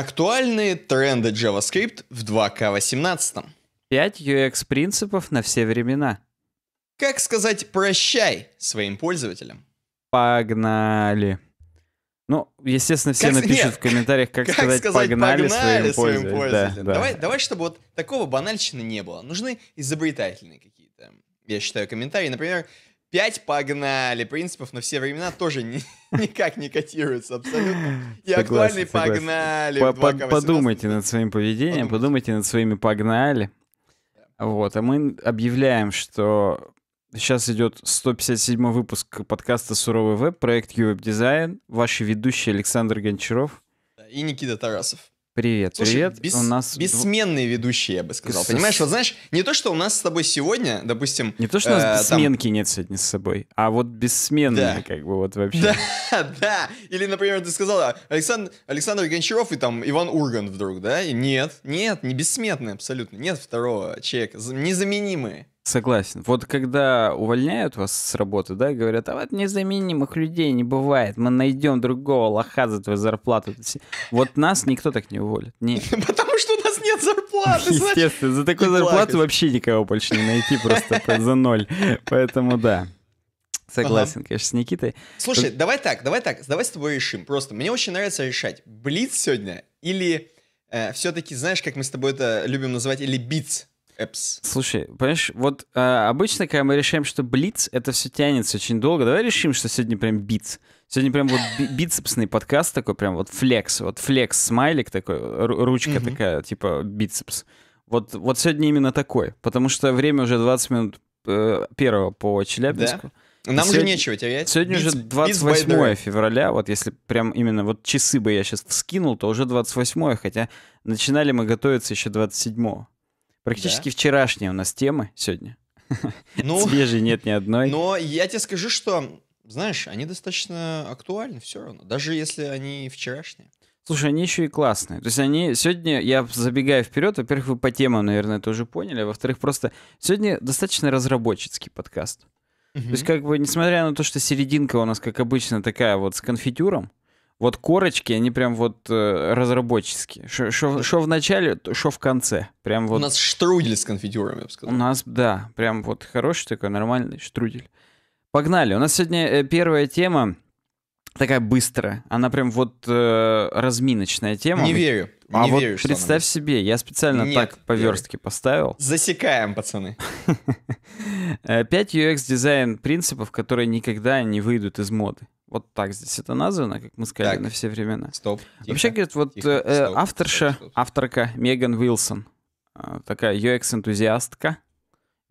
Актуальные тренды JavaScript в 2К18. 5 UX принципов на все времена. Как сказать «прощай» своим пользователям? Погнали. Ну, естественно, все как... напишут Нет. в комментариях, как, как сказать, сказать погнали, погнали своим, своим пользователям. пользователям. Да, давай, да. давай, чтобы вот такого банальщины не было. Нужны изобретательные какие-то, я считаю, комментарии. Например, Пять погнали. Принципов на все времена тоже не, никак не котируются абсолютно. И согласен, актуальный согласен. погнали. По -по Подумайте над своим поведением, подумайте. подумайте над своими погнали. Вот, а мы объявляем, что сейчас идет 157 выпуск подкаста «Суровый веб», проект «Ювеб Дизайн», ваши ведущие Александр Гончаров и Никита Тарасов. Привет, Слушай, привет. Бес, у нас бессменные дв... ведущие, я бы сказал. С... Понимаешь, вот знаешь, не то, что у нас с тобой сегодня, допустим, не то, что у нас э, там... нет сегодня с собой, а вот бессменные, да. как бы вот вообще. Да, да. Или, например, ты сказал, Александр Александр Гончаров и там Иван Урган вдруг, да? И нет, нет, не бессменные абсолютно, нет второго человека, незаменимые. Согласен. Вот когда увольняют вас с работы, да, говорят, а вот незаменимых людей не бывает, мы найдем другого лоха за твою зарплату. Вот нас никто так не уволит. Нет. Потому что у нас нет зарплаты. Естественно, за такую зарплату вообще никого больше не найти, просто за ноль. Поэтому да. Согласен, ага. конечно, с Никитой. Слушай, Тут... давай так, давай так, давай с тобой решим. Просто мне очень нравится решать, блиц сегодня или э, все-таки, знаешь, как мы с тобой это любим называть, или биц. Apps. Слушай, понимаешь, вот э, обычно, когда мы решаем, что Блиц, это все тянется очень долго. Давай решим, что сегодня прям Биц. Сегодня прям вот бицепсный подкаст такой, прям вот флекс, вот флекс, смайлик такой, ручка угу. такая, типа бицепс. Вот, вот сегодня именно такой, потому что время уже 20 минут э, первого по Челябинску. Да? Нам сегодня, уже нечего терять. Сегодня beats, уже 28 beats февраля, вот если прям именно вот часы бы я сейчас вскинул, то уже 28, хотя начинали мы готовиться еще 27. Практически да. вчерашняя у нас тема сегодня. Ну, Свежей нет ни одной. Но я тебе скажу, что, знаешь, они достаточно актуальны все равно, даже если они вчерашние. Слушай, они еще и классные. То есть они сегодня, я забегаю вперед, во-первых, вы по темам, наверное, тоже поняли, во-вторых, просто сегодня достаточно разработческий подкаст. Угу. То есть как бы, несмотря на то, что серединка у нас, как обычно, такая вот с конфитюром, вот корочки, они прям вот э, разработческие. Что в начале, что в конце. Прям вот... У нас штрудель с конфитюрами, я бы сказал. У нас, да, прям вот хороший такой нормальный штрудель. Погнали. У нас сегодня э, первая тема такая быстрая. Она прям вот э, разминочная тема. Не верю. А не вот верю, представь что себе, я специально Нет, так по верю. поставил. Засекаем, пацаны. 5 э, UX-дизайн принципов, которые никогда не выйдут из моды. Вот так здесь это названо, как мы сказали, так, на все времена. Стоп. Тихо, Вообще, говорит, вот тихо, э, стоп, авторша, стоп, стоп, авторка Меган Уилсон, э, такая UX-энтузиастка.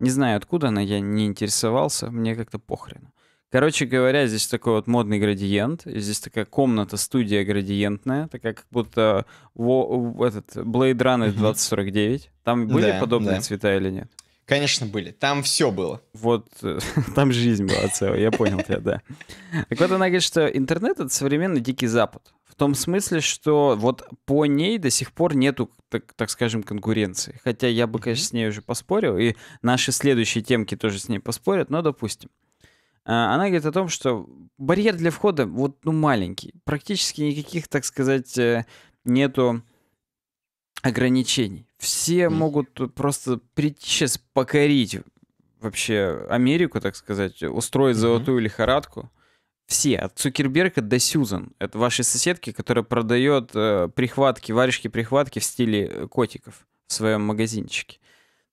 Не знаю, откуда она, я не интересовался, мне как-то похрен. Короче говоря, здесь такой вот модный градиент, здесь такая комната-студия градиентная, такая как будто во, этот Blade Runner 2049. Там были да, подобные да. цвета или нет? Конечно, были. Там все было. Вот э, там жизнь была целая, я понял тебя, да. Так вот, она говорит, что интернет — это современный Дикий Запад. В том смысле, что вот по ней до сих пор нету, так, так скажем, конкуренции. Хотя я бы, конечно, с ней уже поспорил, и наши следующие темки тоже с ней поспорят, но допустим. А, она говорит о том, что барьер для входа вот ну, маленький. Практически никаких, так сказать, э, нету ограничений. Все могут просто прийти сейчас покорить вообще Америку, так сказать, устроить золотую лихорадку. Все, от Цукерберга до Сьюзан. Это ваши соседки, которая продает э, прихватки, варежки-прихватки в стиле э, котиков в своем магазинчике.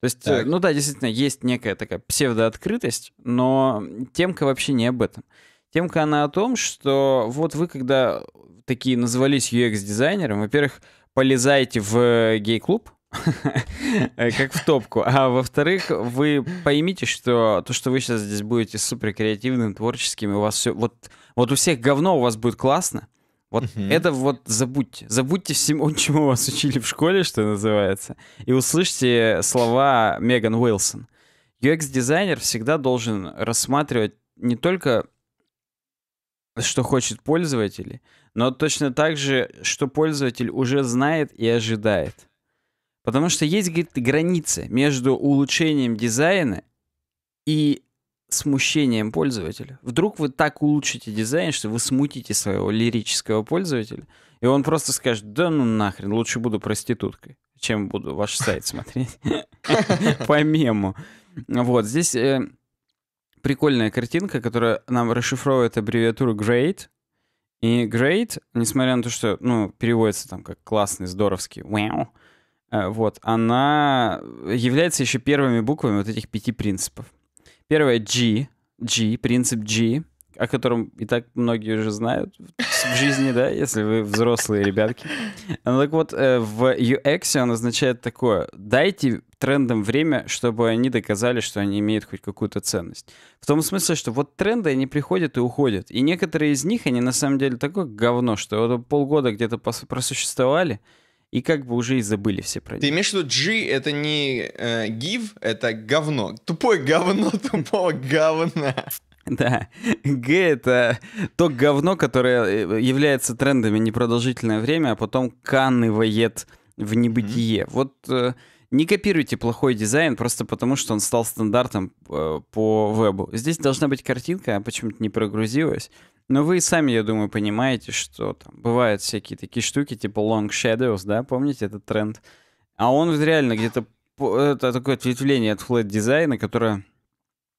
То есть, э, так. ну да, действительно, есть некая такая псевдооткрытость, но темка вообще не об этом. Темка она о том, что вот вы, когда такие назвались UX-дизайнером, во-первых, полезаете в э, гей-клуб, Э, как в топку. А во-вторых, вы поймите, что то, что вы сейчас здесь будете супер креативным, творческим, у вас все... Вот, вот у всех говно, у вас будет классно. Вот угу. это вот забудьте. Забудьте всему, чему вас учили в школе, что называется, и услышьте слова Меган Уилсон. UX-дизайнер всегда должен рассматривать не только что хочет пользователь, но точно так же, что пользователь уже знает и ожидает. Потому что есть, говорит, границы между улучшением дизайна и смущением пользователя. Вдруг вы так улучшите дизайн, что вы смутите своего лирического пользователя, и он просто скажет, да ну нахрен, лучше буду проституткой, чем буду ваш сайт смотреть по мему. Вот, здесь э, прикольная картинка, которая нам расшифровывает аббревиатуру GREAT, и great, несмотря на то, что, ну, переводится там как классный, здоровский, Э, вот, она э, является еще первыми буквами вот этих пяти принципов. Первое G, G, принцип G, о котором и так многие уже знают в жизни, да, если вы взрослые ребятки. Ну так вот, э, в UX он означает такое. Дайте трендам время, чтобы они доказали, что они имеют хоть какую-то ценность. В том смысле, что вот тренды, они приходят и уходят. И некоторые из них, они на самом деле такое говно, что вот полгода где-то просуществовали, и как бы уже и забыли все про него. Ты имеешь в виду G это не э, give, это говно. Тупое говно тупого говна. Да, Г это то говно, которое э, является трендами непродолжительное время, а потом канывает в небытие. Mm-hmm. Вот э, не копируйте плохой дизайн просто потому, что он стал стандартом э, по вебу. Здесь должна быть картинка, а почему-то не прогрузилась. Но ну, вы и сами, я думаю, понимаете, что там бывают всякие такие штуки, типа Long Shadows, да, помните этот тренд? А он реально где-то... Это такое ответвление от флэт-дизайна, которое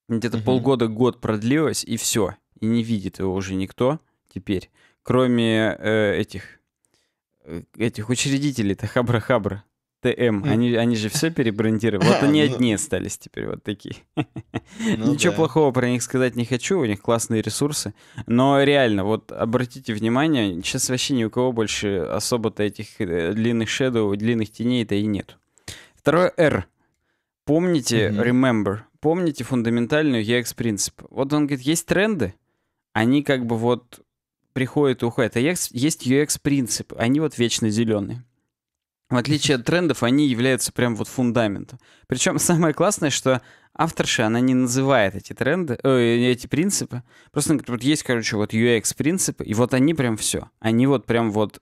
где-то mm-hmm. полгода-год продлилось, и все. И не видит его уже никто теперь, кроме э, этих э, этих учредителей-то хабра-хабра. ТМ. Они, они же все перебрендировали. Вот они ну. одни остались теперь вот такие. Ну Ничего плохого про них сказать не хочу, у них классные ресурсы. Но реально, вот обратите внимание, сейчас вообще ни у кого больше особо-то этих э, длинных шедоу, длинных теней-то и нет. Второе R. Помните remember, помните фундаментальную EX-принцип. Вот он говорит, есть тренды, они как бы вот приходят и уходят. А есть UX-принципы, они вот вечно зеленые в отличие от трендов, они являются прям вот фундаментом. Причем самое классное, что авторша, она не называет эти тренды, э, эти принципы. Просто она говорит, вот есть, короче, вот UX-принципы, и вот они прям все. Они вот прям вот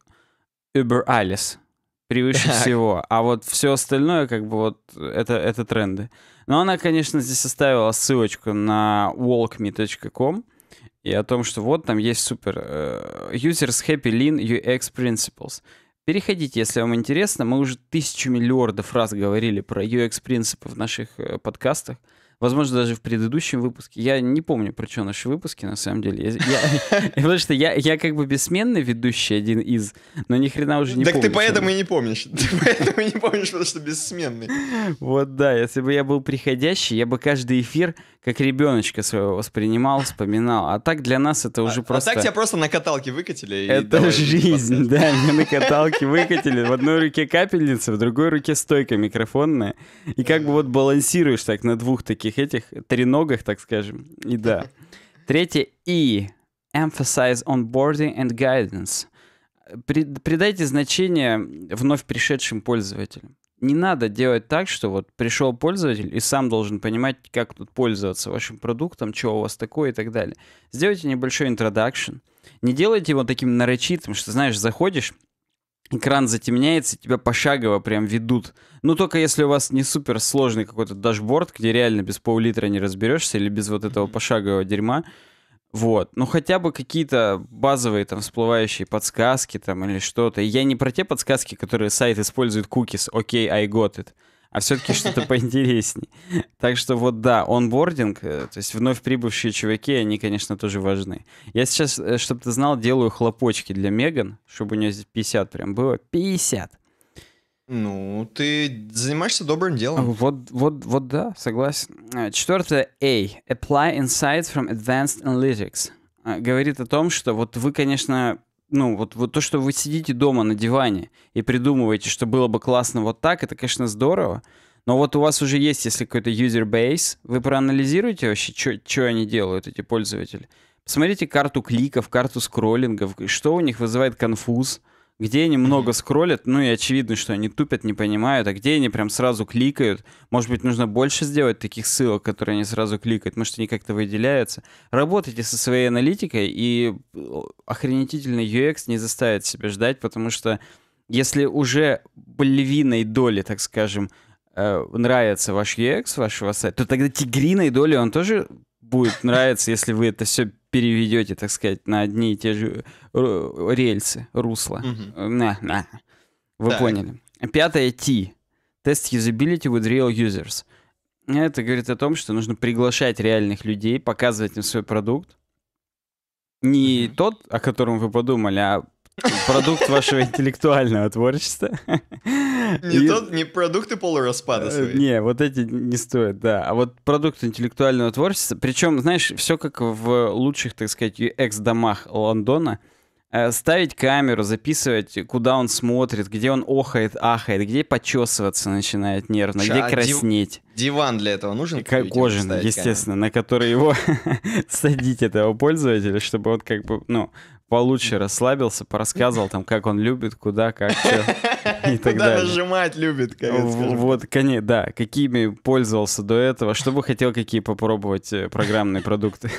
Uber Alice превыше так. всего. А вот все остальное, как бы вот, это, это тренды. Но она, конечно, здесь оставила ссылочку на walkme.com и о том, что вот там есть супер uh, users happy lean UX principles. Переходите, если вам интересно. Мы уже тысячу миллиардов раз говорили про UX-принципы в наших э, подкастах. Возможно, даже в предыдущем выпуске. Я не помню, про что наши выпуски, на самом деле. потому что я, я как бы бессменный ведущий один из, но ни хрена уже не помню. Так ты поэтому и не помнишь. Ты поэтому и не помнишь, потому что бессменный. Вот да, если бы я был приходящий, я бы каждый эфир как ребеночка своего воспринимал, вспоминал. А так для нас это уже а, просто... А так тебя просто на каталке выкатили. Это жизнь, да, меня на каталке выкатили. В одной руке капельница, в другой руке стойка микрофонная. И как бы вот балансируешь так на двух таких этих треногах, так скажем. И да. Третье «и» — emphasize onboarding and guidance. Придайте значение вновь пришедшим пользователям не надо делать так, что вот пришел пользователь и сам должен понимать, как тут пользоваться вашим продуктом, что у вас такое и так далее. Сделайте небольшой интродакшн. Не делайте его таким нарочитым, что, знаешь, заходишь, экран затемняется, тебя пошагово прям ведут. Ну, только если у вас не супер сложный какой-то дашборд, где реально без пол-литра не разберешься или без вот этого пошагового дерьма, вот, ну хотя бы какие-то базовые там всплывающие подсказки там или что-то. я не про те подсказки, которые сайт использует cookies, окей, okay, I got it, а все-таки что-то поинтереснее. Так что вот да, онбординг, э, то есть вновь прибывшие чуваки, они, конечно, тоже важны. Я сейчас, э, чтобы ты знал, делаю хлопочки для Меган, чтобы у нее здесь 50 прям было. 50! Ну, ты занимаешься добрым делом. Вот, вот, вот да, согласен. Э, Четвертое A. Apply insights from advanced analytics. Э, говорит о том, что вот вы, конечно, ну, вот, вот то, что вы сидите дома на диване и придумываете, что было бы классно вот так, это, конечно, здорово. Но вот у вас уже есть, если какой-то user base, вы проанализируете вообще, что они делают, эти пользователи. Посмотрите карту кликов, карту скроллингов, что у них вызывает конфуз, где они много скроллят, ну и очевидно, что они тупят, не понимают, а где они прям сразу кликают. Может быть, нужно больше сделать таких ссылок, которые они сразу кликают, может, они как-то выделяются. Работайте со своей аналитикой, и охренительный UX не заставит себя ждать, потому что если уже львиной доли, так скажем, э, нравится ваш UX вашего сайта, то тогда тигриной доли он тоже будет нравиться, если вы это все переведете, так сказать, на одни и те же э, рельсы, русла. Угу. На, на. Вы так. поняли. Пятое T. Test usability with real users. Это говорит о том, что нужно приглашать реальных людей, показывать им свой продукт. Не угу. тот, о котором вы подумали, а продукт вашего интеллектуального творчества. Не, тот, не продукты полураспада э, свои. Не, вот эти не стоят, да. А вот продукты интеллектуального творчества, причем, знаешь, все как в лучших, так сказать, экс домах Лондона, э, ставить камеру, записывать, куда он смотрит, где он охает, ахает, где почесываться начинает нервно, Ша, где а краснеть. Диван для этого нужен? Как кожаный, естественно, камеру. на который его садить этого пользователя, чтобы он как бы, ну, получше расслабился, порассказывал там, как он любит, куда, как, что. и так Куда далее. нажимать любит, конечно Вот, конечно, да. Какими пользовался до этого? Что бы хотел, какие попробовать э, программные продукты?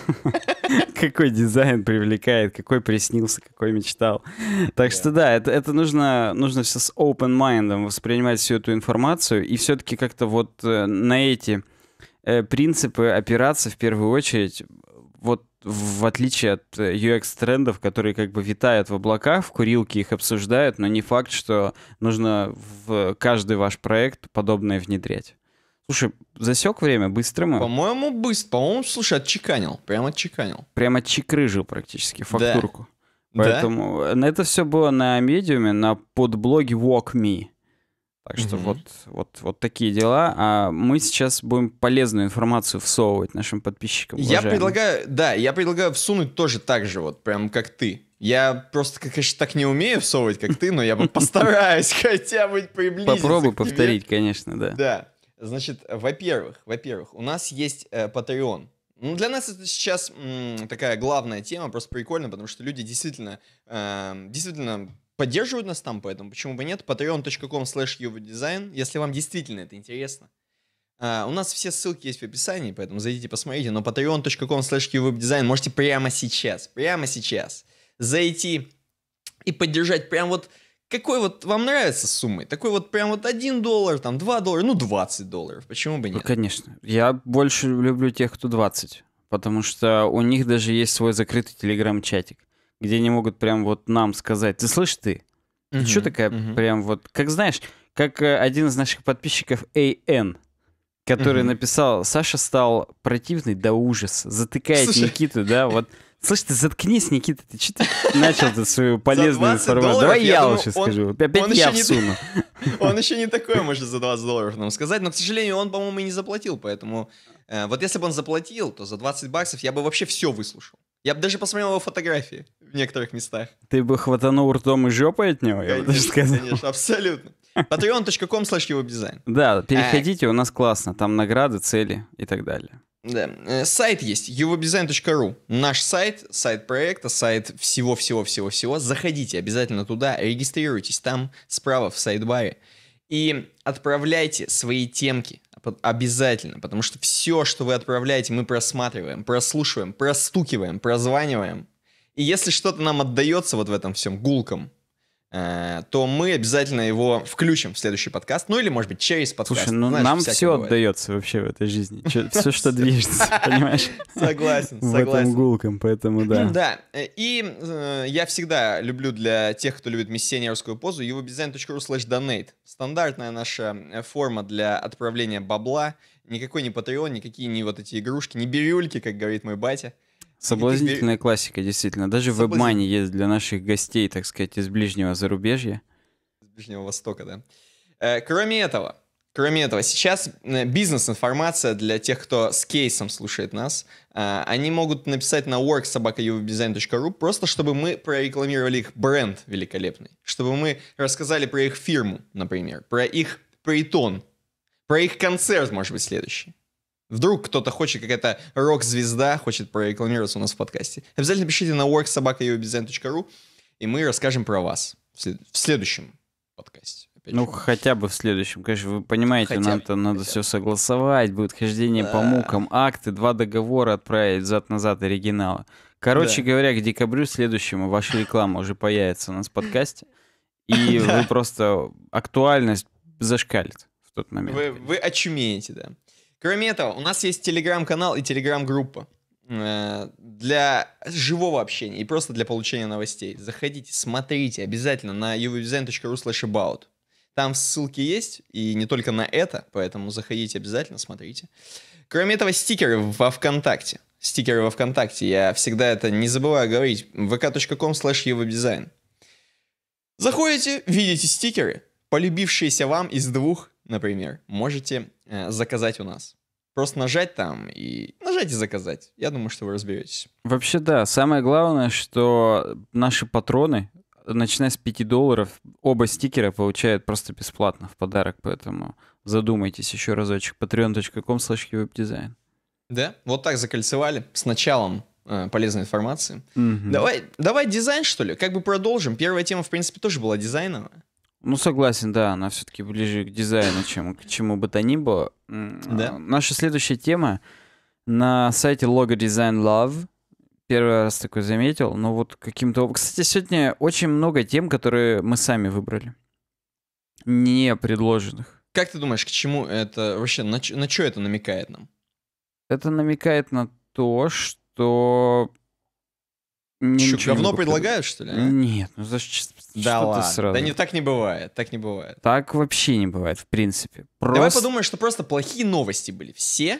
Какой дизайн привлекает, какой приснился, какой мечтал. Так что да, это, это нужно, нужно все с open mind воспринимать всю эту информацию и все-таки как-то вот э, на эти э, принципы опираться в первую очередь. Вот в отличие от UX-трендов, э, которые как бы витают в облаках, в курилке их обсуждают, но не факт, что нужно в каждый ваш проект подобное внедрять. Слушай, засек время быстро мы? По-моему, быстро. По-моему, слушай, отчеканил. прямо отчеканил. Прям отчекрыжил практически фактурку. Да. Поэтому да? Э, это все было на медиуме, на подблоге Walk Me. Так что mm-hmm. вот, вот, вот такие дела. А мы сейчас будем полезную информацию всовывать нашим подписчикам. Уважаемым. Я предлагаю, да, я предлагаю всунуть тоже так же, вот прям как ты. Я просто, конечно, так не умею всовывать, как ты, но я постараюсь хотя бы приблизиться. Попробуй повторить, конечно, да. Да. Значит, во-первых, во-первых, у нас есть э, Patreon. Ну, для нас это сейчас м, такая главная тема, просто прикольно, потому что люди действительно, э, действительно поддерживают нас там, поэтому почему бы нет. patreon.com slash если вам действительно это интересно. Uh, у нас все ссылки есть в описании, поэтому зайдите, посмотрите. Но patreon.com slash можете прямо сейчас, прямо сейчас зайти и поддержать прям вот какой вот вам нравится суммы? Такой вот прям вот 1 доллар, там 2 доллара, ну 20 долларов, почему бы ну, нет? Ну, конечно. Я больше люблю тех, кто 20, потому что у них даже есть свой закрытый телеграм-чатик где они могут прям вот нам сказать, ты слышишь ты? Ты угу, что такая угу. прям вот, как знаешь, как э, один из наших подписчиков АН, который угу. написал, Саша стал противный до ужас, затыкает Слушай. Никиту, да, вот. Слышь, ты заткнись, Никита, ты что начал ты свою полезную информацию? Давай я, я лучше думаю, скажу. Он, Опять он я всуну. Не, он еще не такое может за 20 долларов нам сказать, но, к сожалению, он, по-моему, и не заплатил, поэтому... Э, вот если бы он заплатил, то за 20 баксов я бы вообще все выслушал. Я бы даже посмотрел его фотографии в некоторых местах. Ты бы хватанул ртом и жопой от него, конечно, я бы даже сказал. Конечно, абсолютно. patreon.com slash дизайн. Да, э. переходите, у нас классно. Там награды, цели и так далее. Да. Э, сайт есть, uvdesign.ru. Наш сайт, сайт проекта, сайт всего-всего-всего-всего. Заходите обязательно туда, регистрируйтесь там справа в сайт-баре. И отправляйте свои темки, обязательно, потому что все, что вы отправляете, мы просматриваем, прослушиваем, простукиваем, прозваниваем. И если что-то нам отдается вот в этом всем гулком, Э, то мы обязательно его включим в следующий подкаст, ну или, может быть, через подкаст. Слушай, ну Знаешь, нам все бывает. отдается вообще в этой жизни, все, что движется, понимаешь? Согласен, согласен. В этом гулком, поэтому да. Ну да, э, и э, я всегда люблю для тех, кто любит миссионерскую позу, uwebdesign.ru slash donate. Стандартная наша форма для отправления бабла, никакой не Patreon, никакие не вот эти игрушки, не бирюльки, как говорит мой батя. Соблазнительная классика, действительно. Даже в обмане есть для наших гостей, так сказать, из ближнего зарубежья. Из ближнего Востока, да. Э, кроме этого, кроме этого, сейчас э, бизнес-информация для тех, кто с кейсом слушает нас. Э, они могут написать на worksobakauvdesign.ru просто, чтобы мы прорекламировали их бренд великолепный. Чтобы мы рассказали про их фирму, например, про их притон, про их концерт, может быть, следующий. Вдруг кто-то хочет, какая-то рок-звезда хочет прорекламироваться у нас в подкасте. Обязательно пишите на worksobaka.ubdesign.ru, и мы расскажем про вас в, след- в следующем подкасте. ну, хотя бы в следующем. Конечно, вы понимаете, хотя нам-то надо хотя все согласовать, будет хождение да. по мукам, акты, два договора отправить зад-назад оригинала. Короче да. говоря, к декабрю следующему ваша реклама уже появится у нас в подкасте, и вы просто... Актуальность зашкалит в тот момент. Вы очумеете, да. Кроме этого, у нас есть телеграм-канал и телеграм-группа э, для живого общения и просто для получения новостей. Заходите, смотрите обязательно на uvdesign.ru slash about. Там ссылки есть, и не только на это, поэтому заходите обязательно, смотрите. Кроме этого, стикеры во ВКонтакте. Стикеры во ВКонтакте, я всегда это не забываю говорить. vk.com slash uvdesign. Заходите, видите стикеры, полюбившиеся вам из двух например, можете э, заказать у нас. Просто нажать там и нажать и заказать. Я думаю, что вы разберетесь. Вообще да. Самое главное, что наши патроны, начиная с 5 долларов, оба стикера получают просто бесплатно в подарок. Поэтому задумайтесь еще разочек. patreon.com slash Да, вот так закольцевали с началом э, полезной информации. Угу. Давай, давай дизайн, что ли? Как бы продолжим. Первая тема, в принципе, тоже была дизайновая. Ну, согласен, да, она все-таки ближе к дизайну, чем к чему бы то ни было. Да. Э, наша следующая тема на сайте Logo Design Love. Первый раз такой заметил, но вот каким-то... Кстати, сегодня очень много тем, которые мы сами выбрали. Не предложенных. Как ты думаешь, к чему это вообще, на что это намекает нам? Это намекает на то, что мне Что, говно предлагают, что ли? А? Нет, ну за ш- Да что ладно. сразу? Да не, так не бывает, так не бывает. Так вообще не бывает, в принципе. Давай Просто, подумаем, что просто плохие новости были. Все?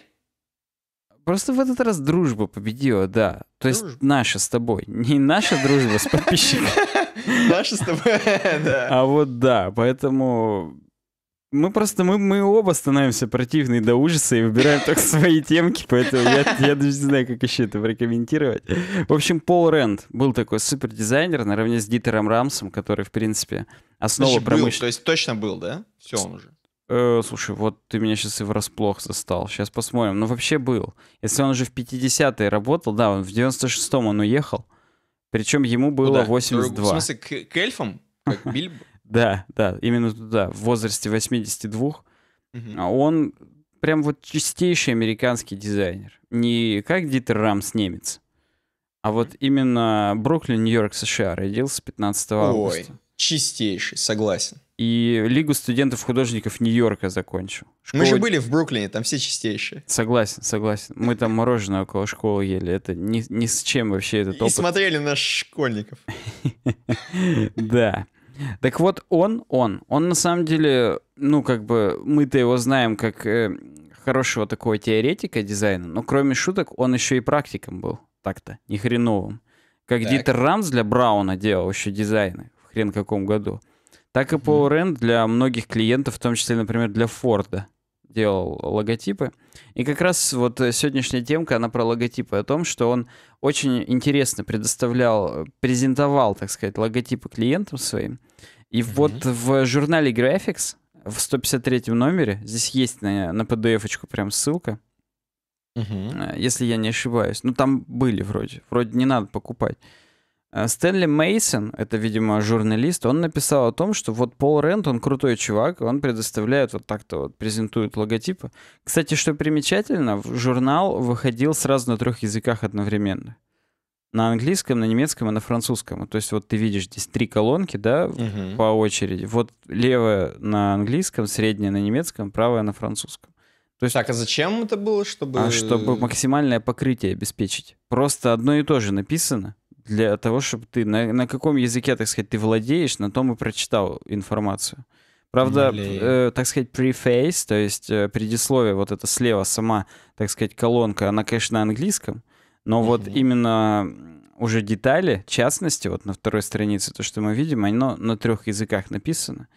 просто в этот раз дружба победила, да. То есть наша с тобой. Не наша дружба с подписчиками, Наша с тобой, да. а вот да. Поэтому мы просто, мы, мы оба становимся противны до ужаса и выбираем только свои темки, поэтому я, я даже не знаю, как еще это прокомментировать. В общем, Пол Рэнд был такой супер дизайнер наравне с Дитером Рамсом, который, в принципе, основа промышленности. То есть точно был, да? Все он уже. Э, слушай, вот ты меня сейчас и врасплох застал. Сейчас посмотрим. Ну, вообще был. Если он уже в 50-е работал, да, он в 96-м он уехал. Причем ему ну было ну, да. 82. В смысле, к, к эльфам? Как Бильбо? Да, да, именно туда, в возрасте 82. Угу. А он прям вот чистейший американский дизайнер. Не как Дитер Рамс немец, а вот именно Бруклин, Нью-Йорк, США, родился 15 августа. Ой, чистейший, согласен. И Лигу студентов-художников Нью-Йорка закончил. Школу... Мы же были в Бруклине, там все чистейшие. Согласен, согласен. Мы там мороженое около школы ели. Это ни, ни с чем вообще этот опыт. И смотрели на школьников. Да. Так вот, он, он, он на самом деле, ну, как бы, мы-то его знаем как э, хорошего такого теоретика дизайна, но кроме шуток, он еще и практиком был, так-то, не хреновым. Как так. Дитер Рамс для Брауна делал еще дизайны, в хрен каком году. Так и Пол Рэнд для многих клиентов, в том числе, например, для Форда делал логотипы. И как раз вот э, сегодняшняя темка, она про логотипы, о том, что он очень интересно предоставлял, презентовал, так сказать, логотипы клиентам своим. И mm-hmm. вот в журнале Graphics в 153 номере, здесь есть на, на PDF-очку прям ссылка, mm-hmm. если я не ошибаюсь. Ну, там были вроде, вроде не надо покупать. Э, Стэнли Мейсон, это, видимо, журналист, он написал о том, что вот Пол Рент, он крутой чувак, он предоставляет вот так-то вот, презентует логотипы. Кстати, что примечательно, журнал выходил сразу на трех языках одновременно. На английском, на немецком и на французском. То есть вот ты видишь здесь три колонки, да, угу. по очереди. Вот левая на английском, средняя на немецком, правая на французском. То есть, так, а зачем это было, чтобы... А чтобы максимальное покрытие обеспечить. Просто одно и то же написано для того, чтобы ты на, на каком языке, так сказать, ты владеешь, на том и прочитал информацию. Правда, э, так сказать, preface, то есть э, предисловие, вот это слева сама, так сказать, колонка, она, конечно, на английском, но вот именно уже детали, частности, вот на второй странице, то, что мы видим, оно на трех языках написано.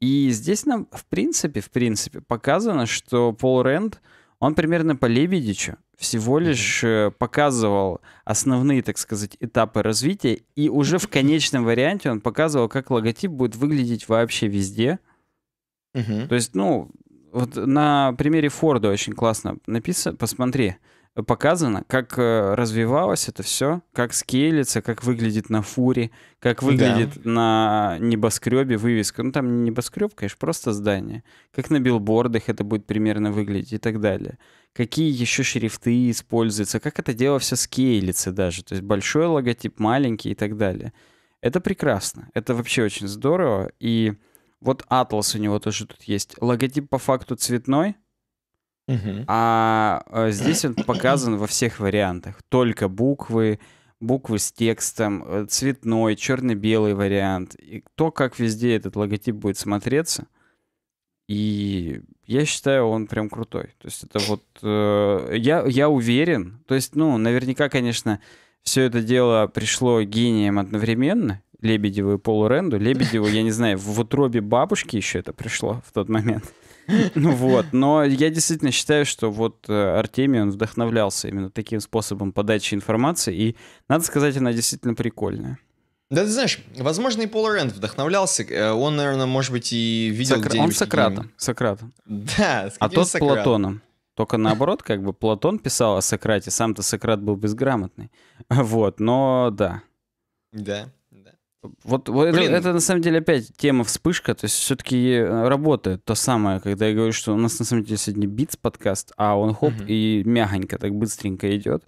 И здесь нам, в принципе, в принципе, показано, что Пол Рэнд — он примерно по Лебедичу всего лишь э, показывал основные, так сказать, этапы развития, и уже в конечном варианте он показывал, как логотип будет выглядеть вообще везде. То есть, ну, вот на примере Форда очень классно написано, посмотри показано, как э, развивалось это все, как скейлится, как выглядит на фуре, как выглядит да. на небоскребе вывеска. Ну, там не небоскреб, конечно, просто здание. Как на билбордах это будет примерно выглядеть и так далее. Какие еще шрифты используются, как это дело все скейлится даже. То есть большой логотип, маленький и так далее. Это прекрасно. Это вообще очень здорово. И вот Атлас у него тоже тут есть. Логотип по факту цветной, Угу. А э, здесь он показан во всех вариантах. Только буквы, буквы с текстом, э, цветной, черно-белый вариант. И то, как везде этот логотип будет смотреться. И я считаю, он прям крутой. То есть это вот... Э, я, я уверен. То есть, ну, наверняка, конечно, все это дело пришло гением одновременно. Лебедеву и Полу Ренду. Лебедеву, я не знаю, в утробе бабушки еще это пришло в тот момент. Ну вот, но я действительно считаю, что вот э, Артемий, он вдохновлялся именно таким способом подачи информации, и, надо сказать, она действительно прикольная. Да ты знаешь, возможно, и Пол Рент вдохновлялся. Э, он, наверное, может быть, и видел Сокра... Он Сократом. Сократом. Да, с А тот с Платоном. Только наоборот, как бы Платон писал о Сократе, сам-то Сократ был безграмотный. Вот, но да. Да. Вот, вот это, это на самом деле опять тема вспышка, то есть все-таки э, работает то самое, когда я говорю, что у нас на самом деле сегодня битс подкаст, а он хоп угу. и мягонько, так быстренько идет.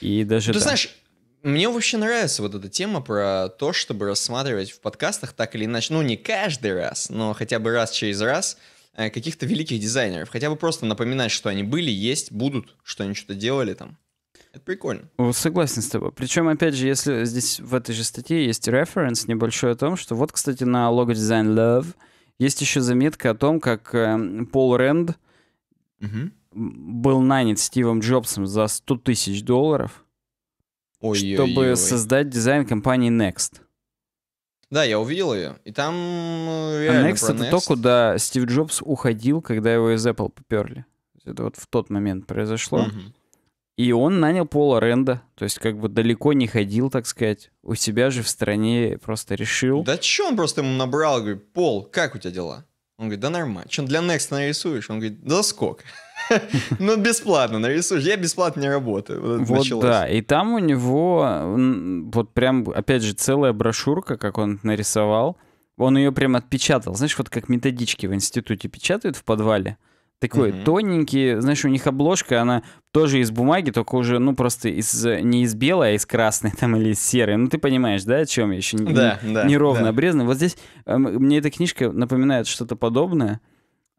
И даже... Ну, ты да. знаешь, мне вообще нравится вот эта тема про то, чтобы рассматривать в подкастах так или иначе, ну не каждый раз, но хотя бы раз через раз э, каких-то великих дизайнеров, хотя бы просто напоминать, что они были, есть, будут, что они что-то делали там. Это прикольно. Согласен с тобой. Причем, опять же, если здесь в этой же статье есть референс небольшой о том, что вот, кстати, на лого design Love есть еще заметка о том, как э, Пол Рэнд угу. был нанят Стивом Джобсом за 100 тысяч долларов, Ой -ой -ой. чтобы создать дизайн компании Next. Да, я увидел ее. И там э, а реально а Next про это Next. то, куда Стив Джобс уходил, когда его из Apple поперли. Это вот в тот момент произошло. Угу. И он нанял Пола Ренда, то есть как бы далеко не ходил, так сказать. У себя же в стране просто решил. Да чё он просто ему набрал, говорит, Пол, как у тебя дела? Он говорит, да нормально. Чё для Next нарисуешь? Он говорит, да сколько? Ну, бесплатно нарисуешь, я бесплатно не работаю. вот да, и там у него вот прям, опять же, целая брошюрка, как он нарисовал. Он ее прям отпечатал, знаешь, вот как методички в институте печатают в подвале. Такой угу. тоненький, знаешь, у них обложка, она тоже из бумаги, только уже, ну, просто из, не из белой, а из красной там или из серой. Ну, ты понимаешь, да, о чем я еще да, не, да, неровно да. обрезано. Вот здесь э, мне эта книжка напоминает что-то подобное.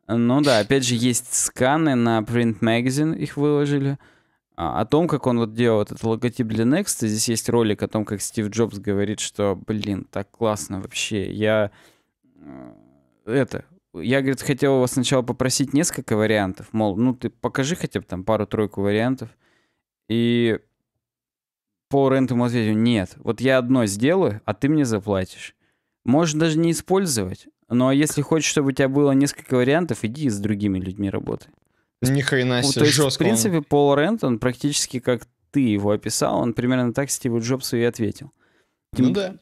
Ну да, опять же, есть сканы на Print Magazine, их выложили. А, о том, как он вот делал этот логотип для Next. Здесь есть ролик о том, как Стив Джобс говорит, что, блин, так классно вообще. Я э, это я, говорит, хотел вас сначала попросить несколько вариантов, мол, ну ты покажи хотя бы там пару-тройку вариантов. И Пол Рент ответил, нет, вот я одно сделаю, а ты мне заплатишь. Можно даже не использовать, но если хочешь, чтобы у тебя было несколько вариантов, иди с другими людьми работай. Ни хрена себе, То есть, жестко. в принципе, Пол Рент, он практически как ты его описал, он примерно так Стиву Джобсу и ответил. Ну Тем, ну да.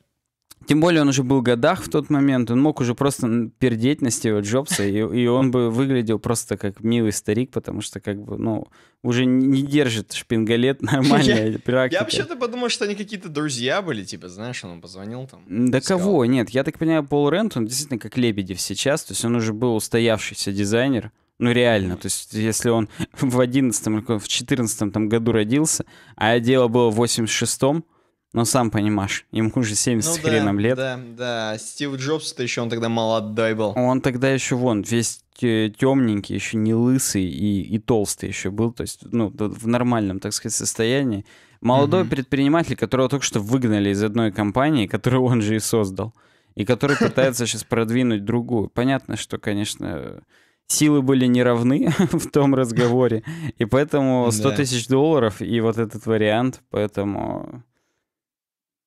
Тем более он уже был в годах в тот момент, он мог уже просто пердеть на Стива Джобса, и, и он бы выглядел просто как милый старик, потому что как бы, ну, уже не держит шпингалет нормально. Я, я вообще-то подумал, что они какие-то друзья были, типа, знаешь, он позвонил там. Да искал. кого? Нет, я так понимаю, Пол Рент, он действительно как Лебедев сейчас, то есть он уже был устоявшийся дизайнер, ну реально, то есть если он в 11 в 14 там году родился, а дело было в 86 шестом но сам понимаешь, ему хуже 70 ну, да, хреном лет. Да, да, Стив Джобс-то еще он тогда молодой был. Он тогда еще вон, весь темненький, еще не лысый и, и толстый еще был, то есть, ну, в нормальном, так сказать, состоянии. Молодой mm-hmm. предприниматель, которого только что выгнали из одной компании, которую он же и создал, и который пытается сейчас продвинуть другую. Понятно, что, конечно, силы были неравны в том разговоре, и поэтому 100 тысяч долларов и вот этот вариант, поэтому...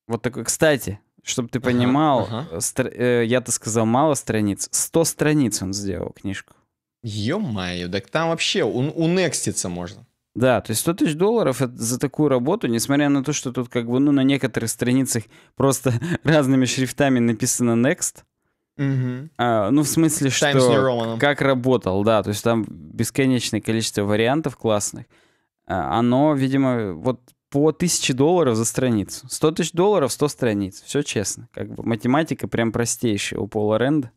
Вот такой, кстати, чтобы ты понимал, ага, ага. Э, стр... Э, я-то сказал мало страниц, 100 страниц он сделал книжку. Ё-моё, так там вообще у- унекститься можно. Да, то есть 100 тысяч долларов за такую работу, несмотря на то, что тут как бы ну на некоторых страницах просто разными шрифтами написано next, Угу. А, ну, в смысле, что Times New Roman. как работал, да, то есть там бесконечное количество вариантов классных. А, оно, видимо, вот по 1000 долларов за страницу. 100 тысяч долларов, 100 страниц. Все честно. Как бы математика прям простейшая у Пола Рэнда,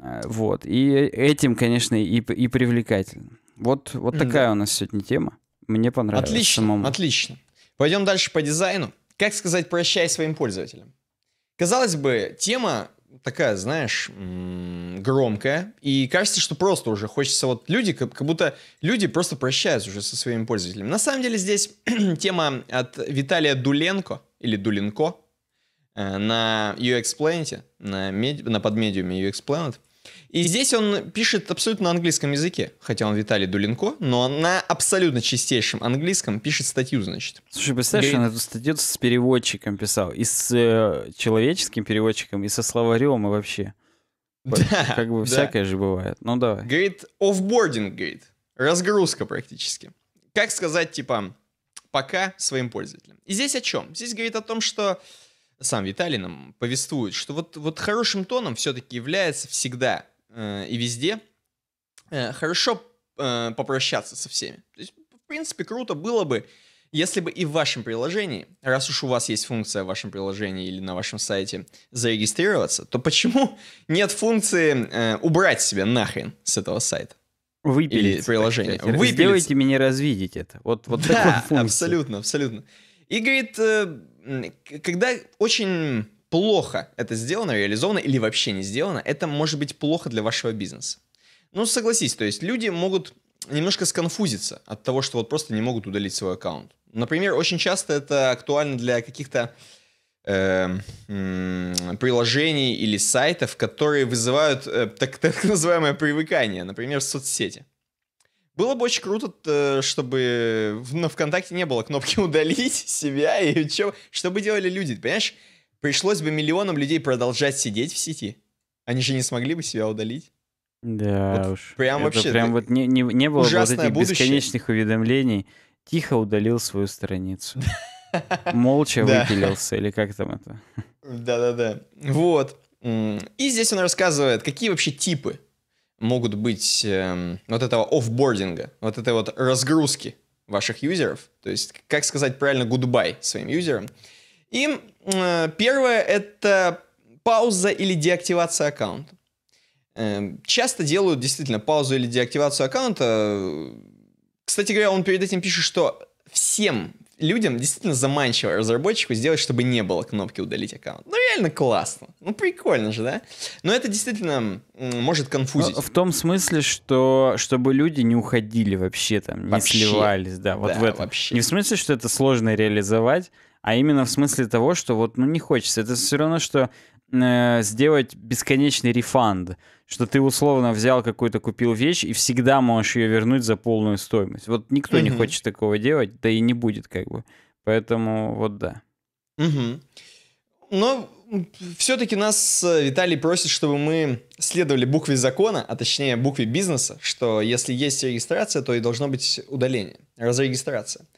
э, Вот. И этим, конечно, и, и привлекательно. Вот, вот такая у нас сегодня тема. Мне понравилось отлично, самому. Отлично. Пойдем дальше по дизайну. Как сказать прощай своим пользователям? Казалось бы, тема такая, знаешь, громкая. И кажется, что просто уже хочется вот люди, как, как будто люди просто прощаются уже со своими пользователями. На самом деле здесь тема от Виталия Дуленко или Дуленко э, на UX Planet, на, на подмедиуме UX Planet. И здесь он пишет абсолютно на английском языке, хотя он Виталий Дуленко, но на абсолютно чистейшем английском пишет статью, значит. Слушай, представляешь, Говорит... он эту статью с переводчиком писал, и с э, человеческим переводчиком, и со словарем, и вообще. Да, как бы да. всякое же бывает. Ну давай. Говорит, офбординг, говорит. Разгрузка практически. Как сказать, типа, пока своим пользователям. И здесь о чем? Здесь говорит о том, что сам Виталий нам повествует, что вот, вот хорошим тоном все-таки является всегда Э, и везде, э, хорошо э, попрощаться со всеми. То есть, в принципе, круто было бы, если бы и в вашем приложении, раз уж у вас есть функция в вашем приложении или на вашем сайте зарегистрироваться, то почему нет функции э, убрать себя нахрен с этого сайта? Выпилить. Или приложение. Кстати, Выпилить. Сделайте меня развидеть это. Вот, вот да, такой функции. абсолютно, абсолютно. И говорит, э, когда очень плохо это сделано, реализовано или вообще не сделано, это может быть плохо для вашего бизнеса. Ну, согласись, то есть люди могут немножко сконфузиться от того, что вот просто не могут удалить свой аккаунт. Например, очень часто это актуально для каких-то э, приложений или сайтов, которые вызывают э, так, так называемое привыкание, например, в соцсети. Было бы очень круто, э, чтобы на ВКонтакте не было кнопки удалить себя и что, что бы делали люди, понимаешь? Пришлось бы миллионам людей продолжать сидеть в сети. Они же не смогли бы себя удалить. Да вот уж. Прям это вообще. Прям вот не, не, не было бы вот этих будущее. бесконечных уведомлений. Тихо удалил свою страницу. Молча выпилился, или как там это? Да-да-да. Вот. И здесь он рассказывает, какие вообще типы могут быть эм, вот этого офбординга, вот этой вот разгрузки ваших юзеров. То есть, как сказать правильно goodbye своим юзерам. И э, первое это пауза или деактивация аккаунта. Э, часто делают действительно паузу или деактивацию аккаунта. Кстати говоря, он перед этим пишет, что всем людям действительно заманчиво разработчику сделать, чтобы не было кнопки удалить аккаунт. Ну реально классно. Ну прикольно же, да? Но это действительно может конфузить. в том смысле, что чтобы люди не уходили вообще там, не вообще. сливались, да, вот да, в этом. Вообще. Не в смысле, что это сложно реализовать, а именно в смысле того, что вот ну не хочется. Это все равно, что э, сделать бесконечный рефанд, что ты условно взял какую-то купил вещь и всегда можешь ее вернуть за полную стоимость. Вот никто угу. не хочет такого делать, да и не будет как бы. Поэтому вот да. Угу. Но все-таки нас э, Виталий просит, чтобы мы следовали букве закона, а точнее букве бизнеса, что если есть регистрация, то и должно быть удаление, разрегистрация. Угу.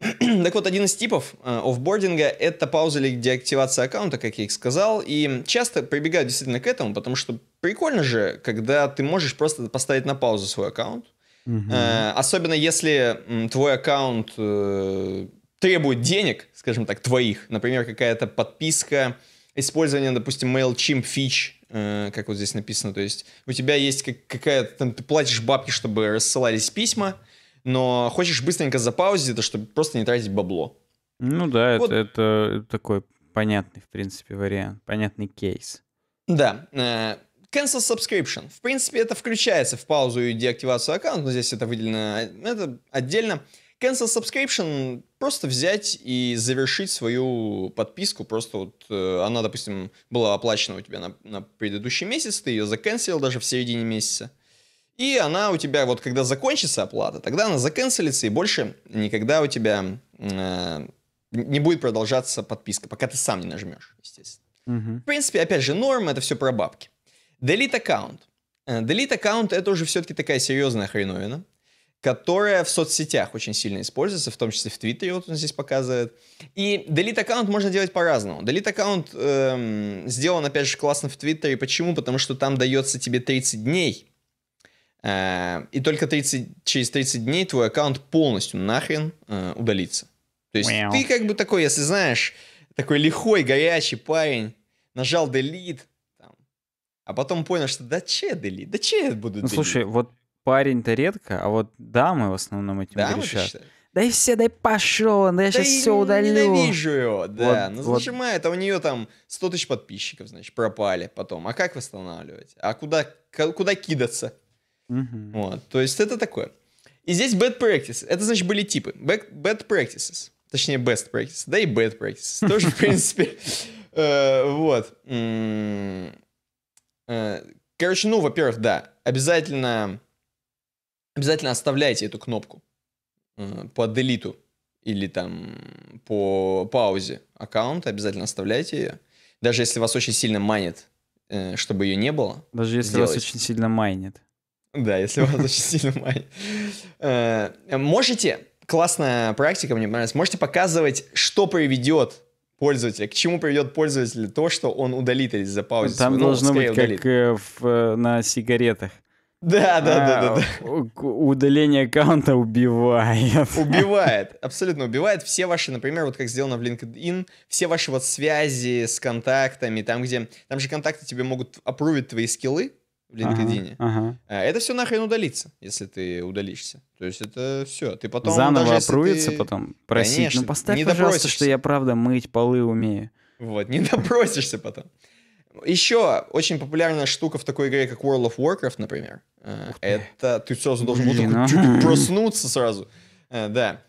Так вот, один из типов э, офбординга – это пауза или деактивация аккаунта, как я и сказал, и часто прибегают действительно к этому, потому что прикольно же, когда ты можешь просто поставить на паузу свой аккаунт, угу. особенно если твой аккаунт э, требует денег, скажем так, твоих, например, какая-то подписка, использование, допустим, MailChimp фич, как вот здесь написано, то есть у тебя есть какая-то, там, ты платишь бабки, чтобы рассылались письма, но хочешь быстренько запаузить это, чтобы просто не тратить бабло. Ну да, вот. это, это такой понятный, в принципе, вариант, понятный кейс. Да. Э, cancel subscription. В принципе, это включается в паузу и деактивацию аккаунта, но здесь это выделено э, это отдельно. Cancel subscription просто взять и завершить свою подписку. Просто вот э, она, допустим, была оплачена у тебя на, на предыдущий месяц, ты ее заканцелил даже в середине месяца. И она у тебя, вот когда закончится оплата, тогда она заканцелится, и больше никогда у тебя э, не будет продолжаться подписка, пока ты сам не нажмешь, естественно. Mm -hmm. В принципе, опять же, норма, это все про бабки. Delete аккаунт. Э, delete аккаунт это уже все-таки такая серьезная хреновина, которая в соцсетях очень сильно используется, в том числе в Твиттере, вот он здесь показывает. И delete аккаунт можно делать по-разному. Delete аккаунт эм, сделан, опять же, классно в Твиттере. Почему? Потому что там дается тебе 30 дней Эм, и только 30, через 30 дней твой аккаунт полностью нахрен э, удалится. То есть Мяу. ты как бы такой, если знаешь, такой лихой, горячий парень, нажал delete, там, а потом понял, что да че delete, да че я буду delete. Ну слушай, вот парень-то редко, а вот дамы в основном этим дамы, грешат. Да и все, дай пошел, да я да сейчас все удалю. ненавижу его, да. Вот, ну, вот. зажимает, а у нее там 100 тысяч подписчиков, значит, пропали потом. А как восстанавливать? А куда, куда кидаться? Угу. Вот. То есть это такое. И здесь bad practices. Это значит были типы. Bad, bad practices. Точнее, best practices. Да и bad practices. Тоже, в принципе. Э, вот. Э, короче, ну, во-первых, да. Обязательно обязательно оставляйте эту кнопку э, по делиту или там по паузе аккаунта. Обязательно оставляйте ее. Даже если вас очень сильно манит, чтобы ее не было. Даже если вас очень сильно манит. Да, если вас очень сильно манит. Э, можете, классная практика, мне понравилась, можете показывать, что приведет пользователя, к чему приведет пользователя, то, что он удалит или запаузит. Там ну, должно быть как э, э, на сигаретах. Да, да, да, да, а, да. Удаление аккаунта убивает. Убивает, абсолютно убивает. Все ваши, например, вот как сделано в LinkedIn, все ваши вот связи с контактами, там где, там же контакты тебе могут опрувить твои скиллы, в LinkedIn. Ага, ага. Э, это все нахрен удалится, если ты удалишься. То есть это все. Ты потом заново даже, опруется ты... потом. Просить. Ну, Конечно, ну поставь, не пожалуйста, что я правда мыть полы умею. Вот, не допросишься потом. Еще очень популярная штука в такой игре, как World of Warcraft, например. Э, это ты сразу должен Блин, вот такой, ну. проснуться сразу. Э, да.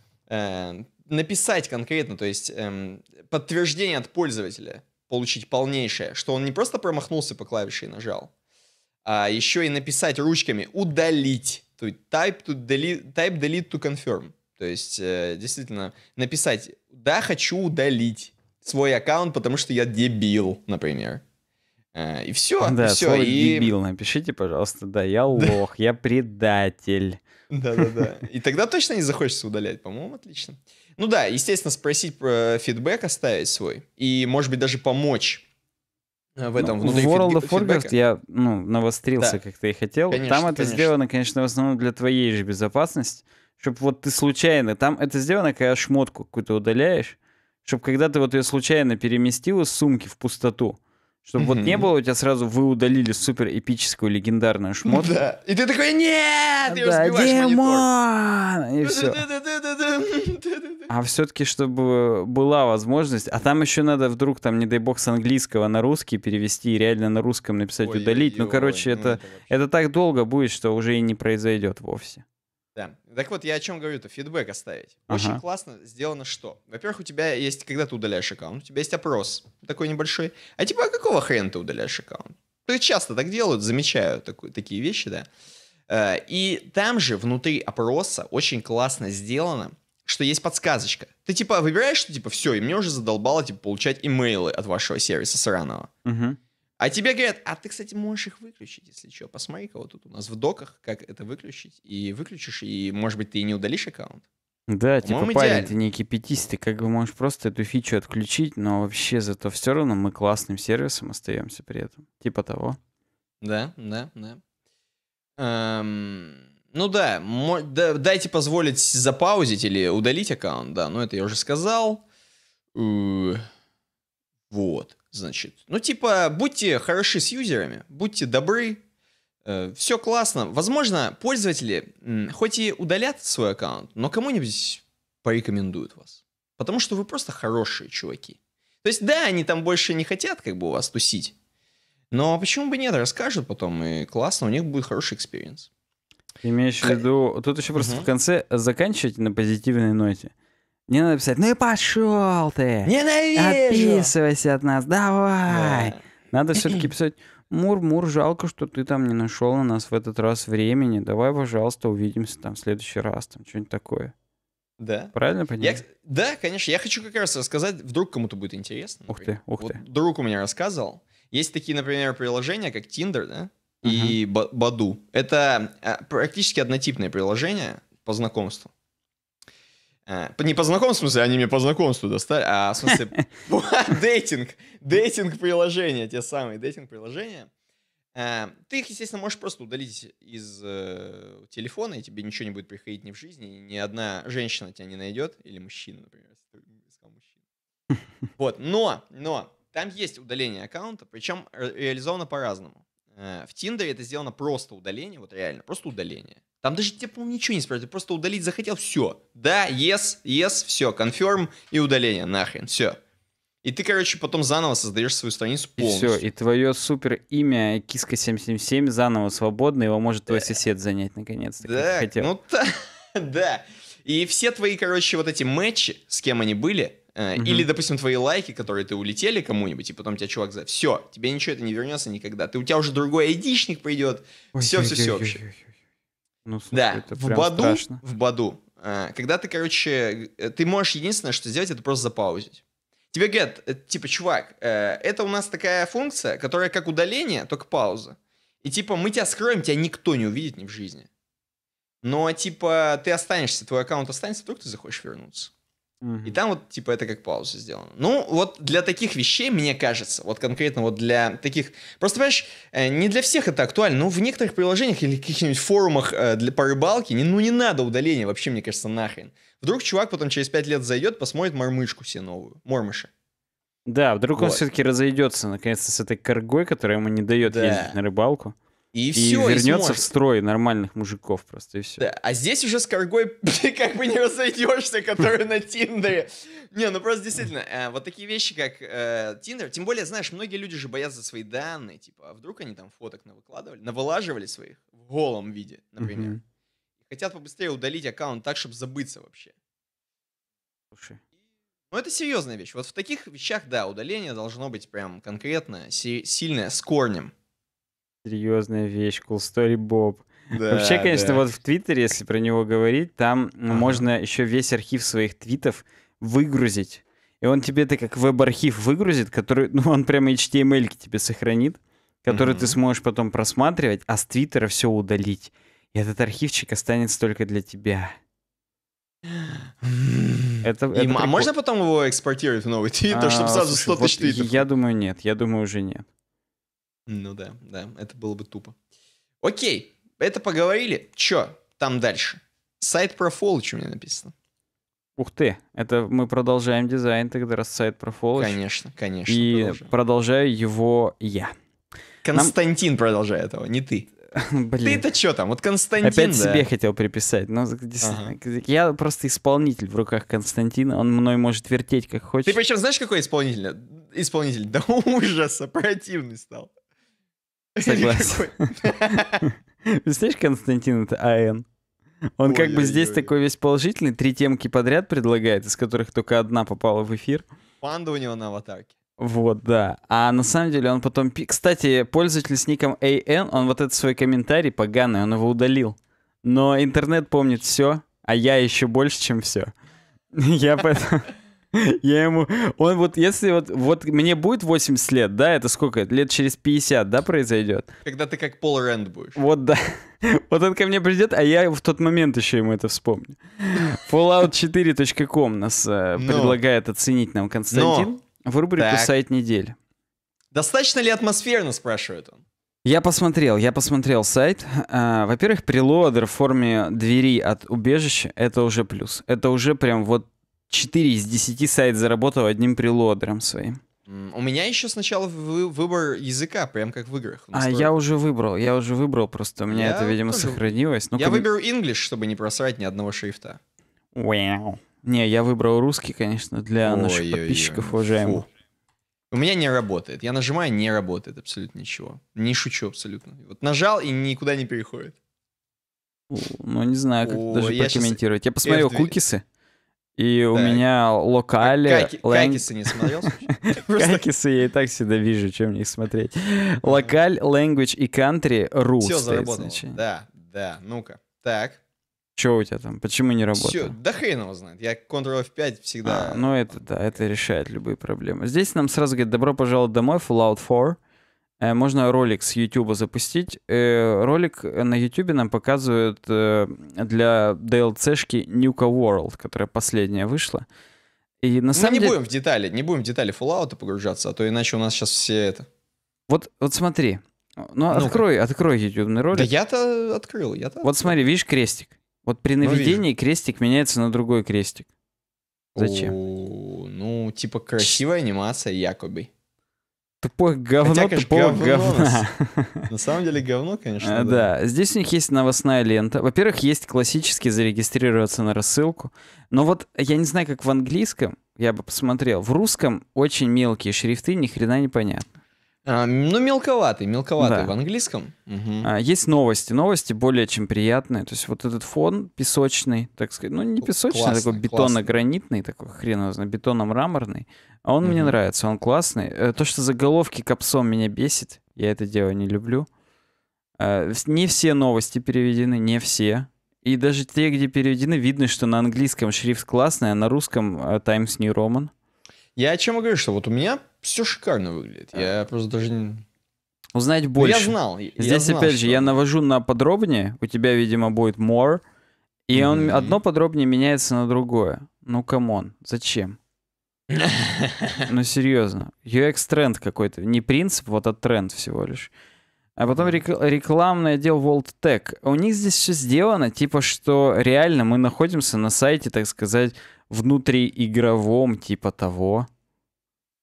Написать конкретно, то есть эм, подтверждение от пользователя получить полнейшее, что он не просто промахнулся по клавише и нажал, а еще и написать ручками удалить. То есть type, to delete, type delete to confirm. То есть э, действительно написать «да, хочу удалить свой аккаунт, потому что я дебил», например. Э, и все, да, и все. Слово и... дебил напишите, пожалуйста. Да, я лох, я предатель. Да-да-да. И тогда точно не захочется удалять, по-моему, отлично. Ну да, естественно, спросить про э, фидбэк оставить свой. И, может быть, даже помочь Э, в этом ну, внутри В World of Warcraft я ну, навострился, да. как ты и хотел. Конечно, там это конечно. сделано, конечно, в основном для твоей же безопасности, чтобы вот ты случайно... Там это сделано, когда шмотку какую-то удаляешь, чтобы когда ты вот ее случайно переместил из сумки в пустоту, чтобы mm-hmm. вот не было, у тебя сразу вы удалили супер эпическую легендарную шмотку. Да. И ты такой, нет! И да, демон! И все. а все-таки, чтобы была возможность, а там еще надо вдруг, там, не дай бог, с английского на русский перевести и реально на русском написать ой, удалить. Ой, ну, короче, ой, это, ну, это, это так долго будет, что уже и не произойдет вовсе. Да. Так вот, я о чем говорю-то, фидбэк оставить. Очень ага. классно сделано что? Во-первых, у тебя есть, когда ты удаляешь аккаунт, у тебя есть опрос такой небольшой. А типа, а какого хрена ты удаляешь аккаунт? То есть часто так делают, замечаю такую, такие вещи, да. Э, и там же внутри опроса очень классно сделано, что есть подсказочка. Ты типа выбираешь, что типа все, и мне уже задолбало типа получать имейлы от вашего сервиса сраного. Угу. А тебе говорят, а ты, кстати, можешь их выключить, если что. Посмотри-ка, вот тут у нас в доках, как это выключить. И выключишь, и, может быть, ты и не удалишь аккаунт. Да, типа, парень, идеально. ты не кипятись, ты как бы можешь просто эту фичу отключить, но вообще зато все равно мы классным сервисом остаемся при этом. Типа того. Да, да, да. Эм, ну да, мо- да, дайте позволить запаузить или удалить аккаунт, да, но ну это я уже сказал. Э, вот. Значит, ну типа, будьте хороши с юзерами, будьте добры, э, все классно. Возможно, пользователи м, хоть и удалят свой аккаунт, но кому-нибудь порекомендуют вас. Потому что вы просто хорошие чуваки. То есть, да, они там больше не хотят как бы у вас тусить, но почему бы нет, расскажут потом, и классно, у них будет хороший экспириенс. Имеешь в виду, тут еще просто угу. в конце заканчивать на позитивной ноте. Не надо писать, ну и пошел ты! Ненавижу! Отписывайся от нас, давай! Да. Надо все-таки писать, Мур-мур, жалко, что ты там не нашел на нас в этот раз времени. Давай, пожалуйста, увидимся там в следующий раз, там что-нибудь такое. Да. Правильно понимаю? Я, да, конечно. Я хочу как раз рассказать, вдруг кому-то будет интересно. Например. Ух ты, ух ты. Вот друг у меня рассказывал. Есть такие, например, приложения, как Tinder, да? И uh-huh. Баду. Это а, практически однотипные приложения по знакомству. А, не по знакомству, в смысле, они мне по знакомству достали, а в смысле дейтинг, дейтинг-приложения, те самые дейтинг-приложения. А, ты их, естественно, можешь просто удалить из э, телефона, и тебе ничего не будет приходить ни в жизни, ни одна женщина тебя не найдет, или мужчина, например, если Вот, но, но, там есть удаление аккаунта, причем реализовано по-разному. Э, в Тиндере это сделано просто удаление, вот реально, просто удаление. Там даже тебе, по-моему, ничего не спрашивают, просто удалить захотел, все. Да, yes, yes, все, confirm и удаление, нахрен, все. И ты, короче, потом заново создаешь свою страницу полностью. И все, и твое супер имя Киска777 заново свободно, его может да. твой сосед занять наконец-то, да, хотел. ну да, да. И все твои, короче, вот эти матчи, с кем они были, Mm-hmm. Или, допустим, твои лайки, которые ты улетели кому-нибудь, и потом тебя чувак за... Все, тебе ничего это не вернется никогда. Ты, у тебя уже другой айдишник придет. Все-все-все вообще. Ой, ой, ой, ну, слушай, да, в Баду, страшно. в Баду, э, когда ты, короче, э, ты можешь единственное, что сделать, это просто запаузить. Тебе говорят, типа, чувак, это у нас такая функция, которая как удаление, только пауза. И типа, мы тебя скроем, тебя никто не увидит ни в жизни. Но, типа, ты останешься, твой аккаунт останется, вдруг ты захочешь вернуться. Mm-hmm. И там вот, типа, это как пауза сделана. Ну, вот для таких вещей, мне кажется, вот конкретно вот для таких... Просто, понимаешь, э, не для всех это актуально, но ну, в некоторых приложениях или каких-нибудь форумах э, для, по рыбалке, не, ну, не надо удаления вообще, мне кажется, нахрен. Вдруг чувак потом через пять лет зайдет, посмотрит мормышку себе новую, мормыша. Да, вдруг вот. он все-таки разойдется, наконец-то, с этой коргой, которая ему не дает да. ездить на рыбалку. И, и все. И вернется и в строй нормальных мужиков просто, и все. Да. А здесь уже с коргой ты как бы не разойдешься, который на Тиндере. Не, ну просто действительно, э, вот такие вещи, как э, Тиндер, тем более, знаешь, многие люди же боятся свои данные, типа, а вдруг они там фоток навыкладывали, навылаживали своих в голом виде, например. Хотят побыстрее удалить аккаунт так, чтобы забыться вообще. Слушай. Ну, это серьезная вещь. Вот в таких вещах, да, удаление должно быть прям конкретно, сильное, с корнем серьезная вещь, Cool Story Bob. Да, Вообще, конечно, да. вот в Твиттере, если про него говорить, там ага. можно еще весь архив своих твитов выгрузить. И он тебе это как веб-архив выгрузит, который, ну, он прямо HTML эм тебе сохранит, который mm-hmm. ты сможешь потом просматривать, а с Твиттера все удалить. И этот архивчик останется только для тебя. Это, и, это а прикол... можно потом его экспортировать в новый твиттер, а, чтобы сразу слушай, 100 тысяч твитов? Я думаю, нет. Я думаю, уже нет. Ну да, да, это было бы тупо. Окей, это поговорили. Чё там дальше? Сайт про Fallout у меня написано. Ух ты, это мы продолжаем дизайн тогда, раз сайт про Fallout. Конечно, конечно. И продолжаем. продолжаю его я. Константин Нам... продолжает его, не ты. Блин. Ты-то что там? Вот Константин, Опять да. себе хотел приписать. Но ага. я просто исполнитель в руках Константина. Он мной может вертеть, как хочет. Ты причем знаешь, какой исполнитель? Исполнитель да ужас противный стал. Согласен. Представляешь, Константин, это АН. Он как бы здесь такой весь положительный, три темки подряд предлагает, из которых только одна попала в эфир. Панда у него на аватарке. Вот, да. А на самом деле он потом... Кстати, пользователь с ником AN, он вот этот свой комментарий поганый, он его удалил. Но интернет помнит все, а я еще больше, чем все. Я поэтому... Я ему... Он вот, если вот... Вот мне будет 80 лет, да? Это сколько? Лет через 50, да, произойдет? Когда ты как Пол Рэнд будешь. Вот, да. Вот он ко мне придет, а я в тот момент еще ему это вспомню. Fallout4.com нас э, Но. предлагает оценить нам Константин Но. в рубрику так. «Сайт недели». Достаточно ли атмосферно, спрашивает он. Я посмотрел, я посмотрел сайт. А, во-первых, прелодер в форме двери от убежища — это уже плюс. Это уже прям вот 4 из 10 сайт заработал одним прилодером своим. У меня еще сначала вы, выбор языка, прям как в играх. А я уже выбрал, я уже выбрал, просто у меня я это, видимо, тоже... сохранилось. Ну, я выберу English, чтобы не просрать ни одного шрифта. Wow. Не, я выбрал русский, конечно, для Ой, наших подписчиков, уважаемых. У меня не работает. Я нажимаю, не работает абсолютно ничего. Не шучу абсолютно. Вот нажал и никуда не переходит. Ну, не знаю, как О, даже я прокомментировать. Сейчас... Я посмотрел F2... кукисы. И так. у меня локали... А кайки, лэн... Кайкисы не смотрел? Кайкисы я и так всегда вижу, чем их смотреть. Локаль, language и country, ру Все заработало, да, да, ну-ка. Так. Че у тебя там? Почему не работает? Все, да хрен его знает. Я Ctrl F5 всегда... А, ну это да, это решает любые проблемы. Здесь нам сразу говорит, добро пожаловать домой, Fallout 4. Э, можно ролик с YouTube запустить. Э, ролик э, на YouTube нам показывают для DLC-шки Nuka World, которая последняя вышла. И на Мы ну, самом Мы не деле... будем в детали, не будем в детали Fallout погружаться, а то иначе у нас сейчас все это. Вот, вот смотри. Ну, ну открой, открой YouTube ролик. Да я-то открыл, я-то. Вот смотри, видишь крестик. Вот при ну, наведении ну, крестик меняется на другой крестик. Зачем? О, ну, типа красивая анимация якобы. Тупое говно, Хотя, конечно, говно, говна. На, самом деле говно, конечно, а, да. да. Здесь у них есть новостная лента. Во-первых, есть классически зарегистрироваться на рассылку. Но вот я не знаю, как в английском, я бы посмотрел. В русском очень мелкие шрифты, ни хрена не понятно. А, ну, мелковатый, мелковатый да. в английском. Угу. есть новости, новости более чем приятные. То есть вот этот фон песочный, так сказать, ну не песочный, классно, а такой бетонно-гранитный, такой хрен знает, бетонно-мраморный. А он угу. мне нравится, он классный. Э, то, что заголовки капсом меня бесит, я это дело не люблю. А, не все новости переведены, не все. И даже те, где переведены, видно, что на английском шрифт классный, а на русском э, Times New Roman. Я о чем говорю, что вот у меня все шикарно выглядит. А. Я просто даже Узнать больше. Ну, я знал. Я Здесь, знал, опять что... же, я навожу на подробнее. У тебя, видимо, будет more. И mm-hmm. он одно подробнее меняется на другое. Ну, камон, зачем? ну, серьезно. UX-тренд какой-то. Не принцип, вот а тренд всего лишь. А потом рекламный отдел World Tech. У них здесь все сделано, типа, что реально мы находимся на сайте, так сказать, внутриигровом типа того.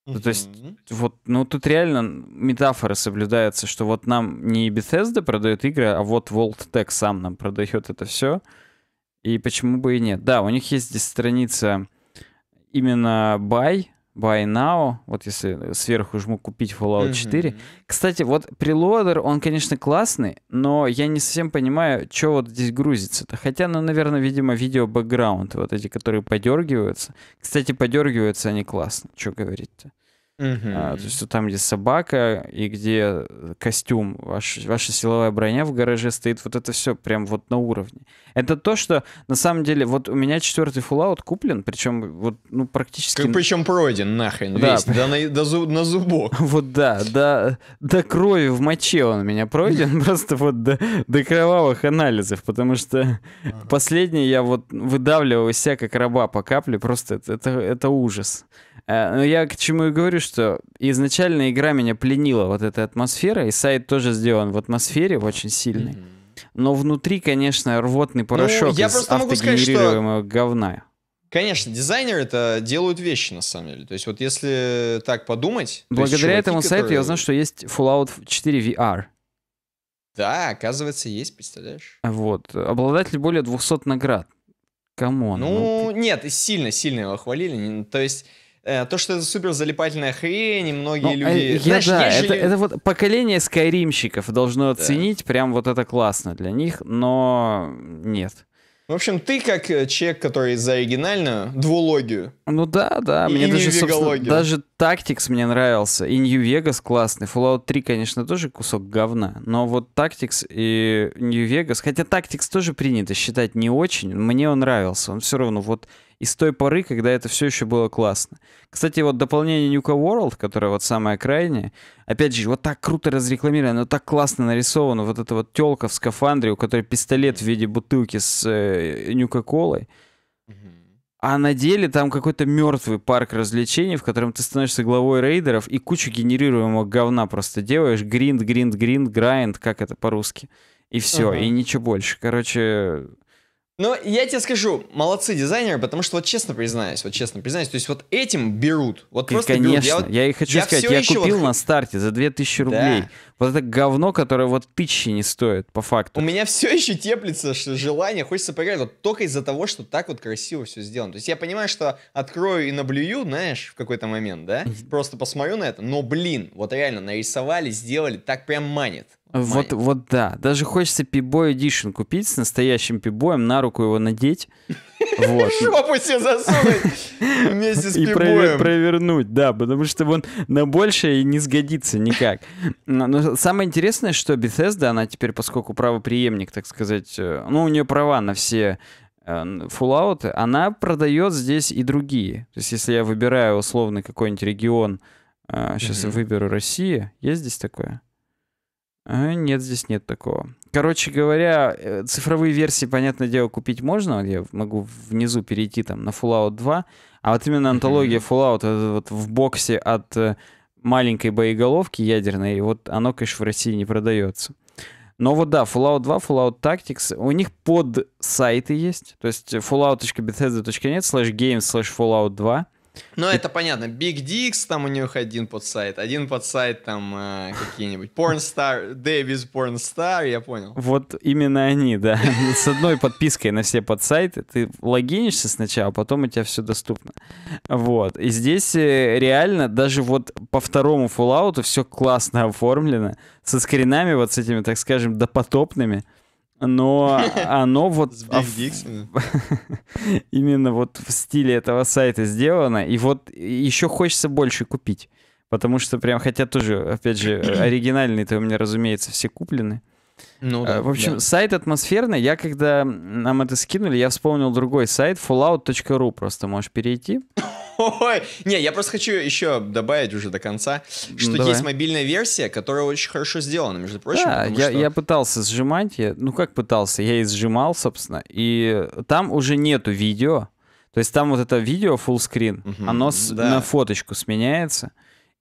Mm-hmm. То есть, вот, ну тут реально метафора соблюдается, что вот нам не Bethesda продает игры, а вот World Tech сам нам продает это все. И почему бы и нет? Да, у них есть здесь страница именно buy, Buy Now, вот если сверху жму купить Fallout 4. Mm-hmm. Кстати, вот прилодер, он, конечно, классный, но я не совсем понимаю, что вот здесь грузится-то. Хотя, ну, наверное, видимо, видео бэкграунд, вот эти, которые подергиваются. Кстати, подергиваются они классно, что говорить-то. Uh-huh. А, то есть там, где собака и где костюм, ваш, ваша силовая броня в гараже стоит, вот это все прям вот на уровне. Это то, что на самом деле, вот у меня четвертый Fallout куплен, причем вот ну практически. Как, причем пройден нахрен да. весь, да, на, до на зубок. Вот да, до, до крови в моче он у меня пройден, просто вот до, до кровавых анализов, потому что последний я вот выдавливал из себя как раба по капле, просто это, это, это ужас. Э, Но ну, я к чему и говорю, что изначально игра меня пленила вот эта атмосфера, и сайт тоже сделан в атмосфере очень сильный. Но внутри, конечно, рвотный ну, порошок ну, я из просто могу сказать, что... говна. Конечно, дизайнеры это делают вещи на самом деле. То есть вот если так подумать... Благодаря чуваки, этому сайту которые... я знаю, что есть Fallout 4 VR. Да, оказывается, есть, представляешь? Вот. Обладатель более 200 наград. Кому? Ну, ну ты... нет, сильно-сильно его хвалили. То есть Э, то, что это супер залипательная хрень, и многие ну, люди... Э, я, Знаешь, да, ежели... это, это вот поколение скайримщиков должно да. прям вот это классно для них, но нет. В общем, ты как э, человек, который за оригинальную двулогию. Ну да, да, и мне даже, даже Тактикс мне нравился, и Нью-Вегас классный. Fallout 3, конечно, тоже кусок говна, но вот Тактикс и Нью-Вегас, хотя Тактикс тоже принято считать не очень, мне он нравился. Он все равно вот из той поры, когда это все еще было классно. Кстати, вот дополнение Nuka World, которое вот самое крайнее, опять же, вот так круто разрекламировано, так классно нарисовано, вот эта вот телка в скафандре, у которой пистолет в виде бутылки с э, Nuka-колой. Mm-hmm. А на деле там какой-то мертвый парк развлечений, в котором ты становишься главой рейдеров и кучу генерируемого говна просто делаешь. Гринд, гринд, гринд, грайнд, как это по-русски. И все, uh и ничего больше. Короче... Ну, я тебе скажу, молодцы дизайнеры, потому что вот честно признаюсь, вот честно признаюсь, то есть вот этим берут, вот и просто конечно, берут. Я, я и хочу я сказать, я купил вот... на старте за 2000 рублей. Да. Вот это говно, которое вот тысячи не стоит, по факту. У меня все еще теплится что желание, хочется поиграть, вот только из-за того, что так вот красиво все сделано. То есть я понимаю, что открою и наблюю, знаешь, в какой-то момент, да? Просто посмотрю на это, но, блин, вот реально нарисовали, сделали, так прям манит. Вот, вот да. Даже хочется пибой Edition купить с настоящим пибоем, на руку его надеть вот. Жопу себе засунуть вместе с И провер, провернуть, да, потому что он на большее и не сгодится никак. Но самое интересное, что Bethesda, она теперь, поскольку правоприемник, так сказать, э, ну, у нее права на все э, Fallout, она продает здесь и другие. То есть, если я выбираю условный какой-нибудь регион, сейчас э, mm-hmm. я выберу Россия, есть здесь такое? А, нет, здесь нет такого. Короче говоря, э, цифровые версии, понятное дело, купить можно. Я могу внизу перейти там на Fallout 2. А вот именно антология Fallout э, вот в боксе от э, маленькой боеголовки ядерной, и вот оно, конечно, в России не продается. Но вот да, Fallout 2, Fallout Tactics, у них под сайты есть, то есть fallout.bethesda.net slash games slash fallout 2, ну, это понятно. Big Dicks, там у них один подсайт, один подсайт там э, какие-нибудь. Pornstar, Davis Pornstar, я понял. Вот именно они, да. С одной подпиской на все подсайты. Ты логинишься сначала, а потом у тебя все доступно. Вот. И здесь э, реально даже вот по второму Fallout все классно оформлено. Со скринами вот с этими, так скажем, допотопными но оно вот... Именно вот в стиле этого сайта сделано. И вот еще хочется больше купить. Потому что прям, хотя тоже, опять же, э, оригинальные-то у меня, разумеется, все куплены. Ну, э, да, в общем, да. сайт атмосферный. Я когда нам это скинули, я вспомнил другой сайт, fallout.ru, просто можешь перейти. Ой, не, я просто хочу еще добавить уже до конца, ну, что Давай. есть мобильная версия, которая очень хорошо сделана, между прочим. Да, я, что... я пытался сжимать, я, ну как пытался, я и сжимал, собственно, и там уже нету видео, то есть там вот это видео full screen, угу, оно с, да. на фоточку сменяется,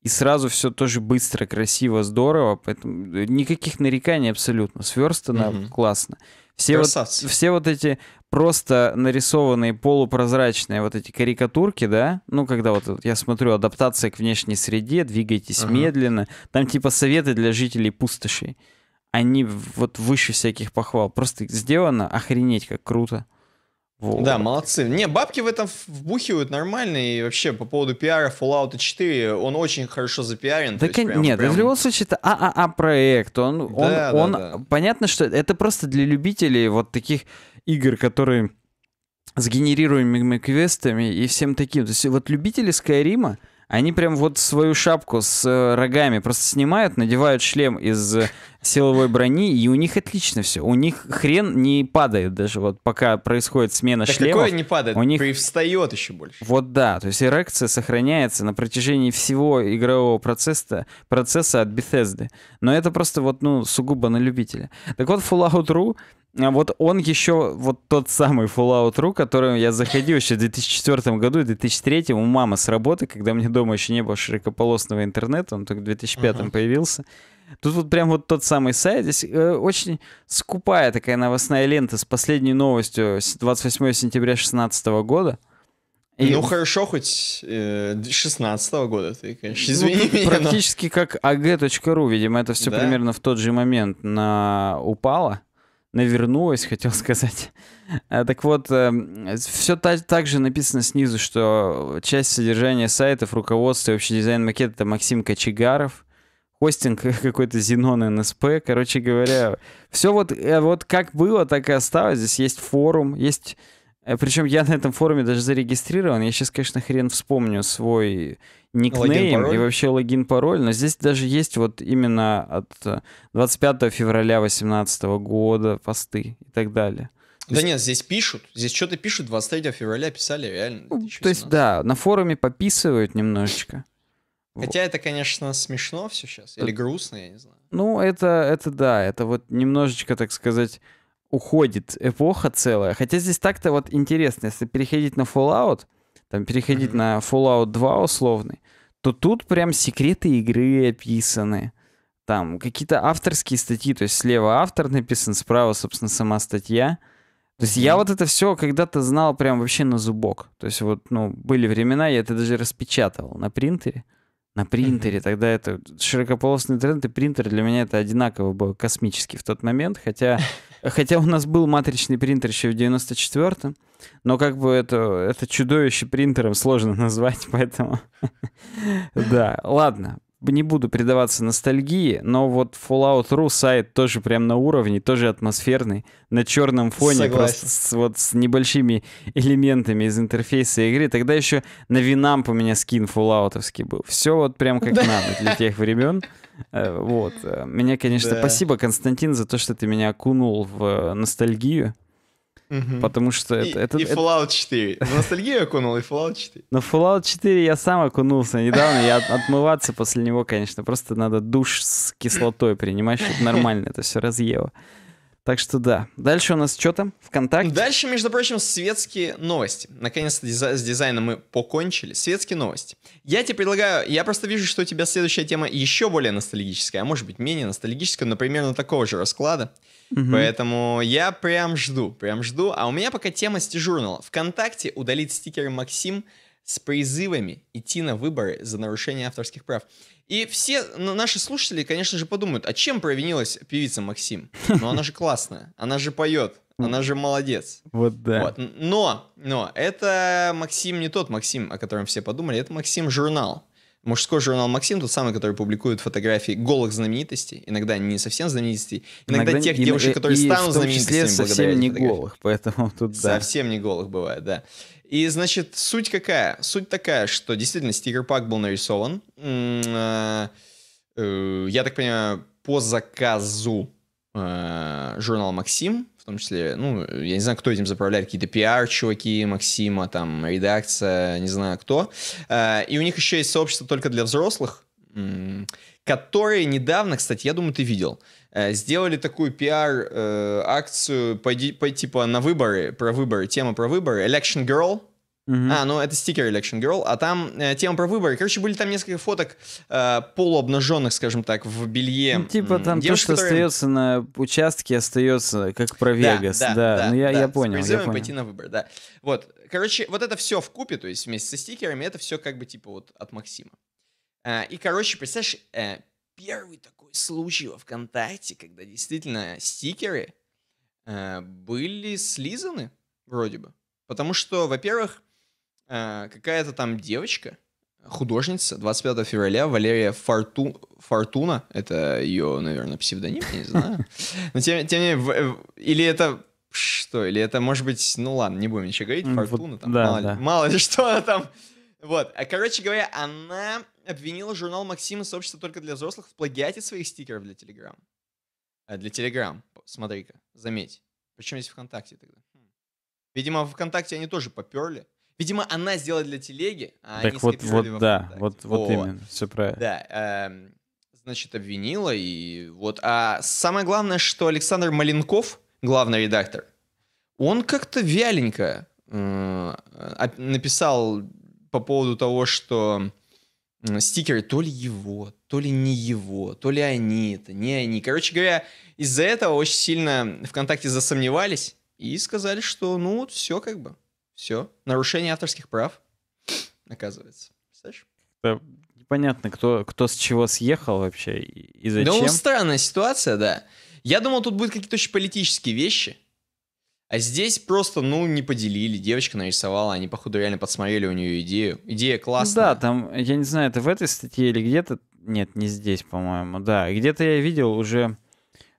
и сразу все тоже быстро, красиво, здорово, поэтому никаких нареканий абсолютно, сверстано угу. классно. Все вот, все вот эти просто нарисованные полупрозрачные вот эти карикатурки, да, ну, когда вот, я смотрю, адаптация к внешней среде, двигайтесь ага. медленно, там типа советы для жителей пустошей, они вот выше всяких похвал, просто сделано охренеть как круто. Вот. Да, молодцы. Не, бабки в этом вбухивают нормально. И вообще, по поводу пиара Fallout 4, он очень хорошо запиарен. Да, прям, нет, прям... в любом случае, это ААА-проект. Он, да, он, да, он... Да. Понятно, что это просто для любителей вот таких игр, которые с генерируемыми квестами и всем таким. То есть вот любители Скайрима, они прям вот свою шапку с э, рогами просто снимают, надевают шлем из э, силовой брони, и у них отлично все. У них хрен не падает даже, вот пока происходит смена так шлемов. какое не падает? У них... Привстает еще больше. Вот да, то есть эрекция сохраняется на протяжении всего игрового процесса, процесса от Bethesda. Но это просто вот, ну, сугубо на любителя. Так вот, Fallout.ru а вот он еще вот тот самый Fallout Ru, который я заходил еще в 2004 году, в 2003 у мамы с работы, когда мне дома еще не было широкополосного интернета, он только в 2005 uh-huh. появился. Тут вот прям вот тот самый сайт. Здесь э, очень скупая такая новостная лента с последней новостью 28 сентября 2016 года. И... Ну хорошо, хоть э, 16 года ты, конечно, ну, извини ну, меня. Практически но... как ag.ru, а видимо, это все да? примерно в тот же момент на... упало навернулась, хотел сказать. Э, так вот, эм, все так, же написано снизу, что часть содержания сайтов, руководство и общий дизайн макета — это Максим Кочегаров, хостинг какой-то Зенон НСП. Короче говоря, все вот, э, вот как было, так и осталось. Здесь есть форум, есть Э, Причем я на этом форуме даже зарегистрирован. Я сейчас, конечно, хрен вспомню свой никнейм и вообще логин-пароль, но здесь даже есть вот именно от 25 э, февраля 2018 года посты и так далее. То да есть... нет, здесь пишут, здесь что-то пишут, 23 февраля писали, реально. Ну, то есть, да, на форуме пописывают немножечко. Хотя это, конечно, смешно все сейчас, или э, грустно, я не знаю. Ну, это, это да, это вот немножечко, так сказать, уходит эпоха целая. Хотя здесь так-то вот интересно, если переходить на Fallout, там переходить mm-hmm. на Fallout 2 условный, то тут прям секреты игры описаны. Там какие-то авторские статьи, то есть слева автор написан, справа, собственно, сама статья. То есть mm-hmm. я вот это все когда-то знал прям вообще на зубок. То есть вот, ну, были времена, я это даже распечатывал на принтере на принтере, тогда это широкополосный интернет и принтер для меня это одинаково был космический в тот момент, хотя, хотя у нас был матричный принтер еще в 94-м, но как бы это, это чудовище принтером сложно назвать, поэтому... Да, ладно, не буду предаваться ностальгии, но вот Fallout.ru сайт тоже прям на уровне, тоже атмосферный, на черном фоне, Согласен. просто с, вот с небольшими элементами из интерфейса игры. Тогда еще на Винамп у меня скин фоллаутовский был. Все вот прям как надо для тех времен. Э, вот. Э, меня, конечно, спасибо, Константин, за то, что ты меня окунул в э, ностальгию. Угу. Потому что и, это... и Fallout это... 4. В ностальгию окунул и Fallout 4. Но ну, Fallout 4 я сам окунулся недавно. Я отмываться после него, конечно. Просто надо душ с кислотой принимать, чтобы нормально это все разъело. Так что да. Дальше у нас что там? Вконтакте? Дальше, между прочим, светские новости. Наконец-то с дизайном мы покончили. Светские новости. Я тебе предлагаю... Я просто вижу, что у тебя следующая тема еще более ностальгическая, а может быть менее ностальгическая, но примерно такого же расклада. Угу. Поэтому я прям жду, прям жду. А у меня пока тема с дежурнала. Вконтакте удалить стикеры Максим с призывами идти на выборы за нарушение авторских прав. И все наши слушатели, конечно же, подумают, а чем провинилась певица Максим? Ну, она же классная, она же поет, она же молодец. Вот да. Вот. Но, но, это Максим не тот Максим, о котором все подумали, это Максим журнал. Мужской журнал «Максим», тот самый, который публикует фотографии голых знаменитостей, иногда не совсем знаменитостей, иногда, иногда тех и, девушек, которые и станут в том числе знаменитостями числе совсем не голых, поэтому тут да. Совсем не голых бывает, да. И, значит, суть какая? Суть такая, что действительно стикер-пак был нарисован. А, э, я так понимаю, по заказу э, журнал «Максим», в том числе, ну, я не знаю, кто этим заправляет, какие-то пиар-чуваки Максима, там, редакция, не знаю кто. Э, и у них еще есть сообщество только для взрослых, которые недавно, кстати, я думаю, ты видел – Э, сделали такую пиар-акцию, э, пойди, типа, на выборы, про выборы, тема про выборы, Election Girl, Mm-hmm. А, ну это стикер Election Girl, а там э, тема про выборы. Короче, были там несколько фоток э, полуобнаженных, скажем так, в белье. Ну, типа там Девушка, то, что которые... остается на участке, остается как про Вегас. Да, да, да. да, ну, я, да. я понял. Я понял. пойти на выборы, да. Вот, короче, вот это все в купе, то есть вместе со стикерами, это все как бы типа вот от Максима. Э, и, короче, представляешь, э, первый такой случай во ВКонтакте, когда действительно стикеры э, были слизаны, вроде бы. Потому что, во-первых, э, какая-то там девочка, художница, 25 февраля, Валерия Форту... Фортуна, это ее, наверное, псевдоним, я не знаю. Но тем, тем не менее, э, или это что, или это, может быть, ну ладно, не будем ничего говорить, Фортуна, там, да, мало, да. мало ли что там. Вот, А короче говоря, она обвинила журнал Максима и сообщество только для взрослых в плагиате своих стикеров для Telegram. Э, для Телеграм, смотри-ка, заметь. Причем здесь ВКонтакте тогда? Хм. Видимо, ВКонтакте они тоже поперли. Видимо, она сделала для телеги, а так они вот, вот да, вот, вот, вот именно, все правильно. Да, э, значит, обвинила и вот. А самое главное, что Александр Маленков, главный редактор, он как-то вяленько э, э написал по поводу того, что стикеры то ли его, то ли не его, то ли они это, не они. Короче говоря, из-за этого очень сильно ВКонтакте засомневались и сказали, что ну вот все как бы, все. Нарушение авторских прав, оказывается. Представляешь? непонятно, кто, кто с чего съехал вообще и зачем. Да, ну, странная ситуация, да. Я думал, тут будут какие-то очень политические вещи, а здесь просто, ну, не поделили. Девочка нарисовала, они, походу, реально подсмотрели у нее идею. Идея классная. Да, там, я не знаю, это в этой статье или где-то... Нет, не здесь, по-моему, да. Где-то я видел уже,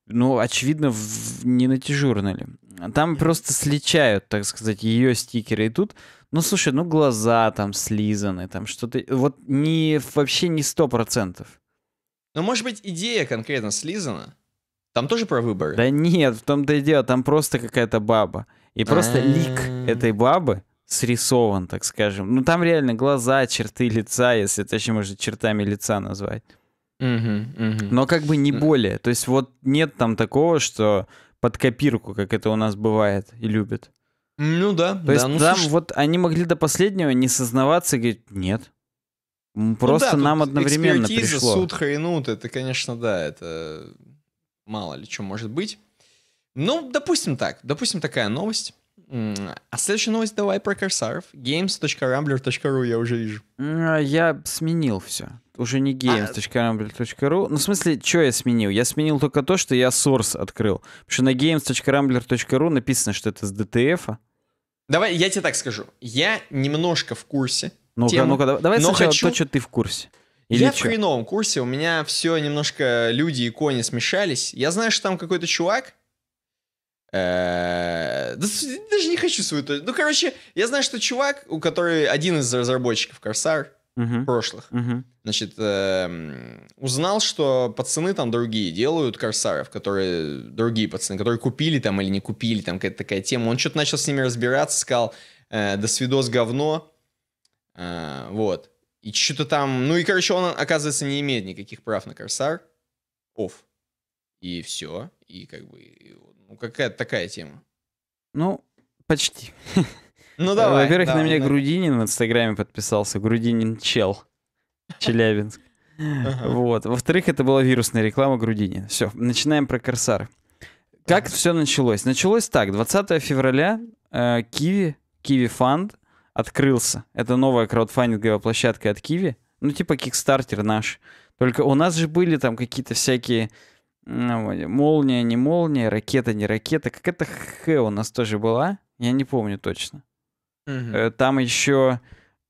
ну, очевидно, в... не на журнале. Там просто сличают, так сказать, ее стикеры. И тут, ну, слушай, ну, глаза там слизаны, там что-то... Вот не, вообще не сто процентов. Ну, может быть, идея конкретно слизана? Там тоже про выборы? Да нет, в том-то и дело, там просто какая-то баба. И просто лик этой бабы срисован, так скажем. Ну там реально глаза, черты лица, если точнее можно чертами лица назвать. Но как бы не более. То есть вот нет там такого, что под копирку, как это у нас бывает и любят. Ну да. То да, есть ну, там слушай... вот они могли до последнего не сознаваться и говорить, нет, Просто ну, да, нам одновременно пришло. суд хренут, это, конечно, да, это мало ли что может быть. Ну, допустим так, допустим такая новость. А следующая новость давай про корсаров. games.rambler.ru я уже вижу. А, я сменил все. Уже не а, games.rambler.ru. Ну, в смысле, что я сменил? Я сменил только то, что я source открыл. Потому что на games.rambler.ru написано, что это с DTF. -а. Давай, я тебе так скажу. Я немножко в курсе. Ну-ка, ну-ка, давай но сначала хочу... то, что ты в курсе. Или я чё? в хреновом курсе, у меня все немножко люди и кони смешались. Я знаю, что там какой-то чувак. Э, да, даже не хочу свою точку. Ну, короче, я знаю, что чувак, у который один из разработчиков Корсар угу. прошлых, угу. значит, эм, узнал, что пацаны там другие делают Корсаров, которые другие пацаны, которые купили там или не купили, там какая-то такая тема. Он что-то начал с ними разбираться, сказал, э, до свидос говно. Э, вот. И что-то там... Ну и, короче, он, оказывается, не имеет никаких прав на Корсар. Оф. И все. И как бы... Ну, какая-то такая тема. Ну, почти. Ну, давай. Во-первых, на меня Грудинин в Инстаграме подписался. Грудинин Чел. Челябинск. Вот. Во-вторых, это была вирусная реклама Грудинин. Все, начинаем про Корсар. Как все началось? Началось так. 20 февраля Киви, Киви Фанд открылся. Это новая краудфандинговая площадка от Киви. Ну, типа Kickstarter наш. Только у нас же были там какие-то всякие ну, молния, не молния, ракета, не ракета. Какая-то х у нас тоже была. Я не помню точно. Угу. Там еще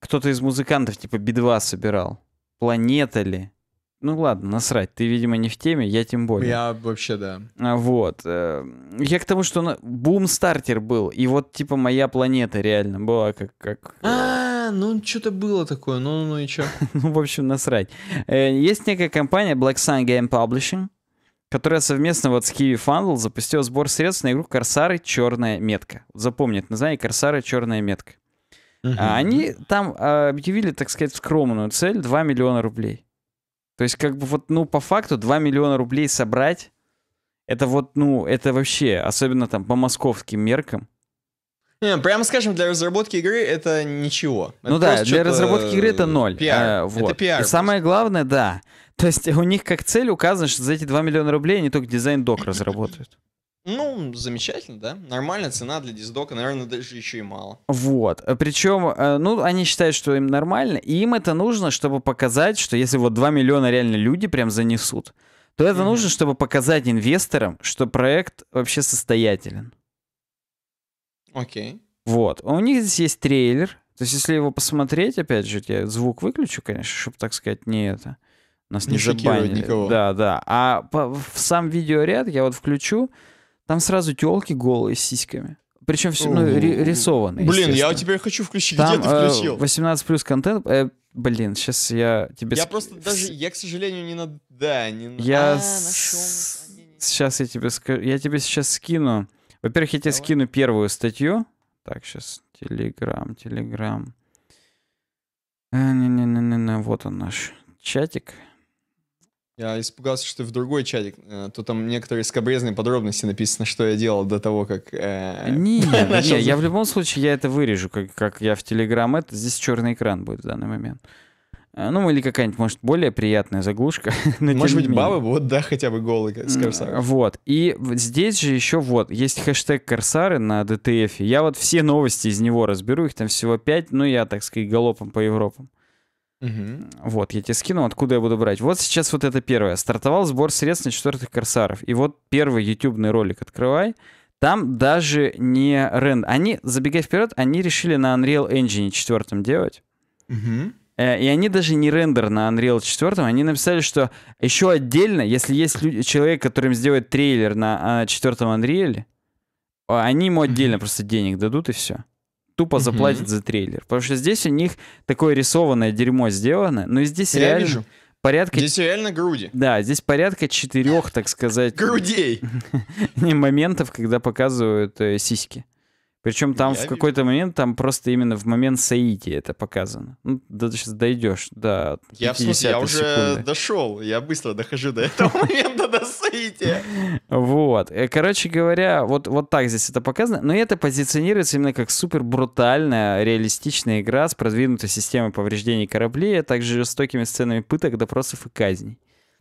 кто-то из музыкантов типа би собирал. Планета ли? Ну ладно, насрать, ты, видимо, не в теме, я тем более. Я вообще, да. А, вот. Э, я к тому, что ну, бум-стартер был, и вот, типа, моя планета реально была как... как... Э, а, ну что-то было такое, ну, ну, ну и что? ну, в общем, насрать. Э, есть некая компания Black Sun Game Publishing, которая совместно вот с Kiwi Fundle запустила сбор средств на игру Корсары Черная метка. Запомни это название Корсары Черная метка. Угу. Они там а, объявили, так сказать, скромную цель 2 миллиона рублей. То есть, как бы вот, ну, по факту 2 миллиона рублей собрать, это вот, ну, это вообще, особенно там по московским меркам. Не, ну, прямо скажем, для разработки игры это ничего. Это ну да, для разработки игры это ноль. PR. Э, а, вот. Это PR. И самое главное, да. То есть у них как цель указано, что за эти 2 миллиона рублей они только дизайн-док разработают. Ну, замечательно, да? Нормальная цена для диздока, наверное, даже еще и мало. Вот. Э, Причем, э, ну, они считают, что им нормально, и им это нужно, чтобы показать, что если вот 2 миллиона реально люди прям занесут, то это mm-hmm. нужно, чтобы показать инвесторам, что проект вообще состоятелен. Окей. Okay. Вот. У них здесь есть трейлер. То есть, если его посмотреть, опять же, я звук выключу, конечно, чтобы, так сказать, не это. Нас не, не забанили. Никого. Да, да. А по, в сам видеоряд я вот включу. Там сразу телки голые с сиськами. Причем все, ну, рисованные. Блин, я теперь хочу включить. Там, Где ты включил? 18 э, плюс контент. Э, блин, сейчас я тебе... Я ск... просто даже, я, к сожалению, не на... Да, не на... Я... А, с... Сейчас я тебе скажу... Я тебе сейчас скину... Во-первых, я тебе Давай. скину первую статью. Так, сейчас. Телеграм, телеграм. Э, не Не-не-не-не, вот он наш чатик. Я испугался, что в другой чатик. Э, то там некоторые скобрезные подробности написано, что я делал до того, как... Э, не, не, я в любом случае я это вырежу, как, как я в Телеграм. Это здесь черный экран будет в данный момент. Э, ну, или какая-нибудь, может, более приятная заглушка. Может быть, бабы вот да, хотя бы голые с корсары. Вот. И здесь же еще вот, есть хэштег корсары на ДТФ. Я вот все новости из него разберу, их там всего пять, ну, я, так сказать, галопом по Европам. Угу. Вот, я тебе скинул, откуда я буду брать. Вот сейчас вот это первое. Стартовал сбор средств на четвертых корсаров. И вот первый ютубный ролик открывай. Там даже не рен... Они, забегая вперед, они решили на Unreal Engine 4 делать. Угу. И они даже не рендер на Unreal 4, они написали, что еще отдельно, если есть люди, человек, которым сделает трейлер на а, четвертом Unreal, а, они ему отдельно просто денег дадут и все тупо угу. заплатит за трейлер. Потому что здесь у них такое рисованное дерьмо сделано, но ну, здесь Я реально... Вижу. Порядка... Здесь реально груди. Да, здесь порядка четырех, так сказать... Грудей! моментов, когда показывают э, сиськи. Причем там я в какой-то момент, там просто именно в момент Саити это показано. Ну, да, ты сейчас дойдешь, да. Я, в смысле, я уже секунды. дошел, я быстро дохожу до этого момента, до Саити. Вот. Э, короче говоря, вот, вот так здесь это показано. Но это позиционируется именно как супер брутальная, реалистичная игра с продвинутой системой повреждений кораблей, а также жестокими сценами пыток, допросов и казней.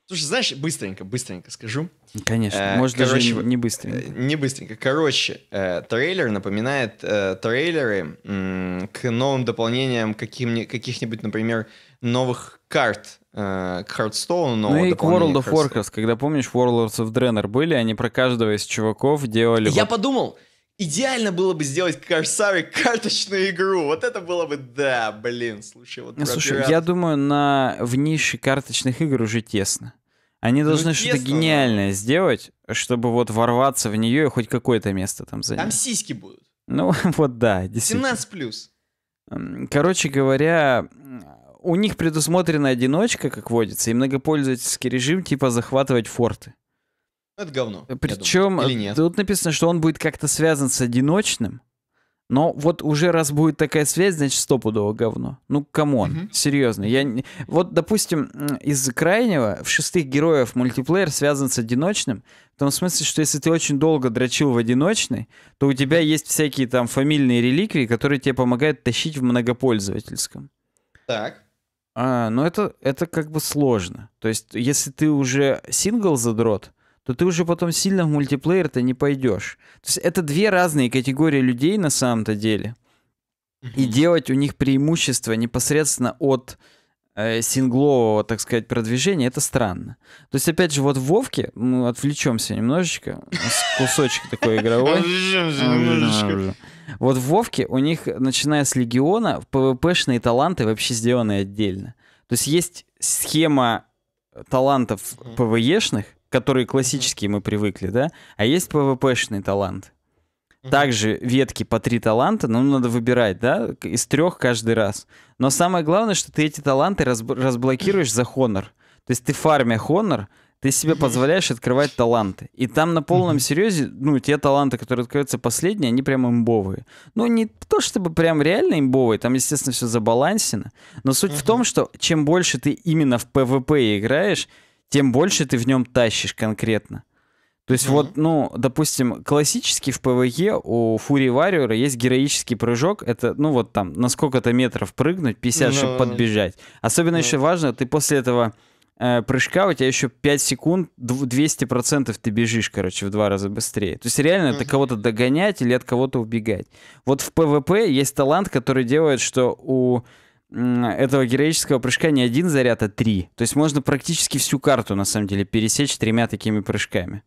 Слушай, знаешь, быстренько, быстренько скажу. Конечно, э, может короче, даже не быстренько. Э, не быстренько. Короче, э, трейлер напоминает э, трейлеры э, к новым дополнениям каким, каких-нибудь, например, новых карт э, к Хардстоуну. Ну и к World of Warcraft, когда, помнишь, World of Draenor были, они про каждого из чуваков делали... Я вот... подумал, Идеально было бы сделать Корсаре карточную игру. Вот это было бы, да, блин, слушай, вот ну, Слушай, пират... я думаю, на в нише карточных игр уже тесно. Они ну, должны ну, что-то гениальное да. сделать, чтобы вот ворваться в нее и хоть какое-то место там занять. Там сиськи будут. Ну вот да, действительно. 17 плюс. Короче говоря, у них предусмотрена одиночка, как водится, и многопользовательский режим типа захватывать форты. Это говно. Причем тут написано, что он будет как-то связан с одиночным. Но вот уже раз будет такая связь, значит, стопудово говно. Ну, камон, угу. серьезно. Я... Вот, допустим, из крайнего в шестых героев мультиплеер связан с одиночным, в том смысле, что если ты очень долго дрочил в одиночной, то у тебя есть всякие там фамильные реликвии, которые тебе помогают тащить в многопользовательском. Так. А, но ну, это, это как бы сложно. То есть, если ты уже сингл задрот, то ты уже потом сильно в мультиплеер-то не пойдешь. То есть это две разные категории людей на самом-то деле. И делать у них преимущество непосредственно от э, синглового, так сказать, продвижения, это странно. То есть, опять же, вот в Вовке, мы отвлечемся немножечко, кусочек такой игровой. А, вот в Вовке у них, начиная с Легиона, ПВПшные таланты вообще сделаны отдельно. То есть есть схема талантов ПВЕшных, которые классические мы привыкли, да, а есть PvP-шный талант. Также ветки по три таланта, но ну, надо выбирать, да, из трех каждый раз. Но самое главное, что ты эти таланты разб- разблокируешь за хонор. То есть ты фармя хонор, ты себе позволяешь открывать таланты. И там на полном серьезе, ну, те таланты, которые открываются последние, они прям имбовые. Ну, не то чтобы прям реально имбовые, там, естественно, все забалансено. Но суть в том, что чем больше ты именно в ПВП играешь, тем больше ты в нем тащишь конкретно. То есть mm-hmm. вот, ну, допустим, классический в ПВЕ у Фури Варриора есть героический прыжок. Это, ну, вот там, на сколько-то метров прыгнуть, 50, no. чтобы подбежать. Особенно no. Ну. еще важно, ты после этого э, прыжка, у тебя еще 5 секунд, 200% ты бежишь, короче, в два раза быстрее. То есть реально mm-hmm. это кого-то догонять или от кого-то убегать. Вот в ПВП есть талант, который делает, что у этого героического прыжка не один заряд, а три. То есть можно практически всю карту, на самом деле, пересечь тремя такими прыжками.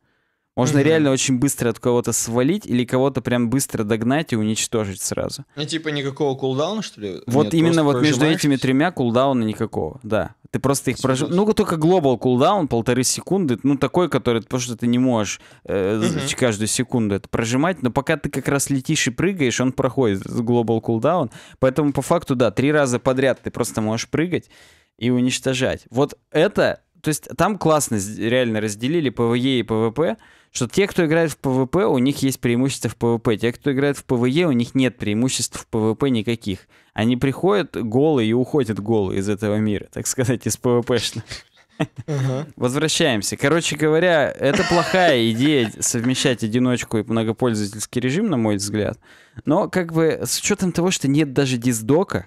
Можно mm-hmm. реально очень быстро от кого-то свалить или кого-то прям быстро догнать и уничтожить сразу. Ну, типа никакого кулдауна, что ли? Вот Нет, именно вот между этими тремя кулдауна никакого, да. Ты просто их прожил. Ну, только глобал кулдаун, полторы секунды. Ну, такой, который, потому что ты не можешь э, mm-hmm. каждую секунду это прожимать. Но пока ты как раз летишь и прыгаешь, он проходит глобал кулдаун. Поэтому, по факту, да, три раза подряд ты просто можешь прыгать и уничтожать. Вот это. То есть там классно реально разделили ПВЕ и ПВП что те, кто играет в ПВП, у них есть преимущество в ПВП. Те, кто играет в ПВЕ, у них нет преимуществ в ПВП никаких. Они приходят голые и уходят голые из этого мира, так сказать, из ПВПшных. Возвращаемся. Короче говоря, это плохая идея совмещать одиночку и многопользовательский режим, на мой взгляд. Но как бы с учетом того, что нет даже диздока,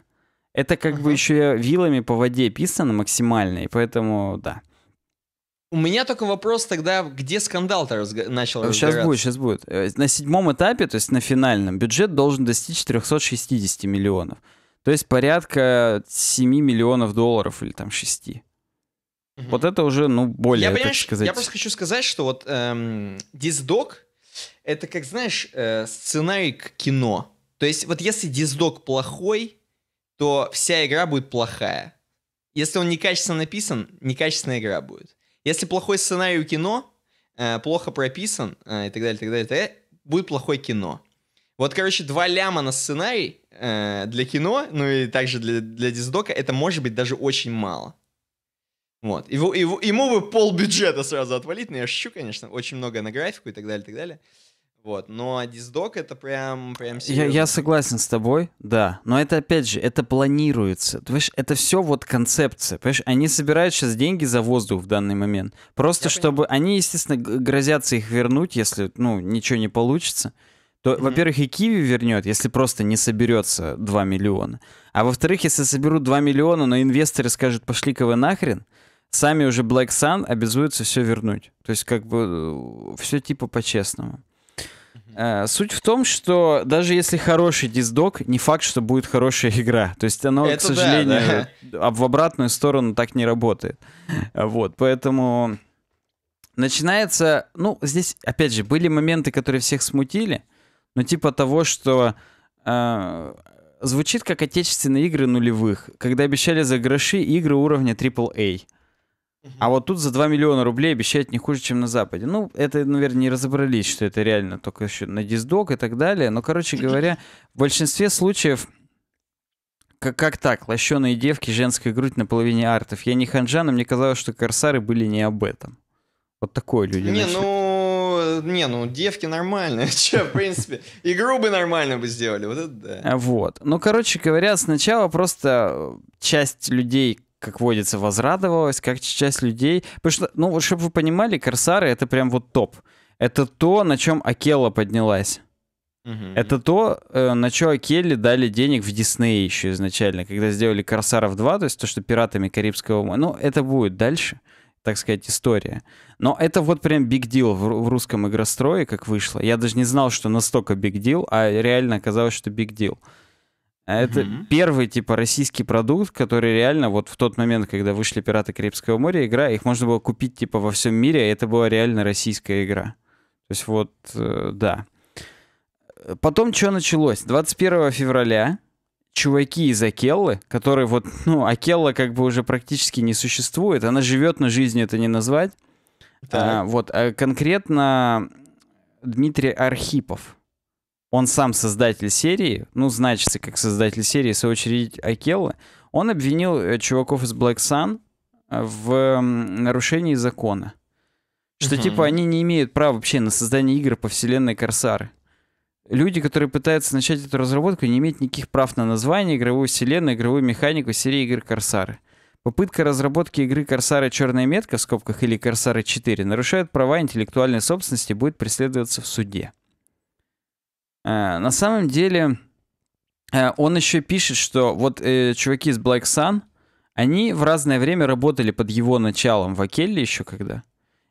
это как бы еще вилами по воде писано максимально, и поэтому да. У меня только вопрос тогда, где скандал-то разго... начал сейчас э, разбираться? Сейчас будет, сейчас будет. Э, на седьмом этапе, то есть на финальном, бюджет должен достичь 460 миллионов. То есть порядка 7 миллионов долларов или там 6. Угу. Вот это уже, ну, более, я, так сказать... Я просто хочу сказать, что вот эм, это, как знаешь, э, сценарий к кино. То есть вот если диздок плохой, то вся игра будет плохая. Если он некачественно написан, некачественная игра будет. Если плохой сценарий у кино, э, плохо прописан э, и так далее, так далее, так далее, будет плохое кино. Вот, короче, два ляма на сценарий э, для кино, ну и также для, для диздока, это может быть даже очень мало. Вот. Его, его, ему бы пол бюджета сразу отвалить, но я шучу, конечно, очень много на графику и так далее, и так далее. Вот. Но диздок это прям, прям серьезно. я, я согласен с тобой, да. Но это опять же, это планируется. Ты понимаешь, это все вот концепция. Понимаешь, они собирают сейчас деньги за воздух в данный момент. Просто я чтобы понимаю. они, естественно, грозятся их вернуть, если ну, ничего не получится. То, mm-hmm. во-первых, и Киви вернет, если просто не соберется 2 миллиона. А во-вторых, если соберут 2 миллиона, но инвесторы скажут, пошли-ка вы нахрен, сами уже Black Sun обязуются все вернуть. То есть, как бы, э, все типа по-честному. Э, суть в том, что даже если хороший диздок, не факт, что будет хорошая игра. То есть оно, Это к сожалению, да, да. в обратную сторону так не работает. Вот, поэтому начинается... Ну, здесь, опять же, были моменты, которые всех смутили. Но типа того, что э, звучит как отечественные игры нулевых, когда обещали за гроши игры уровня AAA. А вот тут за 2 миллиона рублей обещают не хуже, чем на Западе. Ну, это, наверное, не разобрались, что это реально только еще на диздок и так далее. Но, короче говоря, в большинстве случаев как, как так? Лощеные девки, женская грудь на половине артов. Я не ханжан, но мне казалось, что корсары были не об этом. Вот такое люди. Не, начали. ну, не, ну, девки нормальные, Че, в принципе, игру бы нормально бы сделали. Вот это да. Вот. Ну, короче говоря, сначала просто э, часть людей, как водится, возрадовалась, как часть людей. Потому что, ну, вот чтобы вы понимали, корсары это прям вот топ. Это то, на чем Акелла поднялась. Угу. Это то, э, на что Акелли дали денег в Дисней еще изначально, когда сделали Корсаров 2, то есть то, что пиратами Карибского моря. Ну, это будет дальше, так сказать, история. Но это вот прям big deal в, в русском игрострое, как вышло. Я даже не знал, что настолько big deal, а реально оказалось, что big deal. А это угу. первый, типа, российский продукт, который реально вот в тот момент, когда вышли «Пираты Карибского моря», игра, их можно было купить, типа, во всем мире, и это была реально российская игра. То есть вот, э, да. Потом что началось? 21 февраля чуваки из Акеллы, которые вот, ну, Акелла как бы уже практически не существует, она живет, но жизнью это не назвать. Да. А, вот, а конкретно Дмитрий Архипов, он сам создатель серии, ну, значится как создатель серии, в свою очередь Акелла, он обвинил э, чуваков из Black Sun э, в нарушении закона. Что, угу. типа, они не имеют права вообще на создание игр по вселенной Корсары. Люди, которые пытаются начать эту разработку, не имеют никаких прав на название, игровую вселенную, игровую механику серии игр Корсары. Попытка разработки игры Корсары Черная метка в скобках или Корсары 4 нарушает права интеллектуальной собственности и будет преследоваться в суде. Э, на самом деле, э, он еще пишет, что вот э, чуваки из Black Sun, они в разное время работали под его началом в Акелле еще когда.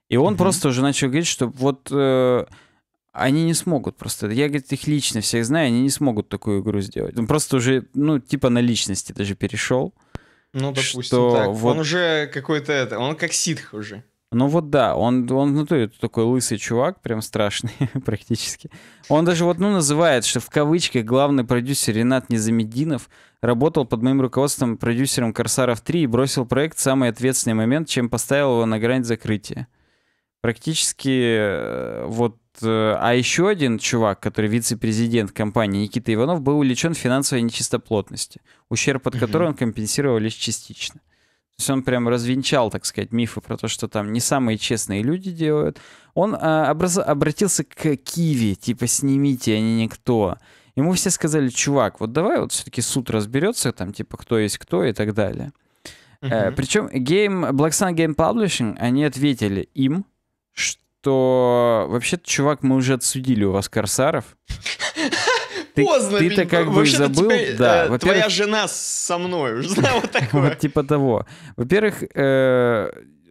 И он mm просто уже начал говорить, что вот э, они не смогут просто. Я, говорит, их лично всех знаю, они не смогут такую игру сделать. Он просто уже, ну, типа на личности даже перешел. Ну, допустим, что так. Вот... Он уже какой-то это, он как ситх уже. Ну вот да, он, он ну, то, такой лысый чувак, прям страшный практически. Он даже вот, ну, называет, что в кавычках главный продюсер Ренат Незамединов работал под моим руководством продюсером «Корсаров 3» и бросил проект в самый ответственный момент, чем поставил его на грань закрытия. Практически э, вот... Э, а еще один чувак, который вице-президент компании Никита Иванов, был увлечен финансовой нечистоплотности, ущерб от угу. которого он компенсировал лишь частично есть он прям развенчал, так сказать, мифы про то, что там не самые честные люди делают. Он а, образ... обратился к Киви, типа «снимите, они а никто». Ему все сказали, чувак, вот давай вот все-таки суд разберется, там, типа, кто есть кто и так далее. Uh-huh. э, причем Game, Black Sun Game Publishing, они ответили им, что вообще-то, чувак, мы уже отсудили у вас корсаров. ты, поздно. Ты-то как бы забыл, тебя, да. Э, твоя жена со мной, уже знаю, вот такое. Вот типа того. Во-первых, э,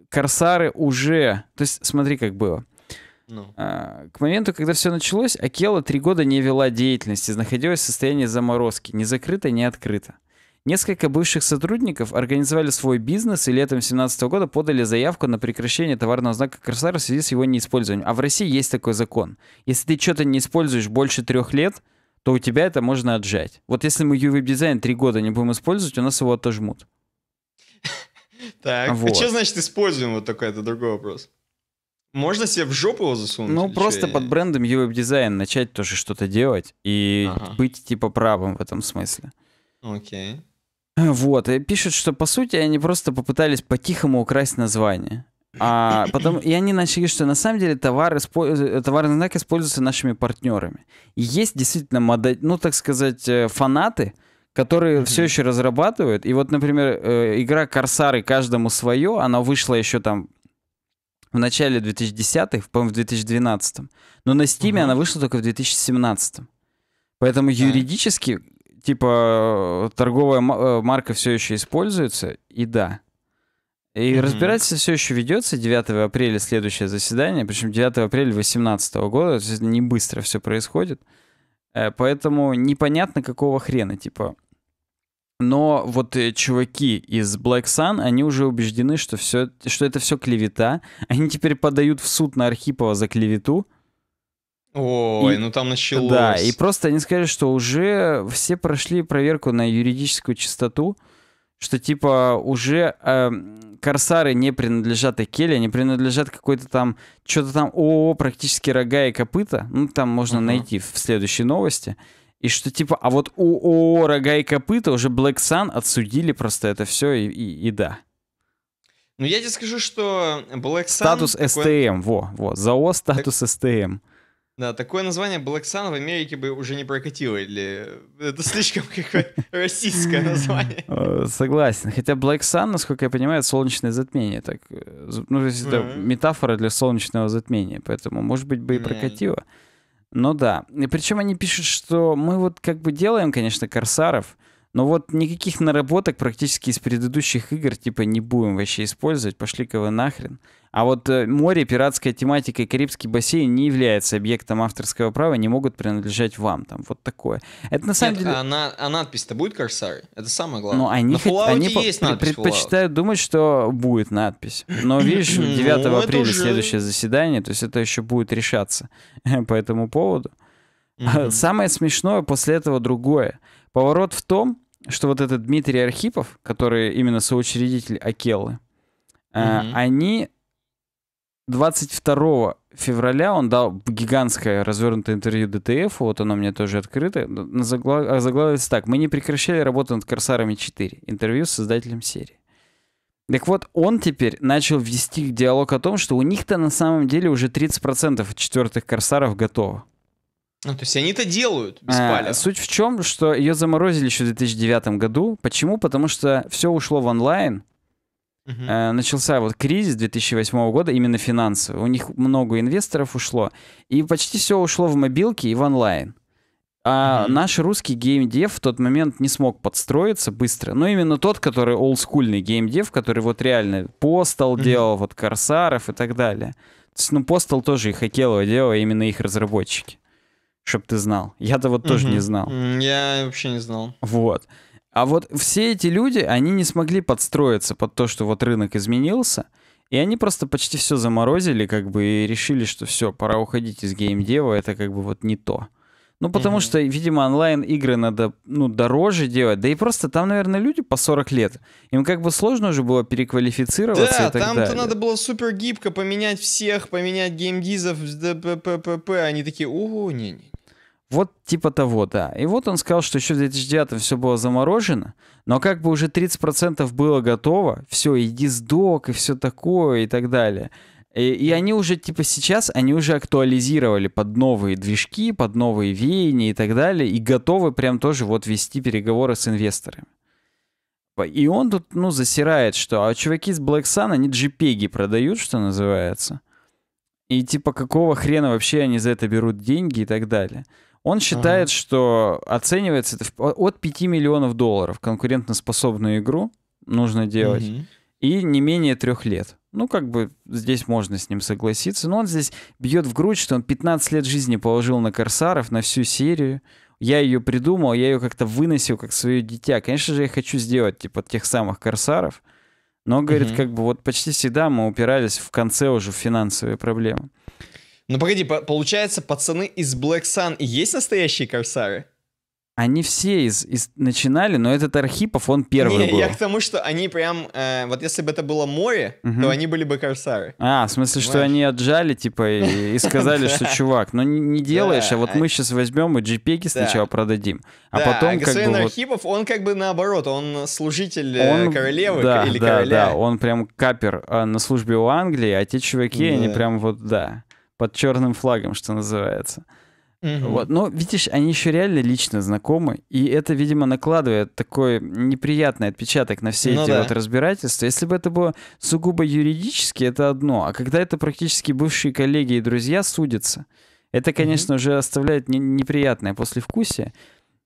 корсары уже... То есть смотри, как было. Ну. А, к моменту, когда все началось, Акела три года не вела деятельности, находилась в состоянии заморозки, не закрыта, не открыта. Несколько бывших сотрудников организовали свой бизнес и летом 2017 года подали заявку на прекращение товарного знака Корсара в связи с его неиспользованием. А в России есть такой закон. Если ты что-то не используешь больше трех лет, то у тебя это можно отжать. Вот если мы UV-дизайн три года не будем использовать, у нас его отожмут. Так, а вот. а что значит используем вот такой, это другой вопрос. Можно себе в жопу его засунуть? Ну, просто под брендом UV дизайн начать тоже что-то делать и быть типа правым в этом смысле. Окей. Э, вот, и пишут, что по сути они просто попытались по-тихому украсть название. А, потом, и они начали, что на самом деле товар использ... товарный знак используется нашими партнерами. И есть действительно, модель, ну, так сказать, э, фанаты, которые mm-hmm. все еще разрабатывают. И вот, например, э, игра «Корсары. Каждому свое», она вышла еще там в начале 2010-х, по-моему, в 2012 Но на Steam mm-hmm. она вышла только в 2017 Поэтому yeah. юридически, типа, торговая э, марка все еще используется, и да, и mm-hmm. разбирательство все еще ведется. 9 апреля следующее заседание, причем 9 апреля 2018 года. То есть не быстро все происходит. Э, поэтому непонятно, какого хрена, типа. Но вот э, чуваки из Black Sun, они уже убеждены, что, все, что это все клевета. Они теперь подают в суд на Архипова за клевету. Ой, и, ну там началось. Да, и просто они сказали, что уже все прошли проверку на юридическую чистоту что типа уже э, корсары не принадлежат Экеле, они принадлежат какой-то там, что-то там ООО, практически рога и копыта, ну там можно uh-huh. найти в следующей новости, и что типа, а вот у ООО рога и копыта уже Black Sun отсудили просто это все и, и, и да. Ну я тебе скажу, что Black Sun... Статус STM, эм, во, во, ЗАО статус так... STM. Эм. Да, такое название Black Sun в Америке бы уже не прокатило, или это слишком какое-то российское название. Э, согласен. Хотя Black Sun, насколько я понимаю, солнечное затмение. Так, э, ну, то есть это метафора для солнечного затмения, поэтому, может быть, бы и прокатило. Но да. И причем они пишут, что мы вот как бы делаем, конечно, корсаров, но вот никаких наработок практически из предыдущих игр типа не будем вообще использовать, пошли-ка вы нахрен. А вот э, море, пиратская тематика и Карибский бассейн не является объектом авторского права, не могут принадлежать вам. Там вот такое. Это на самом Нет, деле... А, на, а надпись-то будет корсары? Это самое главное. Ну, а они, на хот... они есть надпись предпочитают Fallout. думать, что будет надпись. Но видишь, 9 ну, апреля уже... следующее заседание, то есть это еще будет решаться по этому поводу. Mm-hmm. Самое смешное после этого другое. Поворот в том, что вот этот Дмитрий Архипов, который именно соучредитель Акелы, угу. э, они 22 февраля он дал гигантское развернутое интервью ДТФ, вот оно мне тоже открыто, загла... А заглавится так. «Мы не прекращали работу над «Корсарами 4», интервью с создателем серии». Так вот, он теперь начал вести диалог о том, что у них-то на самом деле уже 30% четвертых «Корсаров» готово. Ну, то есть они это делают без а, Суть в чем, что ее заморозили еще в 2009 году. Почему? Потому что все ушло в онлайн. Угу. Э, начался вот кризис 2008 года, именно финансовый. У них много инвесторов ушло. И почти все ушло в мобилки и в онлайн. А угу. наш русский геймдев в тот момент не смог подстроиться быстро. Но ну, именно тот, который олдскульный геймдев, который вот реально постал угу. делал, вот Корсаров и так далее. То есть, ну, Postal тоже и Хакелова делала, именно их разработчики чтобы ты знал. Я-то вот тоже не знал. Я вообще не знал. Вот. А вот все эти люди, они не смогли подстроиться под то, что вот рынок изменился, и они просто почти все заморозили, как бы, и решили, что все, пора уходить из геймдева, это как бы вот не то. Ну, потому mm-hmm. что, видимо, онлайн-игры надо, ну, дороже делать. Да и просто там, наверное, люди по 40 лет. Им как бы сложно уже было переквалифицироваться да, там далее. то надо было супер гибко поменять всех, поменять геймдизов, ДППП. Они такие, ого, не-не. Вот типа того, да. И вот он сказал, что еще в 2009 все было заморожено, но как бы уже 30% было готово, все, и диздок, и все такое, и так далее. И, и они уже, типа, сейчас, они уже актуализировали под новые движки, под новые веяния и так далее, и готовы прям тоже вот вести переговоры с инвесторами. И он тут, ну, засирает, что а чуваки с Black Sun, они джипеги продают, что называется. И типа, какого хрена вообще они за это берут деньги и так далее. Он считает, ага. что оценивается это от 5 миллионов долларов конкурентоспособную игру нужно делать. Угу. И не менее трех лет. Ну, как бы здесь можно с ним согласиться. Но он здесь бьет в грудь, что он 15 лет жизни положил на Корсаров, на всю серию. Я ее придумал, я ее как-то выносил как свое дитя. Конечно же, я хочу сделать, типа, тех самых Корсаров. Но, говорит, угу. как бы вот почти всегда мы упирались в конце уже в финансовые проблемы. Ну погоди, по получается, пацаны из Black Sun и есть настоящие корсары? Они все из, из начинали, но этот Архипов, он первый не, был. Я к тому, что они прям, э, вот если бы это было море, угу. то они были бы корсары. А, в смысле, Понимаешь? что они отжали, типа, и, и сказали, что, чувак, ну не, делаешь, а вот мы сейчас возьмем и джипеки сначала продадим. А потом как бы... Архипов, он как бы наоборот, он служитель э, королевы или короля. Да, да, он прям капер а, на службе у Англии, а те чуваки, они прям вот, да под черным флагом, что называется. Угу. Вот. Но, ну, видишь, они еще реально лично знакомы, и это, видимо, накладывает такой неприятный отпечаток на все ну эти да. вот разбирательства. Если бы это было сугубо юридически, это одно, а когда это практически бывшие коллеги и друзья судятся, это, конечно, угу. уже оставляет не- неприятное послевкусие.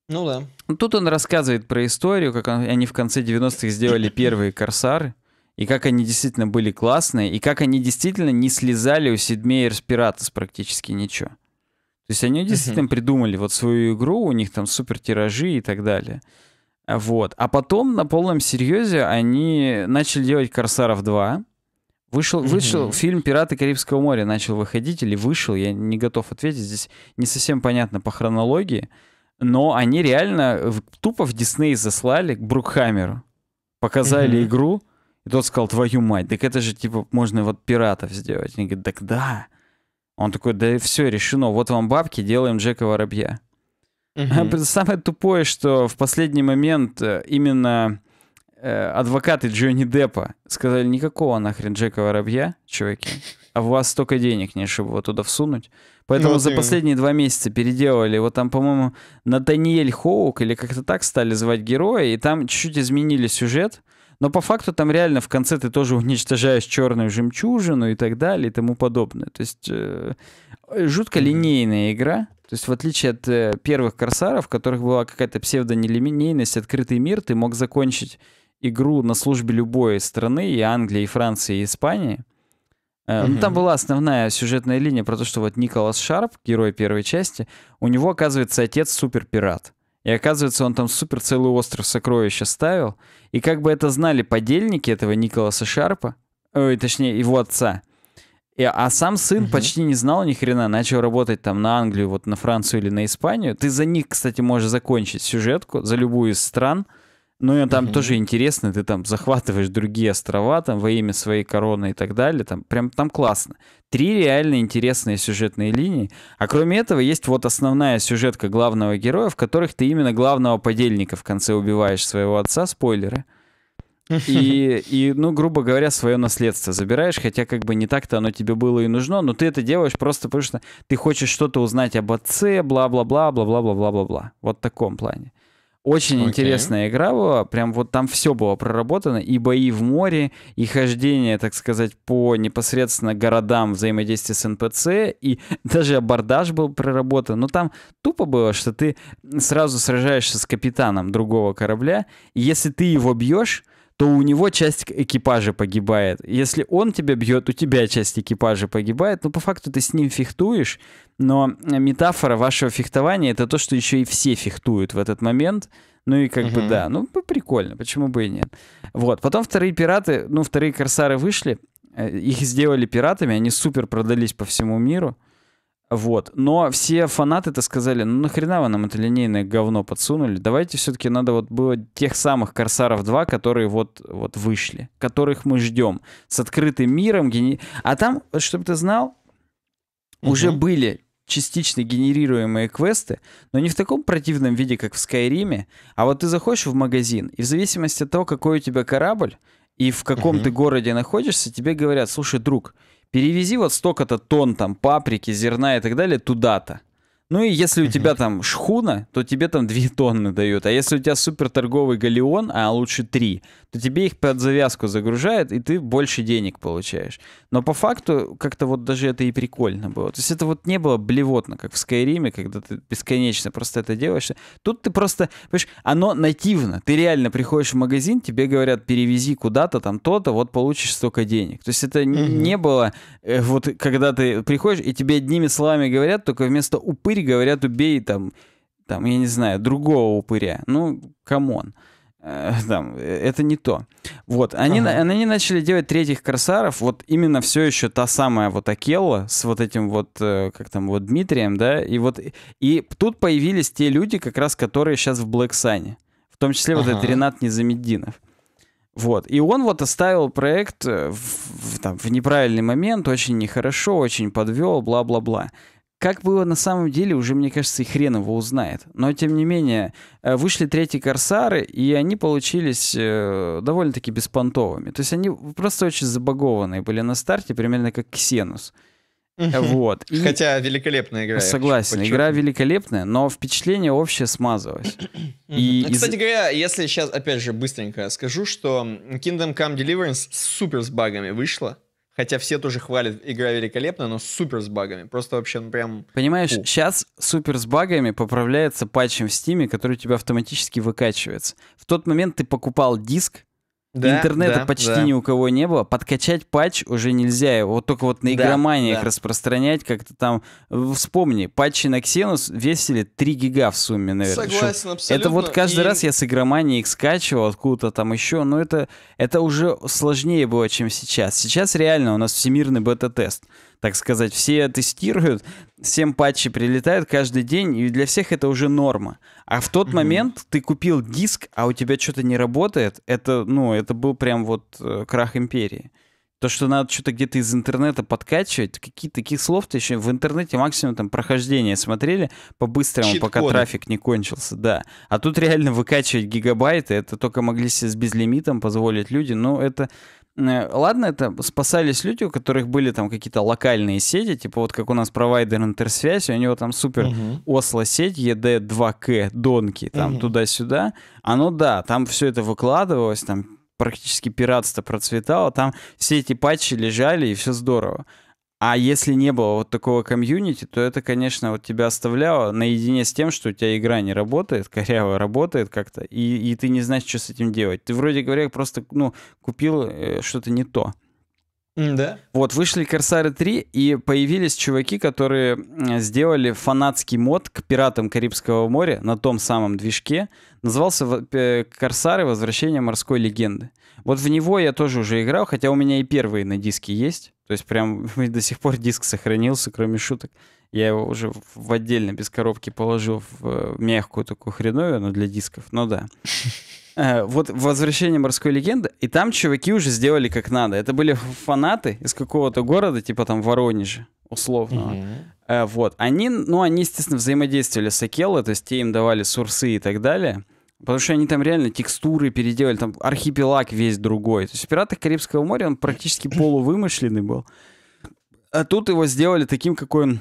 Ну да. Тут он рассказывает про историю, как он, они в конце 90-х сделали первые корсары и как они действительно были классные, и как они действительно не слезали у Сидмея Распиратас практически ничего. То есть они действительно uh-huh. придумали вот свою игру, у них там супер тиражи и так далее. Вот. А потом на полном серьезе они начали делать Корсаров 2. Вышел, uh-huh. вышел фильм «Пираты Карибского моря» начал выходить или вышел, я не готов ответить, здесь не совсем понятно по хронологии, но они реально тупо в Дисней заслали к Брукхаммеру. Показали uh-huh. игру, и тот сказал, твою мать, так это же, типа, можно вот пиратов сделать. Они говорят, так да. Он такой, да все, решено, вот вам бабки, делаем Джека Воробья. Угу. Самое тупое, что в последний момент э, именно э, адвокаты Джонни Деппа сказали, никакого нахрен Джека Воробья, чуваки, а у вас столько денег не, чтобы его туда всунуть. Поэтому ну, вот за именно. последние два месяца переделали. Вот там, по-моему, Натаниэль Хоук или как-то так стали звать героя, и там чуть-чуть изменили сюжет. Угу но по факту там реально в конце ты тоже уничтожаешь черную жемчужину и так далее и тому подобное. То есть э, жутко линейная игра. То есть в отличие от э, первых корсаров, в которых была какая-то псевдонелинейность, открытый мир, ты мог закончить игру на службе любой страны, и Англии, и Франции, и Испании. Mm-hmm. Ну, там была основная сюжетная линия про то, что вот Николас Шарп, герой первой части, у него, оказывается, отец суперпират. И оказывается, он там супер целый остров сокровища ставил, И как бы это знали подельники этого Николаса Шарпа, ой, точнее, его отца. И, а сам сын угу. почти не знал ни хрена, начал работать там на Англию, вот на Францию или на Испанию. Ты за них, кстати, можешь закончить сюжетку, за любую из стран — ну, и там mm тоже интересно, ты там захватываешь другие острова там во имя своей короны и так далее, там прям там классно. Три реально интересные сюжетные линии, а кроме этого есть вот основная сюжетка главного героя, в которых ты именно главного подельника в конце убиваешь своего отца, спойлеры. И, и, ну, грубо говоря, свое наследство забираешь, хотя как бы не так-то оно тебе было и нужно, но ты это делаешь просто потому, что ты хочешь что-то узнать об отце, бла-бла-бла, бла-бла-бла-бла-бла-бла. Вот в таком плане. Очень okay. интересная игра была, прям вот там все было проработано, и бои в море, и хождение, так сказать, по непосредственно городам, взаимодействие с НПЦ, и даже абордаж был проработан. Но там тупо было, что ты сразу сражаешься с капитаном другого корабля, и если ты его бьешь, то у него часть экипажа погибает. Если он тебя бьет, у тебя часть экипажа погибает. Ну, по факту ты с ним фехтуешь, но метафора вашего фехтования — это то, что еще и все фехтуют в этот момент. Ну и как угу. бы да, ну прикольно, почему бы и нет. Вот, потом вторые пираты, ну, вторые корсары вышли, э, их сделали пиратами, они супер продались по всему миру. Вот. Но все фанаты-то сказали, ну нахрена вы нам это линейное говно подсунули? Давайте все-таки надо вот было тех самых Корсаров 2, которые вот, вот вышли, которых мы ждем. С открытым миром. Гени... А там, вот, чтобы ты знал, угу. уже были частично генерируемые квесты, но не в таком противном виде, как в Скайриме, а вот ты заходишь в магазин, и в зависимости от того, какой у тебя корабль, и в каком угу. ты городе находишься, тебе говорят, слушай, друг, Перевези вот столько-то тонн там паприки, зерна и так далее туда-то. Ну и если у тебя там шхуна, то тебе там 2 тонны дают. А если у тебя супер торговый галеон, а лучше 3, то тебе их под завязку загружают, и ты больше денег получаешь. Но по факту как-то вот даже это и прикольно было. То есть это вот не было блевотно, как в Скайриме, когда ты бесконечно просто это делаешь. Тут ты просто, понимаешь, оно нативно. Ты реально приходишь в магазин, тебе говорят, перевези куда-то там то-то, вот получишь столько денег. То есть это mm-hmm. не было, э, вот когда ты приходишь, и тебе одними словами говорят, только вместо упы упырь, говорят, убей там, там, я не знаю, другого упыря. Ну, камон. Э, там, э, это не то. Вот, они, ага. они начали делать третьих корсаров, вот именно все еще та самая вот Акелла с вот этим вот, э, как там, вот Дмитрием, да, и вот, и тут появились те люди, как раз, которые сейчас в Блэк Сане, в том числе ага. вот этот Ренат Незамеддинов. Вот. И он вот оставил проект в, в, там, в неправильный момент, очень нехорошо, очень подвел, бла-бла-бла. Как было на самом деле, уже, мне кажется, и хрен его узнает. Но, тем не менее, э, вышли третьи «Корсары», и они получились э, довольно-таки беспонтовыми. То есть они просто очень забагованные были на старте, примерно как «Ксенус». Вот. И... Хотя великолепная игра. Согласен, игра великолепная, но впечатление общее смазалось. И, ну, Кстати говоря, если сейчас, опять же, быстренько скажу, что Kingdom Come Deliverance супер с багами вышла. Хотя все тоже хвалят, игра великолепна, но супер с багами. Просто вообще, ну прям... Понимаешь, Фу. сейчас супер с багами поправляется патчем в Стиме, который у тебя автоматически выкачивается. В тот момент ты покупал диск, да, Интернета да, почти да. ни у кого не было. Подкачать патч уже нельзя. Вот только вот на игроманиях да, да. распространять как-то там. Э, вспомни, патчи на Xenos весили 3 гига в сумме, наверное. Согласен, Шо? абсолютно. Это вот каждый и... раз я с игромании их скачивал откуда-то там еще. Но это, это уже сложнее было, чем сейчас. Сейчас реально у нас всемирный бета-тест так сказать. Все тестируют, всем патчи прилетают каждый день, и для всех это уже норма. А в тот mm-hmm. момент ты купил диск, а у тебя что-то не работает, это, ну, это был прям вот э, крах империи. То, что надо что-то где-то из интернета подкачивать, какие таких слов-то еще в интернете максимум там прохождение смотрели по-быстрому, пока трафик не кончился, да. А тут реально выкачивать гигабайты, это только могли себе с безлимитом позволить люди, но это Э, ладно, это спасались люди, у которых были там какие-то локальные сети, типа вот как у нас провайдер Интерсвязи, у него там супер осло осло-сеть ED2К, донки, там туда-сюда. Оно да, там все это выкладывалось, там практически пиратство процветало, там все эти патчи лежали, и все здорово. А если не было вот такого комьюнити, то это, конечно, вот тебя оставляло наедине с тем, что у тебя игра не работает, коряво работает как-то, и, и ты не знаешь, что с этим делать. Ты вроде говоря просто, ну, купил э, что-то не то. Да. Вот, вышли Корсары 3, и появились чуваки, которые сделали фанатский мод к пиратам Карибского моря на том самом движке. Назывался э, Корсары Возвращение морской легенды. Вот в него я тоже уже играл, хотя у меня и первые на диске есть. То есть прям до сих пор диск сохранился, кроме шуток. Я его уже в отдельно без коробки положил в э, мягкую такую хреновину для дисков, но ну да. Э, вот «Возвращение морской легенды», и там чуваки уже сделали как надо. Это были фанаты из какого-то города, типа там Воронежа, условно. Угу. Э, вот. Они, ну, они, естественно, взаимодействовали с Акелло, то есть те им давали сурсы и так далее. Потому что они там реально текстуры переделали, там архипелаг весь другой. То есть пираты Карибского моря» он практически полувымышленный был. А тут его сделали таким, какой он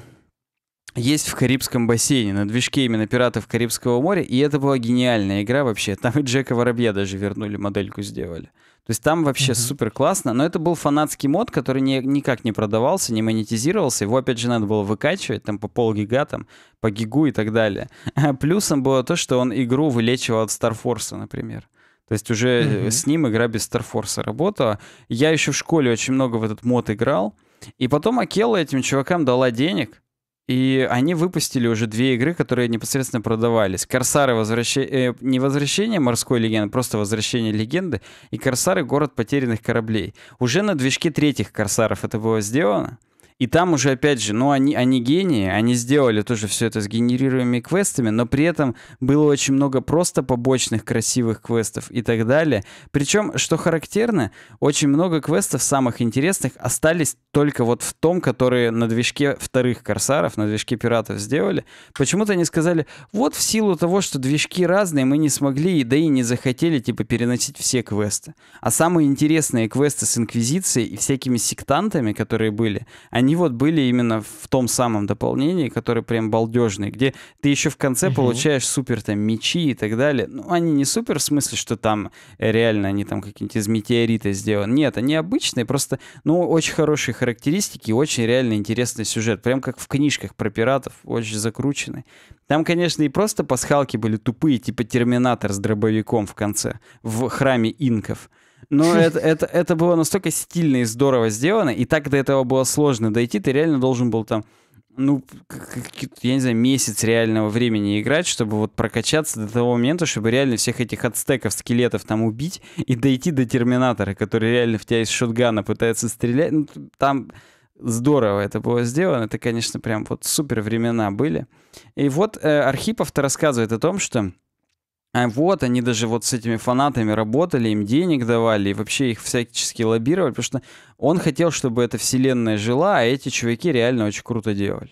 есть в Карибском бассейне, на движке именно «Пиратов Карибского моря», и это была гениальная игра вообще. Там и Джека Воробья даже вернули, модельку сделали. То есть там вообще mm-hmm. супер классно, но это был фанатский мод, который не, никак не продавался, не монетизировался. Его опять же надо было выкачивать там по полгига, там по гигу и так далее. А плюсом было то, что он игру вылечивал от Старфорса, например. То есть уже mm-hmm. с ним игра без Старфорса работала. Я еще в школе очень много в этот мод играл. И потом Акела этим чувакам дала денег, и они выпустили уже две игры, которые непосредственно продавались. Корсары возвращ... э, не возвращение морской легенды, просто возвращение легенды. И Корсары город потерянных кораблей. Уже на движке третьих Корсаров это было сделано. И там уже, опять же, ну, они, они гении, они сделали тоже все это с генерируемыми квестами, но при этом было очень много просто побочных красивых квестов и так далее. Причем, что характерно, очень много квестов самых интересных остались только вот в том, которые на движке вторых корсаров, на движке пиратов сделали. Почему-то они сказали, вот в силу того, что движки разные, мы не смогли, да и не захотели, типа, переносить все квесты. А самые интересные квесты с Инквизицией и всякими сектантами, которые были, они они вот были именно в том самом дополнении, которое прям балдежный, где ты еще в конце угу. получаешь супер там мечи и так далее. Ну, они не супер в смысле, что там э, реально они там какие-нибудь из метеорита сделаны. Нет, они обычные, просто, ну, очень хорошие характеристики и очень реально интересный сюжет. Прям как в книжках про пиратов, очень закрученный. Там, конечно, и просто пасхалки были тупые, типа Терминатор с дробовиком в конце, в храме инков. Но это, это, это было настолько стильно и здорово сделано, и так до этого было сложно дойти, ты реально должен был там ну, я не знаю, месяц реального времени играть, чтобы вот прокачаться до того момента, чтобы реально всех этих ацтеков, скелетов там убить и дойти до Терминатора, который реально в тебя из шотгана пытается стрелять. Ну, там здорово это было сделано. Это, конечно, прям вот супер времена были. И вот э, Архипов-то рассказывает о том, что а вот, они даже вот с этими фанатами работали, им денег давали, и вообще их всячески лоббировали, потому что он хотел, чтобы эта вселенная жила, а эти чуваки реально очень круто делали.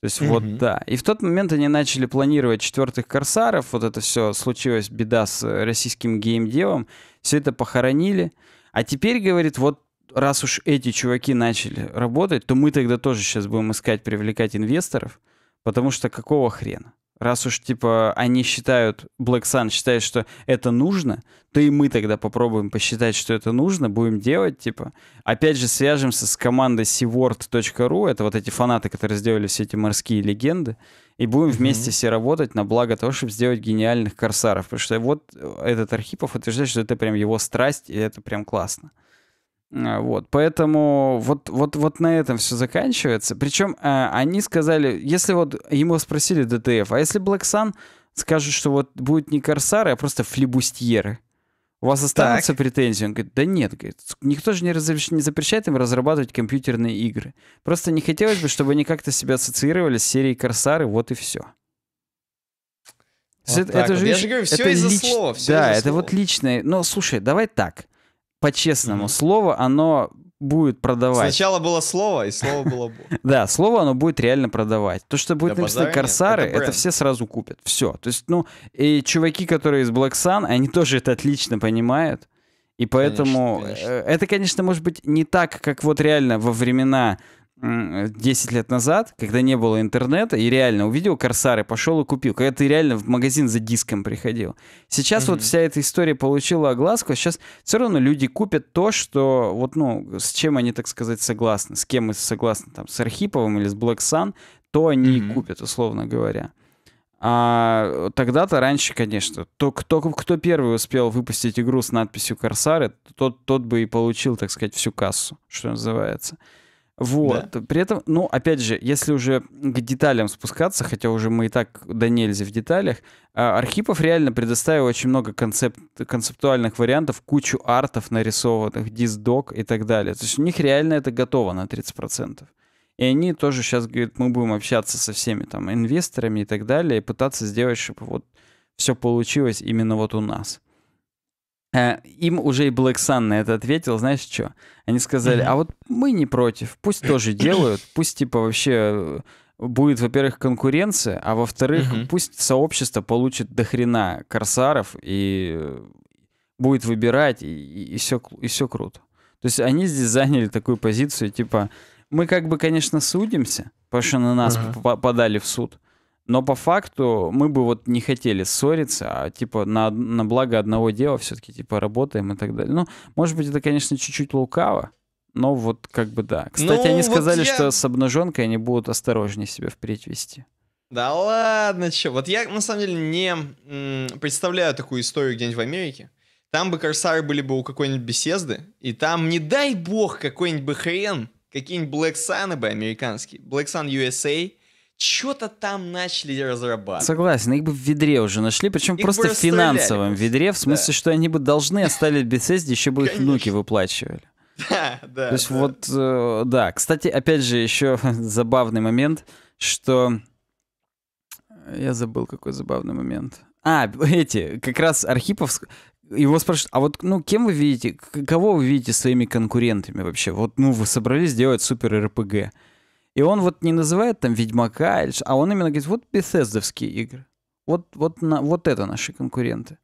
То есть mm вот да. И в тот момент они начали планировать четвертых корсаров. Вот это все случилось беда с российским геймдевом. Все это похоронили. А теперь, говорит, вот раз уж эти чуваки начали работать, то мы тогда тоже сейчас будем искать привлекать инвесторов, потому что какого хрена? раз уж, типа, они считают, Black Sun считает, что это нужно, то и мы тогда попробуем посчитать, что это нужно, будем делать, типа. Опять же, свяжемся с командой seaworld.ru, это вот эти фанаты, которые сделали все эти морские легенды, и будем mm-hmm. вместе все работать на благо того, чтобы сделать гениальных корсаров. Потому что вот этот Архипов утверждает, что это прям его страсть, и это прям классно. А, вот, поэтому вот, вот, вот на этом все заканчивается. Причем э, а, они сказали, если вот ему спросили ДТФ, а если Black Sun скажет, что вот будет не корсары, а просто флибустьеры, у вас останутся так. претензии? Он говорит, да нет, говорит, никто же не, разреш... не запрещает им разрабатывать компьютерные игры. Просто не хотелось бы, чтобы они как-то себя ассоциировали с серией корсары, вот и все. Вот это, это вот. же, Я же говорю, все из-за лич... слова. Все да, из это слова. вот личное. Но слушай, давай так по-честному, mm-hmm. слово, оно будет продавать. Сначала было слово, и слово было Да, слово оно будет реально продавать. То, что будет написано «Корсары», это все сразу купят. Все. То есть, ну, и чуваки, которые из Black Sun, они тоже это отлично понимают. И поэтому э, это, конечно, может быть не так, как вот реально во времена 10 лет назад, когда не было интернета, и реально увидел корсары, пошел и купил. Когда ты реально в магазин за диском приходил. Сейчас mm-hmm. вот вся эта история получила огласку. А сейчас все равно люди купят то, что вот, ну, с чем они, так сказать, согласны. С кем мы согласны, там, с Архиповым или с Black Sun, то они mm-hmm. купят, условно говоря. А тогда-то раньше, конечно, то, кто, кто первый успел выпустить игру с надписью «Корсары», тот, тот бы и получил, так сказать, всю кассу, что называется. Вот. Да? При этом, ну, опять же, если уже к деталям спускаться, хотя уже мы и так до нельзя в деталях, а, Архипов реально предоставил очень много концепт, концептуальных вариантов, кучу артов нарисованных, диздок и так далее. То есть у них реально это готово на 30%. И они тоже сейчас говорят, мы будем общаться со всеми там инвесторами и так далее, и пытаться сделать, чтобы вот все получилось именно вот у нас. Э, им уже и Black Sun на это ответил, знаешь что? Они сказали, а вот мы не против, пусть тоже делают, пусть типа вообще э, будет, во-первых, конкуренция, а во-вторых, пусть сообщество получит дохрена корсаров и э, будет выбирать, и, и, все, и все круто. То есть они здесь заняли такую позицию, типа, мы как бы, конечно, судимся, потому что на нас угу. попадали в суд, но по факту мы бы вот не хотели ссориться, а типа на, на благо одного дела все-таки типа работаем и так далее. Ну, может быть, это, конечно, чуть-чуть лукаво, но вот как бы да. Кстати, ну, они сказали, вот я... что с обнаженкой они будут осторожнее себя впредь вести. Да ладно, что. Вот я на самом деле не м, представляю такую историю где-нибудь в Америке. Там бы корсары были бы у какой-нибудь беседы, и там, не дай бог, какой-нибудь бы хрен, какие-нибудь Black Sun бы американские, Black Sun USA — что-то там начали разрабатывать. Согласен, их бы в ведре уже нашли, причем их просто в финансовом ведре, в смысле, да. что они бы должны остались оставить Bethesda, еще бы Конечно. их внуки выплачивали. Да, да. То есть да. вот, э, да. Кстати, опять же, еще забавный момент, что... Я забыл, какой забавный момент. А, эти, как раз Архипов, его спрашивают, а вот, ну, кем вы видите, кого вы видите своими конкурентами вообще? Вот, ну, вы собрались делать супер-РПГ. И он вот не называет там Ведьмака, а он именно говорит, вот Бethesda'вские игры. Вот, вот, на, вот это наши конкуренты.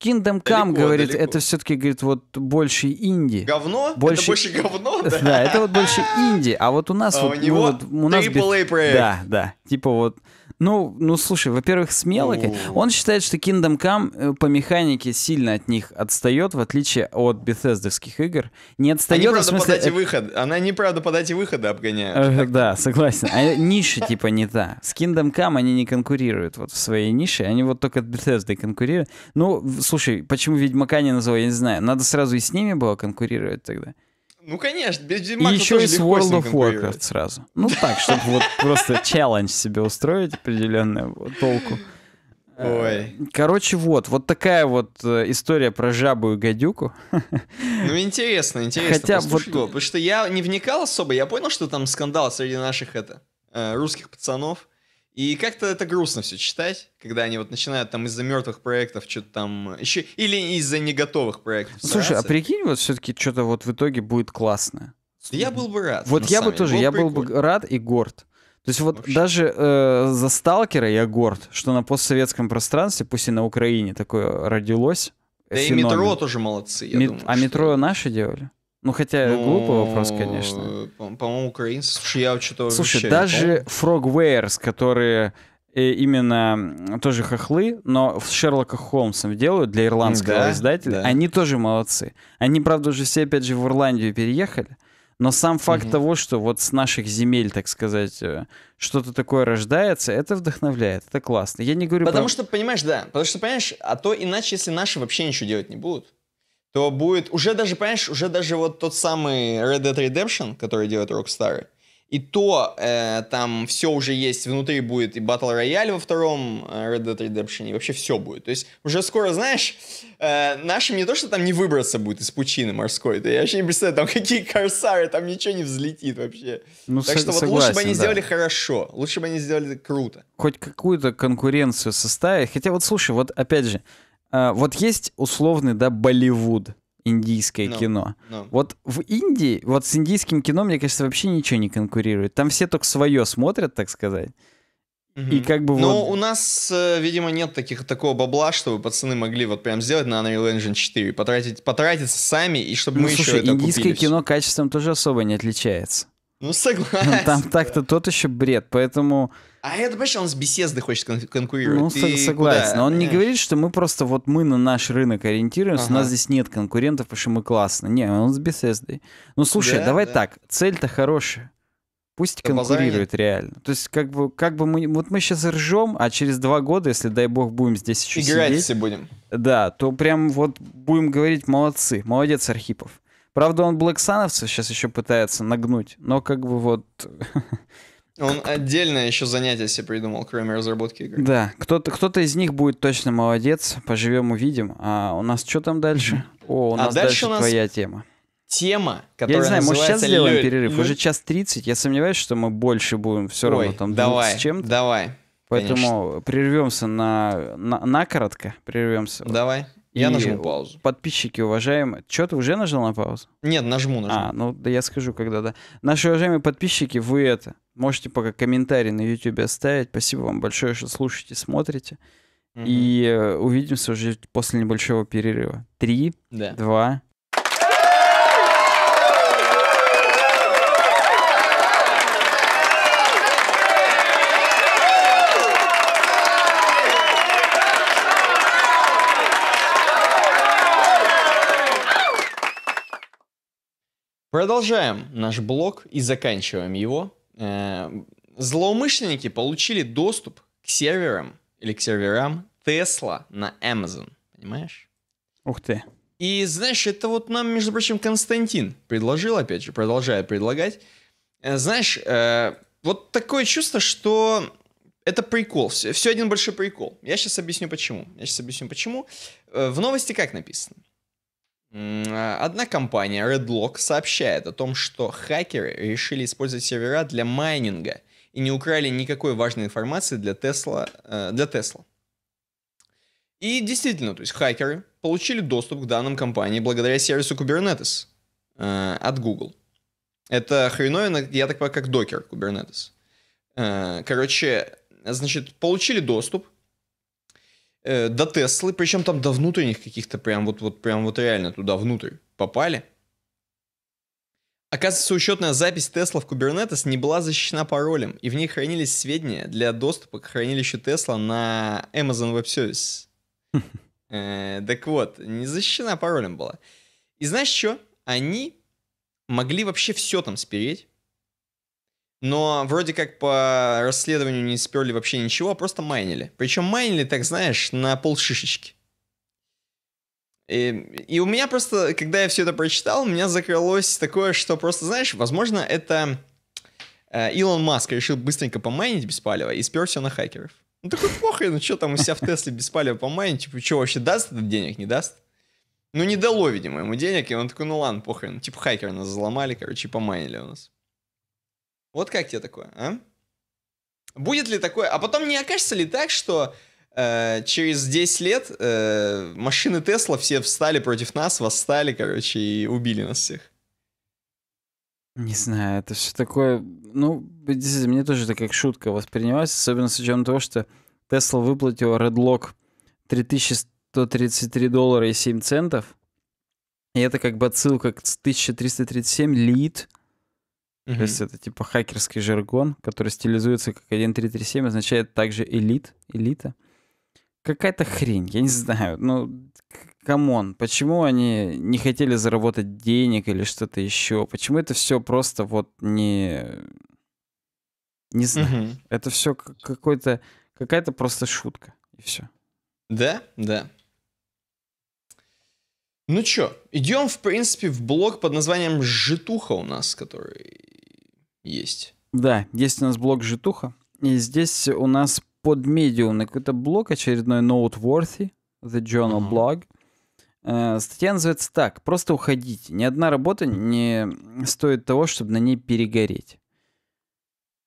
Kingdom Come, далеко, говорит, далеко. это все-таки, говорит, вот больше инди. Говно? Больше... Это больше говно? Да? это вот больше инди. А вот у нас... А вот, у него нас... AAA проект. Да, да. Типа вот ну, ну слушай, во-первых, смело. Он считает, что Kingdom Come э, по механике сильно от них отстает, в отличие от бетездовских игр. Не отстает, Они, а в смысле... подать и э, выход. Она не правда подать и выхода обгоняет. Э, да, согласен. А ниша типа не та. С Kingdom Come они не конкурируют вот в своей нише. Они вот только от Bethesda конкурируют. Ну, слушай, почему Ведьмака не назвал, я не знаю. Надо сразу и с ними было конкурировать тогда. Ну, конечно, без Ведьмака Еще и с World of Warcraft сразу. Ну, так, чтобы вот просто челлендж себе устроить определенную толку. Э, Ой. Короче, вот, вот такая вот э, история про жабу и гадюку. Ну, интересно, интересно. Хотя вот... потому что я не вникал особо, я понял, что там скандал среди наших это э, русских пацанов. И как-то это грустно все читать, когда они вот начинают там из-за мертвых проектов что-то там еще или из-за неготовых проектов. Слушай, а прикинь, вот все-таки что-то вот в итоге будет классное. я был бы рад. Вот я бы тоже, я был бы рад и горд. То есть вот Вообще. даже э, за Сталкера я горд, что на постсоветском пространстве, пусть и на Украине такое родилось. Да феномен. и метро тоже молодцы. Я Мет... думаю, а что... метро наши делали? Ну, хотя ну, глупый вопрос, конечно. По-моему, украинцы. Слушай, я что-то Слушай, даже Frogwares, которые э, именно тоже хохлы, но с Шерлока Холмсом делают для ирландского да, издателя, да. они тоже молодцы. Они, правда, уже все, опять же, в Ирландию переехали, но сам факт mm того, что вот с наших земель, так сказать, э, что-то такое рождается, это вдохновляет, это классно. Я не говорю... Потому про... что, понимаешь, да, потому что, понимаешь, а то иначе, если наши вообще ничего делать не будут, то будет уже даже, понимаешь, уже даже вот тот самый Red Dead Redemption, который делает Rockstar, и то э, там все уже есть, внутри будет и Battle Royale во втором э, Red Dead Redemption, и вообще все будет. То есть уже скоро, знаешь, э, нашим не то, что там не выбраться будет из пучины морской, да я вообще не представляю, там какие корсары, там ничего не взлетит вообще. Ну, так что вот согласен, лучше бы они да. сделали хорошо, лучше бы они сделали круто. Хоть какую-то конкуренцию составить, хотя вот слушай, вот опять же, а, вот есть условный, да, Болливуд, индийское no, ну, кино. No. Ну. Вот в Индии, вот с индийским кино, мне кажется, вообще ничего не конкурирует. Там все только свое смотрят, так сказать. Угу. И как бы Но ну, вот... у нас, э, видимо, нет таких, такого бабла, чтобы пацаны могли вот прям сделать на Unreal Engine 4, потратить, потратиться сами, и чтобы ну, мы слушай, еще это индийское купили. кино качеством тоже особо не отличается. Ну, согласен. Там так-то тот еще бред, поэтому... А это, понимаешь, он с беседы хочет кон- конкурировать. Ну, Ты согласен. Куда? Но он не э. говорит, что мы просто вот мы на наш рынок ориентируемся, ага. у нас здесь нет конкурентов, потому что мы классно. Не, он с беседой. Ну, слушай, да, давай да. так, цель-то хорошая. Пусть Доползание. конкурируют реально. То есть, как бы, как бы мы... Вот мы сейчас ржем, а через два года, если, дай бог, будем здесь еще Играть сидеть... все будем. Да, то прям вот будем говорить молодцы. Молодец, Архипов. Правда, он Блэксановца сейчас еще пытается нагнуть, но как бы вот... Он отдельное еще занятие себе придумал, кроме разработки игры. Да, кто-то кто то из них будет точно молодец, поживем увидим. А у нас что там дальше? О, у а нас а дальше, дальше у нас твоя тема. Тема, которая Я не знаю, может сейчас сделаем лё... перерыв? Лё... Уже час 30, я сомневаюсь, что мы больше будем все Ой, равно там давай, с чем-то. Давай, Поэтому конечно. прервемся на, на, на коротко, прервемся. Давай. Я нажму паузу. Подписчики, уважаемые. что ты уже нажал на паузу? Нет, нажму, нажму. А, ну да я скажу, когда да. Наши уважаемые подписчики, вы это. Можете пока комментарий на YouTube оставить. Спасибо вам большое, что слушаете, смотрите. Угу. И э, увидимся уже после небольшого перерыва. Три, да. два, Продолжаем наш блог и заканчиваем его. Э, злоумышленники получили доступ к серверам или к серверам Tesla на Amazon, понимаешь? Ух ты. И знаешь, это вот нам, между прочим, Константин предложил, опять же, продолжает предлагать. Э, знаешь, э, вот такое чувство, что это прикол, все один большой прикол. Я сейчас объясню почему. Я сейчас объясню почему. В новости как написано? А, одна компания, Redlock, сообщает о том, что хакеры решили использовать сервера для майнинга и не украли никакой важной информации для Tesla. Э, для Tesla. И действительно, то есть хакеры получили доступ к данным компании благодаря сервису Kubernetes э, от Google. Это хреновина, я так понимаю, как докер Kubernetes. Э, короче, значит, получили доступ, э, до Теслы, причем там до внутренних каких-то прям вот, вот, прям вот реально туда внутрь попали. Оказывается, учетная запись Тесла в Кубернетес не была защищена паролем, и в ней хранились сведения для доступа к хранилищу Тесла на Amazon Web Service. Э, так вот, не защищена паролем была. И знаешь что? Они могли вообще все там спереть, но вроде как по расследованию не сперли вообще ничего, а просто майнили. Причем майнили, так знаешь, на полшишечки. И, эм, и у меня просто, когда я все это прочитал, у меня закрылось такое, что просто, знаешь, возможно, это э, Илон Маск решил быстренько помайнить беспалево и спер все на хакеров. Ну такой похрен, ну что там у себя в Тесле беспалево помайнить, типа, что вообще даст этот денег, не даст? Ну не дало, видимо, ему денег, и он такой, ну ладно, похрен, ну, типа хакера нас заломали, короче, и помайнили у нас. Вот как тебе такое, а? Будет ли такое? А потом не окажется ли так, что э, через 10 лет э, машины Тесла все встали против нас, восстали, короче, и убили нас всех? Не знаю, это все такое... Ну, действительно, мне тоже это как шутка воспринимается, особенно с учетом того, что Тесла выплатила Redlock 3133 доллара и 7 центов. И это как бы отсылка к 1337 лит. Mm-hmm. То есть это типа хакерский жаргон, который стилизуется как 1337, означает также элит, элита. Какая-то хрень, я не знаю. Ну, камон, почему они не хотели заработать денег или что-то еще? Почему это все просто вот не... Не знаю. Mm-hmm. Это все какой-то... Какая-то просто шутка. И все. Да, да. Ну чё, идем, в принципе, в блог под названием «Житуха» у нас, который есть. Да, есть у нас блок «Житуха». И здесь у нас под медиум какой-то блок очередной «Noteworthy», «The Journal mm-hmm. Blog». Э, статья называется так. Просто уходите. Ни одна работа не стоит того, чтобы на ней перегореть.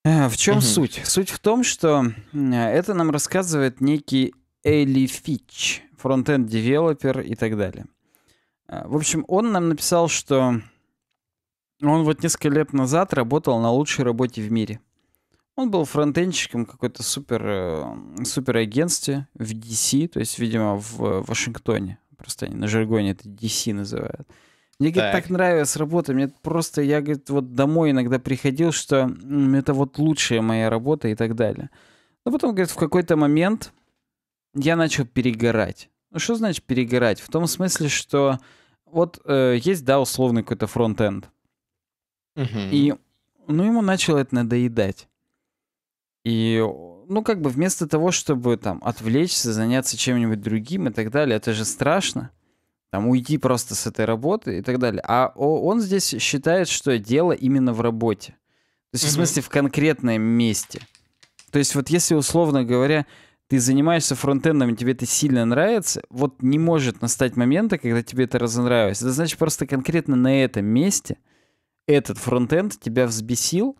Э, в чем mm-hmm. суть? Суть в том, что это нам рассказывает некий Эли Фич, фронтенд-девелопер и так далее. Э, в общем, он нам написал, что он вот несколько лет назад работал на лучшей работе в мире. Он был фронтенщиком какой-то супер, э, супер агентстве в DC, то есть, видимо, в э, Вашингтоне. Просто они на жаргоне это DC называют. Мне, так. говорит, так нравилась работа. Мне просто, я, говорит, вот домой иногда приходил, что это вот лучшая моя работа и так далее. Но потом, говорит, в какой-то момент я начал перегорать. Ну, что значит перегорать? В том смысле, что вот э, есть, да, условный какой-то фронт-энд. И ну, ему начало это надоедать. И, ну, как бы вместо того, чтобы там отвлечься, заняться чем-нибудь другим и так далее, это же страшно. Там уйти просто с этой работы и так далее. А он здесь считает, что дело именно в работе. То есть, угу. в смысле, в конкретном месте. То есть, вот если, условно говоря, ты занимаешься фронтендом, и тебе это сильно нравится, вот не может настать момента, когда тебе это разонравилось. Это значит, просто конкретно на этом месте — этот фронтенд тебя взбесил,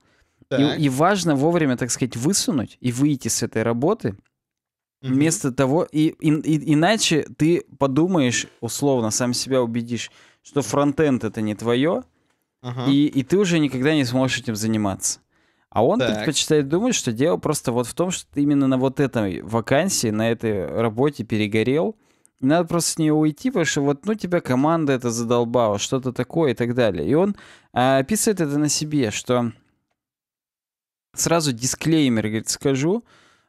и, и важно вовремя, так сказать, высунуть и выйти с этой работы, Угу. Вместо того, и, и, и, иначе ты подумаешь, условно, сам себя убедишь, что фронтенд это не твое, ага. и, и ты уже никогда не сможешь этим заниматься. А он так. предпочитает думать, что дело просто вот в том, что ты именно на вот этой вакансии, на этой работе перегорел, надо просто с нее уйти, потому что вот, ну, тебя команда это задолбала, что-то такое и так далее. И он а, описывает это на себе, что сразу дисклеймер, говорит, скажу,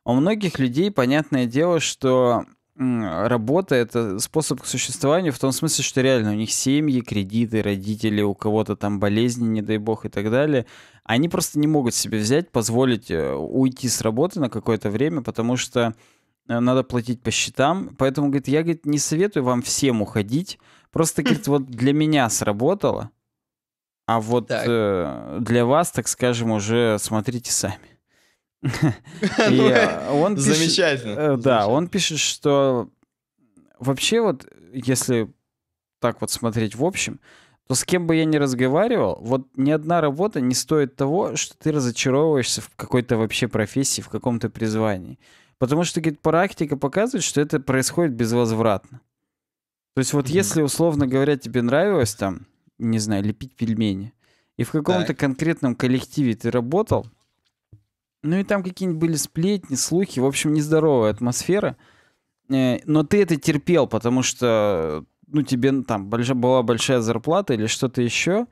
у многих людей, понятное дело, что работа — это способ к существованию в том смысле, что реально у них семьи, кредиты, родители, у кого-то там болезни, не дай бог, и так далее. Они просто не могут себе взять, позволить э, уйти с работы на какое-то время, потому что Э, надо платить по счетам. Поэтому, говорит, я, говорит, не советую вам всем уходить. Просто, говорит, вот для меня сработало, а вот э, для вас, так скажем, уже смотрите сами. Э, замечательно. Э, да, он пишет, что вообще вот, если так вот смотреть в общем, то с кем бы я ни разговаривал, вот ни одна работа не стоит того, что ты разочаровываешься в какой-то вообще профессии, в каком-то призвании. Потому что, говорит, практика показывает, что это происходит безвозвратно. То есть вот mm-hmm. если, условно говоря, тебе нравилось там, не знаю, лепить пельмени, и в каком-то конкретном коллективе ты работал, ну и там какие-нибудь были сплетни, слухи, в общем, нездоровая атмосфера, э, но ты это терпел, потому что, ну, тебе ну, там большая, была большая зарплата или что-то еще,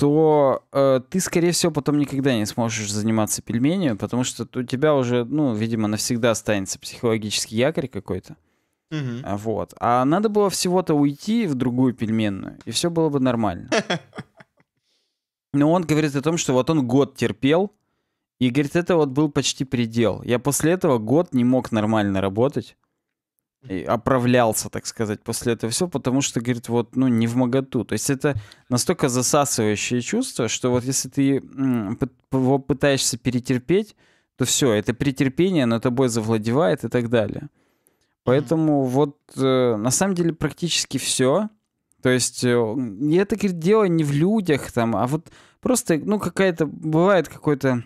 то э, ты, скорее всего, потом никогда не сможешь заниматься пельменями, потому что у тебя уже, ну, видимо, навсегда останется психологический якорь какой-то. Угу. Вот. А надо было всего-то уйти в другую пельменную, и все было бы нормально. Но он говорит о том, что вот он год терпел, и говорит, это вот был почти предел. Я после этого год не мог нормально работать и оправлялся, так сказать, после этого все, потому что, говорит, вот, ну, не в моготу. То есть это настолько засасывающее чувство, что вот если ты его пытаешься перетерпеть, то все, это претерпение, оно тобой завладевает и так далее. Поэтому вот э, на самом деле практически все. То есть э, это, говорит, дело не в людях там, а вот просто, ну, какая-то, бывает какой-то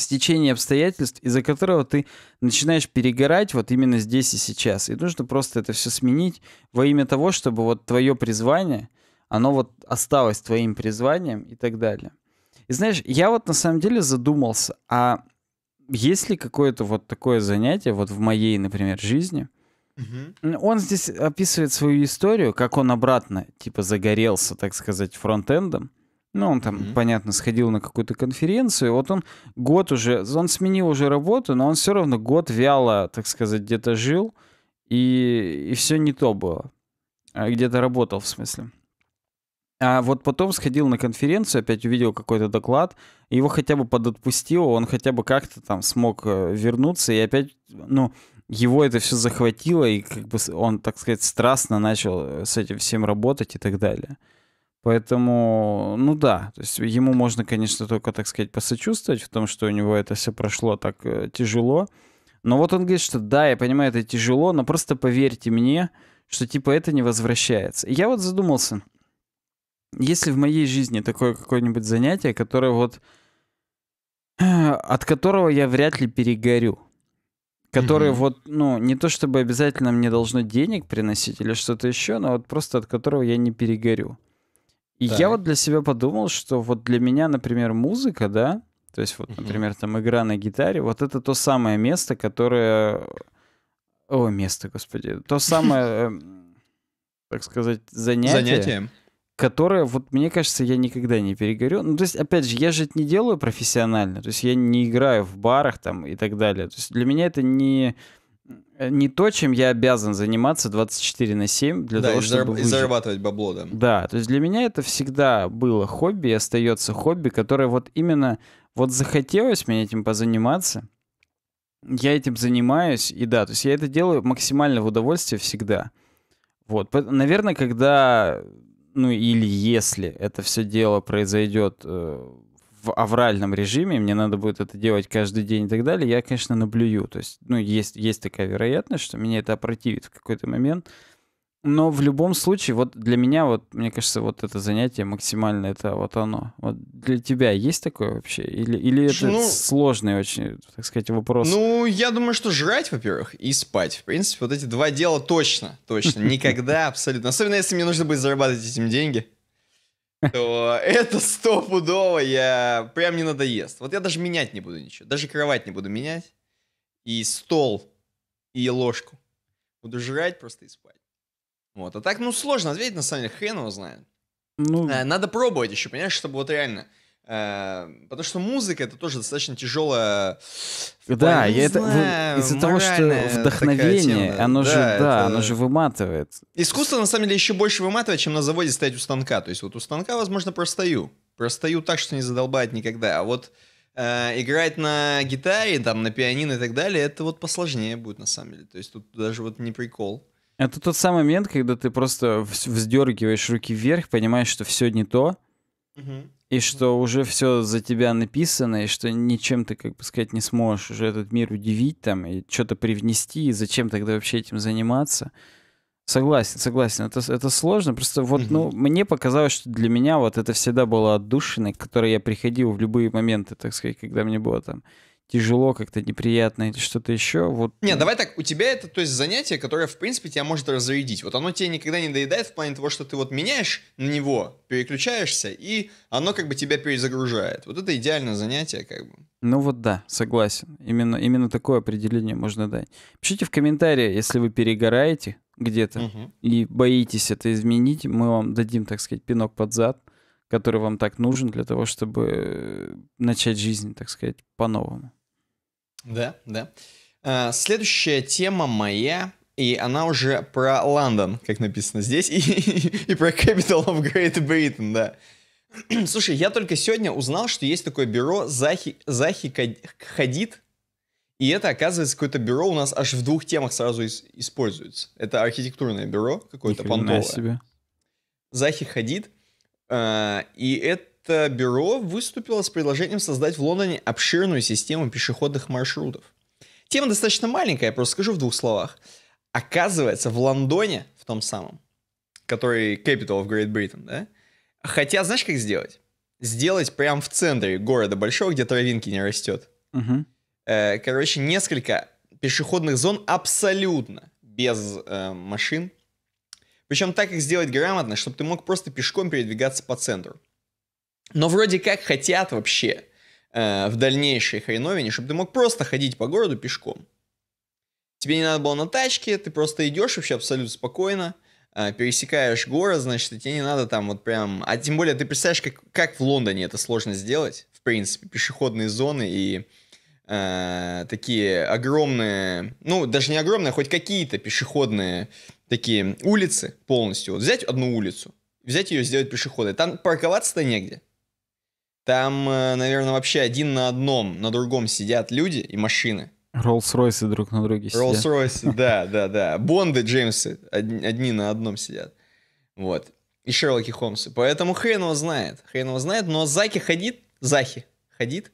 стечение обстоятельств, из-за которого ты начинаешь перегорать вот именно здесь и сейчас. И нужно просто это все сменить во имя того, чтобы вот твое призвание, оно вот осталось твоим призванием и так далее. И знаешь, я вот на самом деле задумался, а есть ли какое-то вот такое занятие вот в моей, например, жизни? Угу. Он здесь описывает свою историю, как он обратно, типа, загорелся, так сказать, фронтендом. Ну, он там, mm-hmm. понятно, сходил на какую-то конференцию. Вот он год уже, он сменил уже работу, но он все равно год вяло, так сказать, где-то жил. И, и все не то было. А где-то работал, в смысле. А вот потом сходил на конференцию, опять увидел какой-то доклад, его хотя бы подотпустил, он хотя бы как-то там смог э, вернуться, и опять, ну, его это все захватило, и как бы он, так сказать, страстно начал э, с этим всем работать и так далее. Поэтому, ну да, то есть ему можно, конечно, только, так сказать, посочувствовать в том, что у него это все прошло так э, тяжело. Но вот он говорит, что да, я понимаю, это тяжело, но просто поверьте мне, что типа это не возвращается. И я вот задумался, если в моей жизни такое какое-нибудь занятие, которое вот э, от которого я вряд ли перегорю, которое mm-hmm. вот, ну, не то чтобы обязательно мне должно денег приносить или что-то еще, но вот просто от которого я не перегорю. И так. я вот для себя подумал, что вот для меня, например, музыка, да, то есть вот, например, там игра на гитаре, вот это то самое место, которое... О, место, господи. То самое, эм, так сказать, занятие. Занятие. Которое, вот мне кажется, я никогда не перегорю. Ну, то есть, опять же, я же это не делаю профессионально. То есть, я не играю в барах там и так далее. То есть, для меня это не Э, не то, чем я обязан заниматься 24 на 7 для да, того, и чтобы зараб- и зарабатывать бабло, да. Да, то есть для меня это всегда было хобби и остается хобби, которое вот именно вот захотелось мне этим позаниматься. Я этим занимаюсь, и да, то есть я это делаю максимально в удовольствие всегда. Вот, наверное, когда, ну или если это все дело произойдет э, в авральном режиме, мне надо будет это делать каждый день и так далее, я, конечно, наблюю. То есть, ну, есть, есть такая вероятность, что меня это опротивит в какой-то момент. Но в любом случае, вот для меня, вот, мне кажется, вот это занятие максимально это вот оно. Вот для тебя есть такое вообще? Или, или это ну, сложный очень, так сказать, вопрос? Ну, я думаю, что жрать, во-первых, и спать. В принципе, вот эти два дела точно, точно. Никогда абсолютно. Особенно, если мне нужно будет зарабатывать этим деньги то это стопудово я прям не надоест. Вот я даже менять не буду ничего. Даже кровать не буду менять. И стол, и ложку. Буду жрать просто и спать. Вот. А так, ну, сложно ответить, на самом деле, хрен его знает. Ну... Э, надо пробовать еще, понимаешь, чтобы вот реально Эм, потому что музыка это тоже достаточно тяжелая. Да, я это из-за того, что вдохновение, тема, оно да, же, да, оно же выматывает. Искусство на самом деле еще больше выматывает, чем на заводе стоять у станка. То есть вот у станка, возможно, простою, простою так, что не задолбает никогда. А вот э, играть на гитаре, там, на пианино и так далее, это вот посложнее будет на самом деле. То есть тут даже вот не прикол. Это тот самый момент, когда ты просто вздергиваешь руки вверх, понимаешь, что все не то. Угу и что уже все за тебя написано, и что ничем ты, как бы сказать, не сможешь уже этот мир удивить там и что-то привнести, и зачем тогда вообще этим заниматься. Согласен, согласен. Это, это сложно. Просто вот, ну, мне показалось, что для меня вот это всегда было отдушиной, к которой я приходил в любые моменты, так сказать, когда мне было там тяжело, как-то неприятно или что-то еще. Вот. Не, э, давай так, у тебя это, то есть, занятие, которое, в принципе, тебя может разрядить. Вот оно тебе никогда не доедает в плане того, что ты вот меняешь на него, переключаешься, и оно как бы тебя перезагружает. Вот это идеальное занятие, как бы. Ну вот да, согласен. Именно, именно такое определение можно дать. Пишите в комментарии, если вы перегораете где-то угу. и боитесь это изменить, мы вам дадим, так сказать, пинок под зад который вам так нужен для того, чтобы э, начать жизнь, так сказать, по-новому. Да, да. А, следующая тема моя, и она уже про Лондон, как написано здесь, и, и, про Capital of Great Britain, да. Слушай, я только сегодня узнал, что есть такое бюро Захи, Захи Хадид, и это, оказывается, какое-то бюро у нас аж в двух темах сразу из, используется. Это архитектурное бюро какое-то понтовое. Себе. Захи Хадид. Э, и это бюро выступило с предложением создать в Лондоне обширную систему пешеходных маршрутов. Тема достаточно маленькая, я просто скажу в двух словах. Оказывается, в Лондоне, в том самом, который capital of Great Britain, да, хотя знаешь, как сделать? Сделать прямо в центре города большого, где травинки не растет. Угу. Э, короче, несколько пешеходных зон абсолютно без э, машин. Причем так их сделать грамотно, чтобы ты мог просто пешком передвигаться по центру но вроде как хотят вообще э, в дальнейшей хреновине, чтобы ты мог просто ходить по городу пешком. Тебе не надо было на тачке, ты просто идешь вообще абсолютно спокойно, э, пересекаешь город, значит, и тебе не надо там вот прям... А тем более ты представляешь, как, как в Лондоне это сложно сделать, в принципе, пешеходные зоны и э, такие огромные, ну, даже не огромные, а хоть какие-то пешеходные такие улицы полностью. Вот взять одну улицу, взять ее, сделать пешеходной, там парковаться-то негде. Там, э, наверное, вообще один на одном, на другом сидят люди и машины. Роллс-Ройсы друг на друге сидят. Роллс-Ройсы, да, да, да. Бонды, Джеймсы одни, на одном сидят. Вот. И Шерлоки Холмсы. Поэтому хрен его знает. Хрен его знает, но Заки ходит, Захи ходит.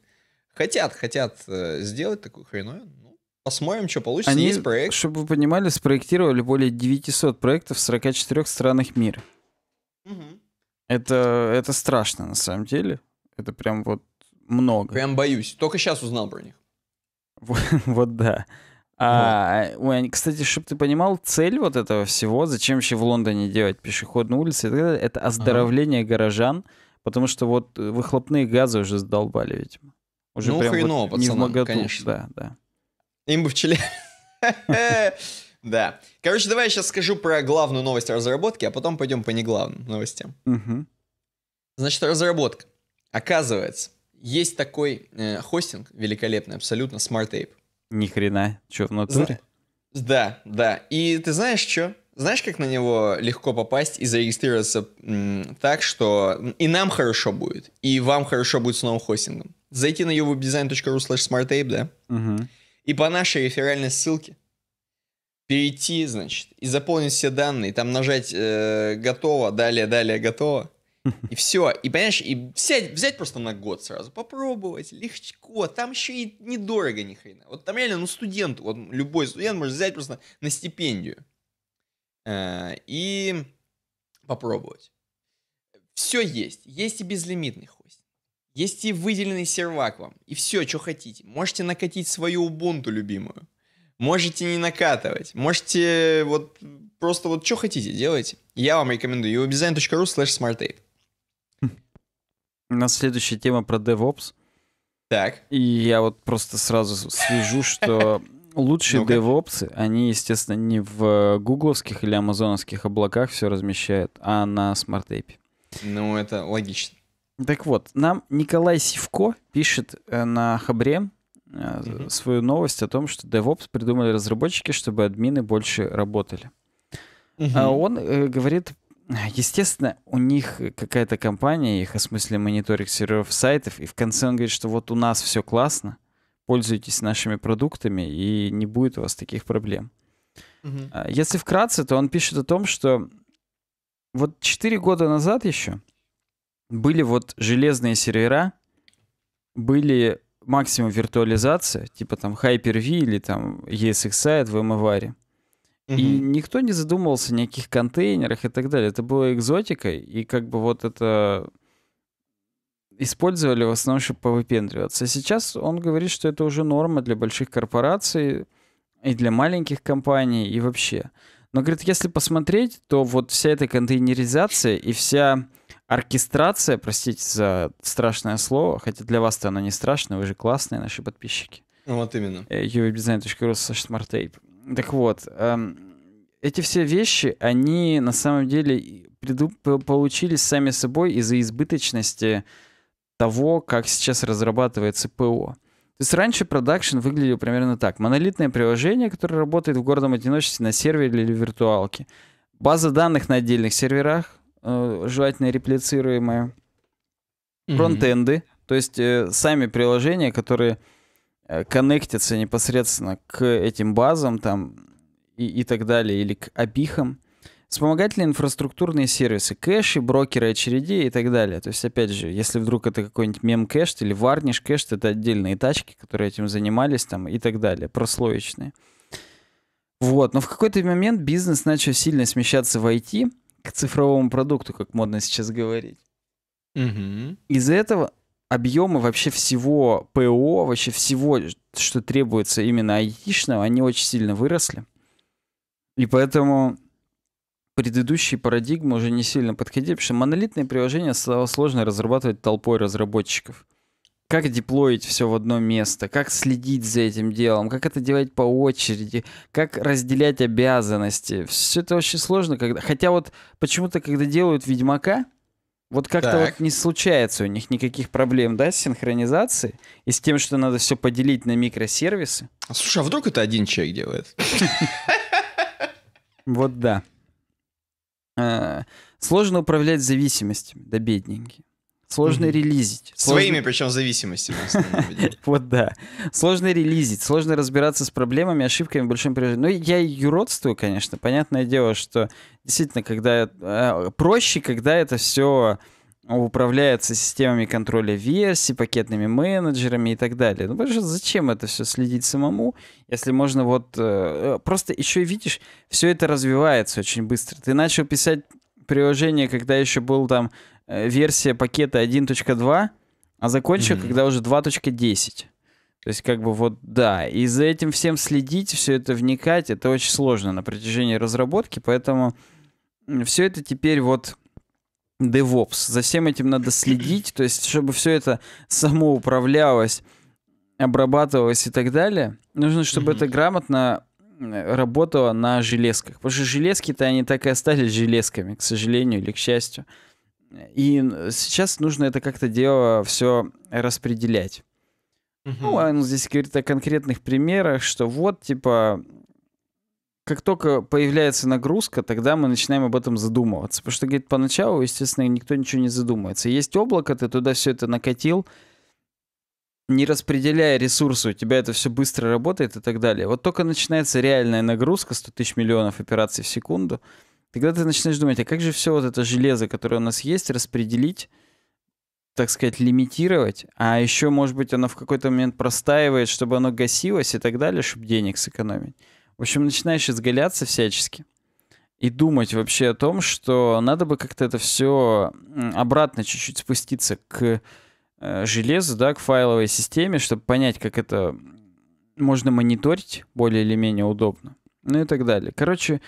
Хотят, хотят э, сделать такую хреновину. Ну, посмотрим, что получится. Они, Есть проект. Чтобы вы понимали, спроектировали более 900 проектов в 44 странах мира. Угу. Это, это страшно на самом деле. Это прям вот много. Прям боюсь. Только сейчас узнал про них. Вот, да. А, ой, кстати, чтобы ты понимал, цель вот этого всего, зачем вообще в Лондоне делать пешеходные улицы, это оздоровление ага. горожан, потому что вот выхлопные газы уже сдолбали, видимо. Уже ну, прям хреново, вот пацанам, не конечно. Да, да. Им бы в Чили... Да. Короче, давай я сейчас скажу про главную новость разработки, а потом пойдем по неглавным новостям. Значит, разработка. Оказывается, есть такой э, хостинг великолепный, абсолютно SmartApe. Ни хрена, что в натуре? Зна- да, да. И ты знаешь что? Знаешь, как на него легко попасть и зарегистрироваться м- так, что и нам хорошо будет, и вам хорошо будет с новым хостингом? Зайти на uwebdesign.ru slash smartape, да? Угу. И по нашей реферальной ссылке перейти, значит, и заполнить все данные, там нажать э, «Готово», «Далее», «Далее», «Готово», И все. И понимаешь, и взять, взять просто на год сразу, попробовать, легко. Там еще и недорого ни хрена. Вот там реально, ну, студент, вот любой студент может взять просто на стипендию. Э, и попробовать. Все есть. Есть и безлимитный хост. Есть и выделенный сервак вам. И все, что хотите. Можете накатить свою Ubuntu любимую. Можете не накатывать. Можете вот просто вот что хотите делать. Я вам рекомендую uwebdesign.ru slash smarttape. У нас следующая тема про DevOps. Так. И я вот просто сразу свяжу, что лучшие ну DevOps, они, естественно, не в гугловских или амазоновских облаках все размещают, а на SmartAPI. Ну, это логично. Так вот, нам Николай Сивко пишет э, на Хабре э, свою новость о том, что DevOps придумали разработчики, чтобы админы больше работали. Uh-huh. mm Он э, говорит Естественно, у них какая-то компания, их осмыслили мониторинг серверов сайтов, и в конце он говорит, что вот у нас все классно, пользуйтесь нашими продуктами, и не будет у вас таких проблем. Угу. Если вкратце, то он пишет о том, что вот 4 года назад еще были вот железные сервера, были максимум виртуализация, типа там Hyper-V или там ESXi в VMware. И никто не задумывался ни о каких контейнерах и так далее. Это было экзотикой, и как бы вот это использовали в основном, чтобы повыпендриваться. А сейчас он говорит, что это уже норма для больших корпораций и для маленьких компаний и вообще. Но, говорит, если посмотреть, то вот вся эта контейнеризация и вся оркестрация, простите за страшное слово, хотя для вас-то оно не страшное, вы же классные наши подписчики. Вот именно. Э, uvdesign.ru смарт smarttape. Так вот, эм, эти все вещи, они на самом деле получились сами собой из-за избыточности того, как сейчас разрабатывается ПО. То есть раньше продакшн выглядел примерно так. Монолитное приложение, которое работает в гордом одиночестве на сервере или виртуалке. База данных на отдельных серверах, э, желательно реплицируемая. Фронтенды, mm-hmm. то есть э, сами приложения, которые Э, коннектятся непосредственно к этим базам там и, и так далее, или к опихам. Вспомогательные инфраструктурные сервисы, кэши, брокеры очередей и так далее. То есть, опять же, если вдруг это какой-нибудь мем-кэш или варниш кэш, это отдельные тачки, которые этим занимались там и так далее, прослоечные. Вот, но в какой-то момент бизнес начал сильно смещаться в IT к цифровому продукту, как модно сейчас говорить. Угу. Из-за этого объемы вообще всего ПО, вообще всего, что требуется именно айтишного, они очень сильно выросли. И поэтому предыдущие парадигмы уже не сильно подходили, потому что монолитные приложения стало сложно разрабатывать толпой разработчиков. Как деплоить все в одно место, как следить за этим делом, как это делать по очереди, как разделять обязанности. Все это очень сложно. Когда... Хотя вот почему-то, когда делают Ведьмака, вот как-то вот не случается у них никаких проблем, да, с синхронизацией и с тем, что надо все поделить на микросервисы. А слушай, а вдруг это один человек делает? Вот да. А, сложно управлять зависимостями, да бедненькие. Сложно mm-hmm. релизить. Сложно... Своими, причем, зависимостями. Вот да. Сложно релизить, сложно разбираться с проблемами, ошибками, большим приложением. Ну, я юродствую, конечно. Понятное дело, что действительно, когда... Э, проще, когда это все управляется системами контроля версий, пакетными менеджерами и так далее. Ну, потому зачем это все следить самому, если можно вот... Э, э, просто еще и видишь, все это развивается очень быстро. Ты начал писать приложение, когда еще был там Э, версия пакета 1.2, а закончил, mm-hmm. когда уже 2.10. То есть, как бы вот, да, и за этим всем следить, все это вникать, это очень сложно на протяжении разработки, поэтому все это теперь вот DevOps. За всем этим надо следить, то есть, чтобы все это само управлялось, обрабатывалось и так далее, нужно, чтобы mm-hmm. это грамотно работала на железках. Потому что железки-то они так и остались железками, к сожалению или к счастью. И сейчас нужно это как-то дело все распределять. Угу. Ну, он здесь говорит о конкретных примерах, что вот, типа, как только появляется нагрузка, тогда мы начинаем об этом задумываться. Потому что, говорит, поначалу, естественно, никто ничего не задумывается. Есть облако, ты туда все это накатил, не распределяя ресурсы, у тебя это все быстро работает и так далее. Вот только начинается реальная нагрузка, 100 тысяч миллионов операций в секунду — Тогда ты начинаешь думать, а как же все вот это железо, которое у нас есть, распределить, так сказать, лимитировать, а еще, может быть, оно в какой-то момент простаивает, чтобы оно гасилось и так далее, чтобы денег сэкономить. В общем, начинаешь изгаляться всячески и думать вообще о том, что надо бы как-то это все обратно чуть-чуть спуститься к э, железу, да, к файловой системе, чтобы понять, как это можно мониторить более или менее удобно. Ну и так далее. Короче,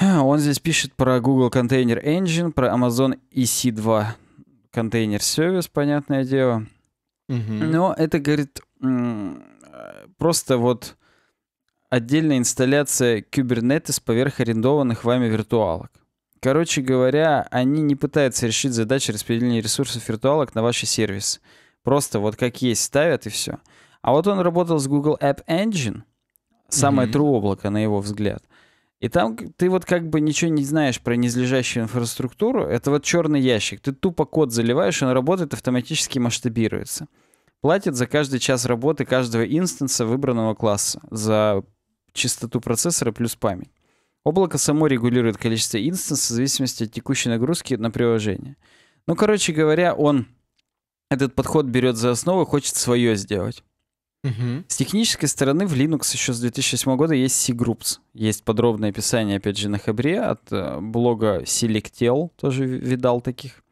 Он здесь пишет про Google Container Engine, про Amazon EC2 Container Service, понятное дело. Угу. Но это, говорит, просто вот отдельная инсталляция Kubernetes поверх арендованных вами виртуалок. Короче говоря, они не пытаются решить задачи распределения ресурсов виртуалок на ваши сервисы. Просто вот как есть ставят и все. А вот он работал с Google App Engine, самое mm-hmm. true облако, на его взгляд. И там ты вот как бы ничего не знаешь про низлежащую инфраструктуру. Это вот черный ящик. Ты тупо код заливаешь, он работает, автоматически масштабируется. Платит за каждый час работы каждого инстанса выбранного класса, за частоту процессора плюс память. Облако само регулирует количество инстансов в зависимости от текущей нагрузки на приложение. Ну, короче говоря, он этот подход берет за основу, хочет свое сделать. С технической стороны в Linux еще с 2008 года есть C-Groups. Есть подробное описание, опять же, на Хабре от э, блога Selectel, тоже видал таких.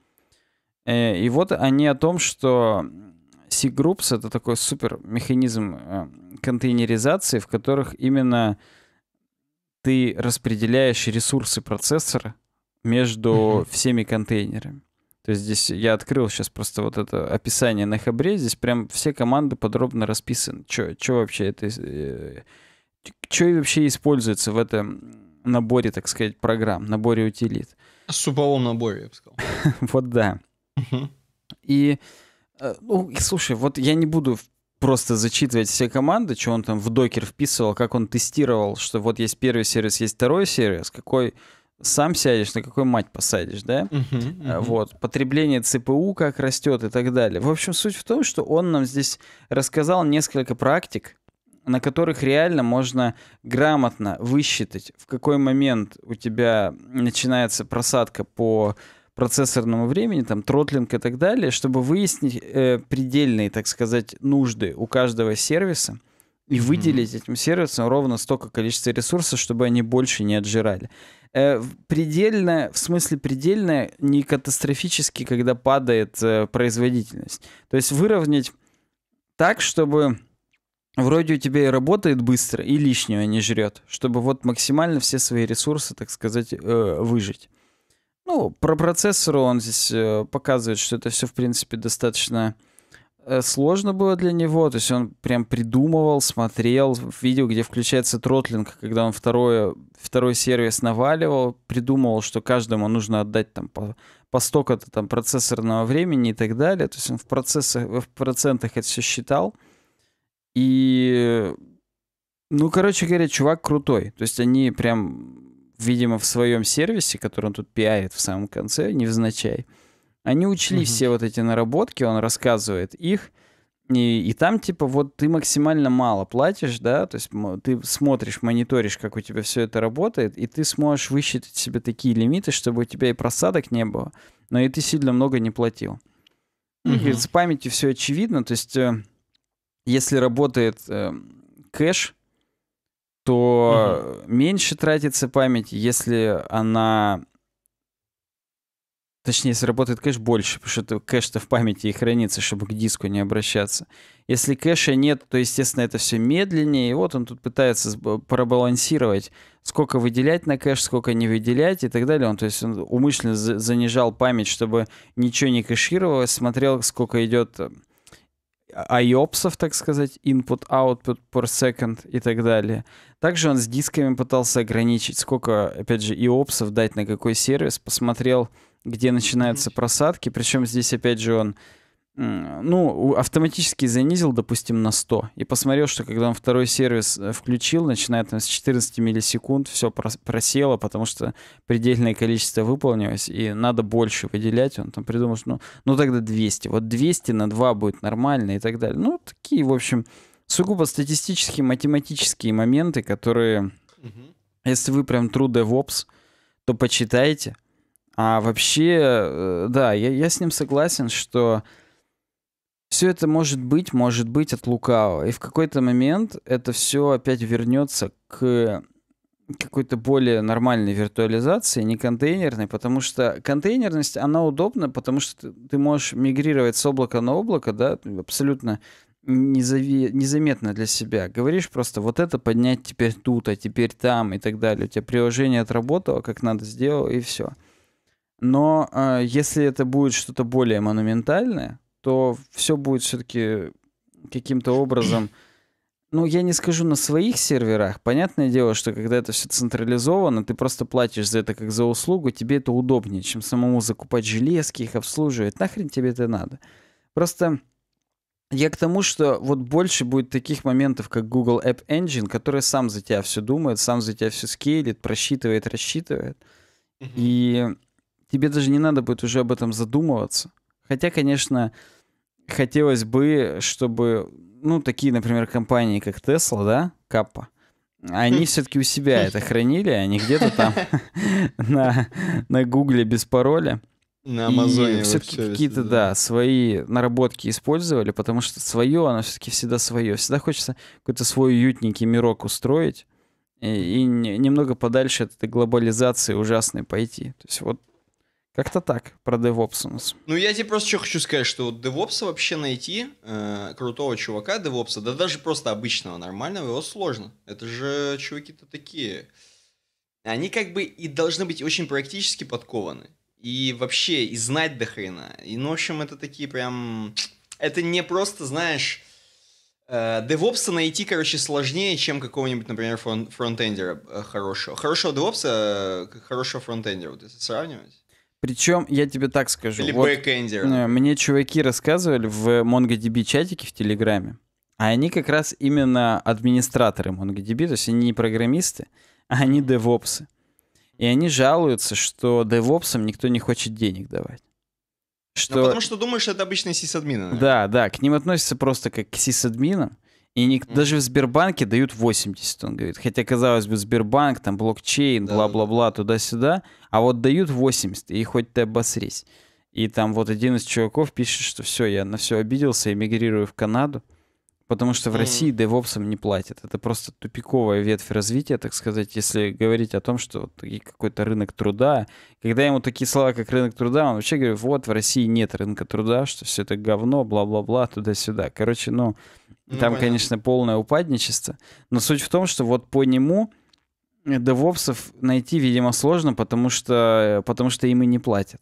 Э, и вот они о том, что C-Groups — это такой супер механизм э, контейнеризации, в которых именно ты распределяешь ресурсы процессора между всеми контейнерами. То есть здесь я открыл сейчас просто вот это описание на Хабре, здесь прям все команды подробно расписаны. Что вообще это... Э, что вообще используется в этом наборе, так сказать, программ, наборе утилит? Суповом наборе, я бы сказал. Вот да. И, э, ну, слушай, вот я не буду просто зачитывать все команды, что он там в докер вписывал, как он тестировал, что вот есть первый сервис, есть второй сервис, какой сам сядешь, на какой мать посадишь, да? Uh-huh, uh-huh. Вот, потребление ЦПУ как растет и так далее. В общем, суть в том, что он нам здесь рассказал несколько практик, на которых реально можно грамотно высчитать, в какой момент у тебя начинается просадка по процессорному времени, там, тротлинг и так далее, чтобы выяснить э, предельные, так сказать, нужды у каждого сервиса и выделить mm-hmm. этим сервисам ровно столько количества ресурсов, чтобы они больше не отжирали. Э, предельно, в смысле предельно, не катастрофически, когда падает э, производительность. То есть выровнять так, чтобы вроде у тебя и работает быстро, и лишнего не жрет, чтобы вот максимально все свои ресурсы, так сказать, э, выжить. Ну, про процессор он здесь э, показывает, что это все, в принципе, достаточно Э, сложно было для него, то есть он прям придумывал, смотрел, видео, где включается тротлинг, когда он второе, второй сервис наваливал, придумывал, что каждому нужно отдать там по, по столько-то там процессорного времени и так далее, то есть он в, процессах, в процентах это все считал, и, ну, короче говоря, чувак крутой, то есть они прям, видимо, в своем сервисе, который он тут пиарит в самом конце, невзначай, они учли угу. все вот эти наработки, он рассказывает их. И, и там, типа, вот ты максимально мало платишь, да, то есть ты смотришь, мониторишь, как у тебя все это работает, и ты сможешь высчитать себе такие лимиты, чтобы у тебя и просадок не было, но и ты сильно много не платил. Угу. И, с памятью все очевидно, то есть э, если работает э, кэш, то угу. меньше тратится память, если она Точнее, сработает кэш, больше, потому что кэш-то в памяти и хранится, чтобы к диску не обращаться. Если кэша нет, то, естественно, это все медленнее. И вот он тут пытается пробалансировать, сколько выделять на кэш, сколько не выделять и так далее. Он, то есть, он умышленно занижал память, чтобы ничего не кэшировалось, смотрел, сколько идет IOPS, э, а-, так сказать, input, output per second и так далее. Также он с дисками пытался ограничить, сколько, опять же, IOPS дать на какой сервис. Посмотрел, где начинаются просадки. Причем здесь, опять же, он ну, автоматически занизил, допустим, на 100. И посмотрел, что когда он второй сервис э, включил, начинает там с 14 миллисекунд, все просело, потому что предельное количество выполнилось, и надо больше выделять. Он там придумал, что ну, ну тогда 200. Вот 200 на 2 будет нормально и так далее. Ну, такие, в общем, сугубо статистические, математические моменты, которые, если вы прям true DevOps, то почитайте, а вообще, э, да, я, я с ним согласен, что все это может быть, может быть от лукавого. И в какой-то момент это все опять вернется к какой-то более нормальной виртуализации, не контейнерной, потому что контейнерность, она удобна, потому что ты, можешь мигрировать с облака на облако, да, абсолютно незави... незаметно для себя. Говоришь просто, вот это поднять теперь тут, а теперь там и так далее. У тебя приложение отработало, как надо сделал, и все. Но э, если это будет что-то более монументальное, то все будет все-таки каким-то образом... Ну, я не скажу на своих серверах. Понятное дело, что когда это все централизовано, ты просто платишь за это как за услугу, тебе это удобнее, чем самому закупать железки, их обслуживать. Нахрен тебе это надо? Просто я к тому, что вот больше будет таких моментов, как Google App Engine, который сам за тебя все думает, сам за тебя все скейлит, просчитывает, рассчитывает. И тебе даже не надо будет уже об этом задумываться. Хотя, конечно, хотелось бы, чтобы, ну, такие, например, компании, как Tesla, да, Каппа, они хм. все-таки у себя это хранили, они где-то там на, на Гугле без пароля. На Амазоне. все-таки какие-то, да. свои наработки использовали, потому что свое, оно все-таки всегда свое. Всегда хочется какой-то свой уютненький мирок устроить и немного подальше от этой глобализации ужасной пойти. То есть вот как-то так про DevOps у нас. Ну, я тебе просто что хочу сказать, что вот DevOps вообще найти, э, крутого чувака DevOps, да даже просто обычного, нормального, его сложно. Это же чуваки-то такие. Они как бы и должны быть очень практически подкованы. И вообще, и знать до хрена. И, ну, в общем, это такие прям... Это не просто, знаешь, Девопса э, найти, короче, сложнее, чем какого-нибудь, например, фронтендера э, хорошего. Хорошего девопса, э, хорошего фронтендера, вот если сравнивать. Причем, я тебе так скажу. Или вот, бэкэндер. Э, мне чуваки рассказывали в MongoDB чатике в Телеграме, а они как раз именно администраторы MongoDB, то есть они не программисты, а они девопсы. И они жалуются, что девопсам никто не хочет денег давать. Ну, что... Ну, потому что думаешь, это обычные сисадмины. Наверное. Да, да, к ним относятся просто как к сисадминам. И не, mm-hmm. даже в Сбербанке дают 80, он говорит. Хотя, казалось бы, Сбербанк, там блокчейн, да, бла-бла-бла, туда-сюда. А вот дают 80, и хоть ты обосрись. И там вот один из чуваков пишет, что все, я на все обиделся, эмигрирую в Канаду. Потому что в mm-hmm. России девопсам не платят. Это просто тупиковая ветвь развития, так сказать, если говорить о том, что вот какой-то рынок труда. Когда ему такие слова, как рынок труда, он вообще говорит, вот, в России нет рынка труда, что все это говно, бла-бла-бла, туда-сюда. Короче, ну, ну, там, понятно. конечно, полное упадничество. Но суть в том, что вот по нему девопсов найти, видимо, сложно, потому что, потому что им и не платят.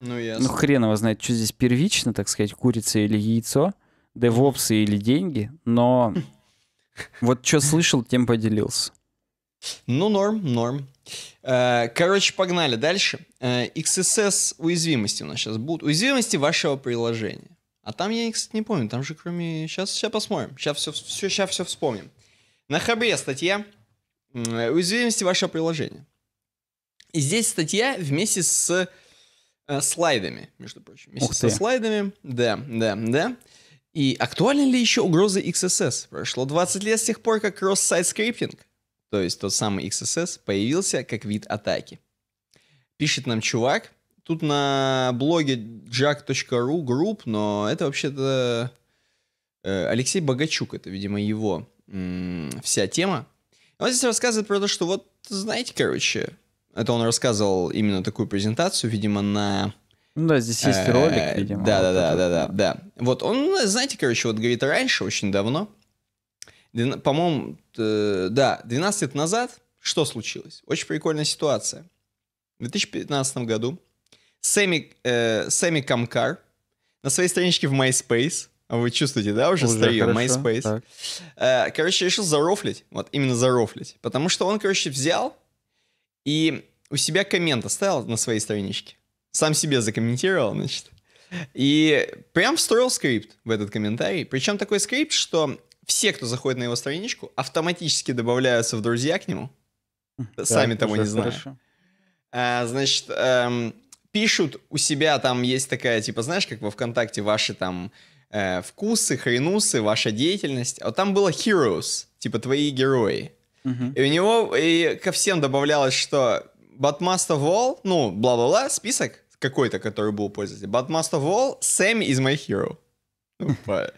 Ну, ну ясно. Ну, хрен его знает, что здесь первично, так сказать, курица или яйцо, девопсы или деньги, но вот что слышал, тем поделился. Ну, норм, норм. Э, короче, погнали дальше. XSS э, уязвимости у нас сейчас будут. Уязвимости вашего приложения. А там я, кстати, не помню. Там же кроме... Сейчас, сейчас посмотрим. Сейчас все, все, сейчас все вспомним. На хабре статья «Уязвимости э, вашего приложения». И здесь статья вместе с э, слайдами, между прочим. Вместе Ух со ты. слайдами. Да, да, да. И актуальны ли еще угрозы XSS? Прошло 20 лет с тех пор, как cross-site scripting, то есть тот самый XSS, появился как вид атаки. Пишет нам чувак, Тут на блоге jack.ru групп, но это вообще-то э, Алексей Богачук, это, видимо, его вся тема. Он здесь рассказывает про то, что вот, знаете, короче, это он рассказывал именно такую презентацию, видимо, на... Ну да, здесь есть э, ролик, видимо. Да, да, да, да, да, да. Вот он, знаете, короче, вот говорит раньше, очень давно, по-моему, да, 12 лет назад, что случилось? Очень прикольная ситуация. В 2015 году Сэмми, э, Сэмми Камкар на своей страничке в MySpace. А вы чувствуете, да, уже, уже старье, хорошо, MySpace. Так. Э, короче, решил зарофлить, вот именно зарофлить. Потому что он, короче, взял и у себя коммент оставил на своей страничке. Сам себе закомментировал, значит. И прям встроил скрипт в этот комментарий. Причем такой скрипт, что все, кто заходит на его страничку, автоматически добавляются в друзья к нему. Хм, так, Сами того не знаю. А, значит, эм, пишут у себя, там есть такая, типа, знаешь, как во ВКонтакте ваши там э, вкусы, хренусы, ваша деятельность. А вот там было heroes, типа твои герои. Uh-huh. И у него и ко всем добавлялось, что but must of all, ну, бла-бла-бла, список какой-то, который был у пользователя. But must of all, Sam is my hero. Ну, типа.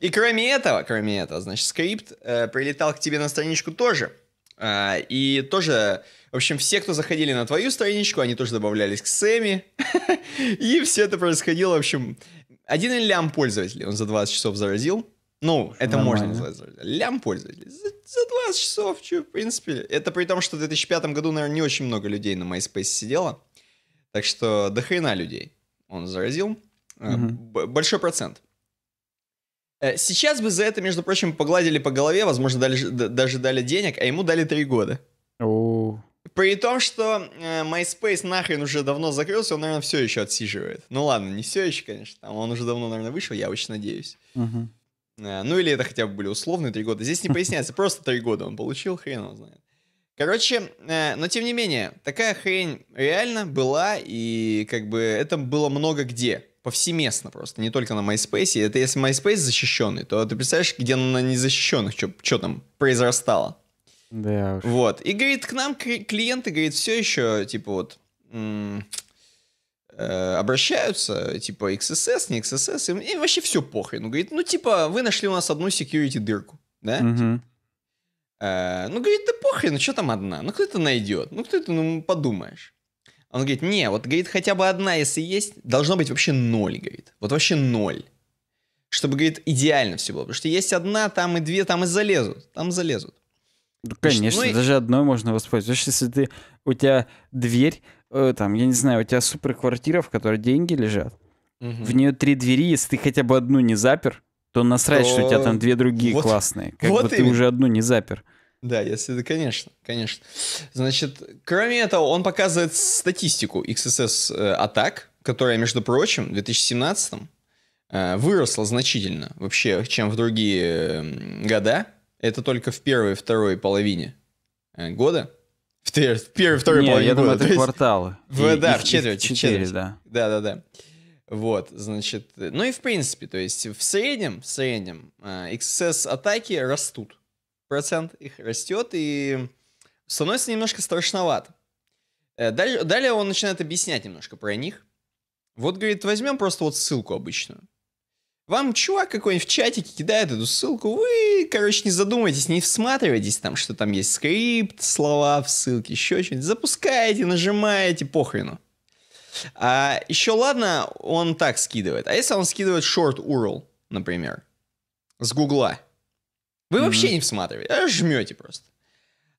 И кроме этого, кроме этого, значит, скрипт э, прилетал к тебе на страничку тоже. Э, и тоже в общем, все, кто заходили на твою страничку, они тоже добавлялись к Сэмми. И все это происходило, в общем, один лям пользователей он за 20 часов заразил. Ну, это можно назвать. Лям пользователей. За, 20 часов, чё, в принципе. Это при том, что в 2005 году, наверное, не очень много людей на MySpace сидело. Так что до хрена людей он заразил. Э, большой процент. Э, сейчас бы за это, между прочим, погладили по голове, возможно, дали, даже дали денег, а ему дали три года. При том, что э, MySpace нахрен уже давно закрылся, он, наверное, все еще отсиживает. Ну ладно, не все еще, конечно. Там он уже давно, наверное, вышел, я очень надеюсь. Угу. Э, ну или это хотя бы были условные три года. Здесь не поясняется, просто три года он получил, хрен он знает. Короче, э, но тем не менее, такая хрень реально была, и как бы это было много где. Повсеместно просто, не только на MySpace. Это если MySpace защищенный, то ты представляешь, где на незащищенных, что там произрастало. Да уж. Вот. И, говорит, к нам клиенты, говорит, все еще, типа, вот, э, обращаются, типа, XSS, не XSS, им, вообще все похрен. Он говорит, ну, типа, вы нашли у нас одну security дырку, да? Э, ну, говорит, да похрен, ну, что там одна? Ну, кто это найдет? Ну, кто это, ну, подумаешь. Он говорит, не, вот, говорит, хотя бы одна, если есть, должно быть вообще ноль, говорит. Вот вообще ноль. Чтобы, говорит, идеально все было. Потому что есть одна, там и две, там и залезут. Там залезут. Ну, конечно, ну, даже и... одной можно воспользоваться. Если ты, у тебя дверь, э, там, я не знаю, у тебя супер квартира, в которой деньги лежат, угу. в нее три двери, если ты хотя бы одну не запер, то насрать, то... что у тебя там две другие вот, классные. Как вот бы ты уже одну не запер. Да, если конечно, конечно. Значит, кроме этого, он показывает статистику XSS э, атак, которая, между прочим, в 2017 э, выросла значительно вообще, чем в другие года это только в первой, второй половине э, года. В первой, второй Нет, половине я года. думаю, это кварталы. В, и, да, и в четверть. В четыре, да. Да, да, да. Вот, значит, ну и в принципе, то есть в среднем, в среднем, эксцесс атаки растут. Процент их растет и становится немножко страшновато. Э, далее, далее он начинает объяснять немножко про них. Вот, говорит, возьмем просто вот ссылку обычную. Вам чувак какой-нибудь в чатике кидает эту ссылку, вы, короче, не задумайтесь, не всматривайтесь там, что там есть скрипт, слова в ссылке, еще что-нибудь. Запускаете, нажимаете, похрену. А, еще ладно, он так скидывает. А если он скидывает short URL, например, с гугла, вы mm-hmm. вообще не всматриваете, а жмете просто.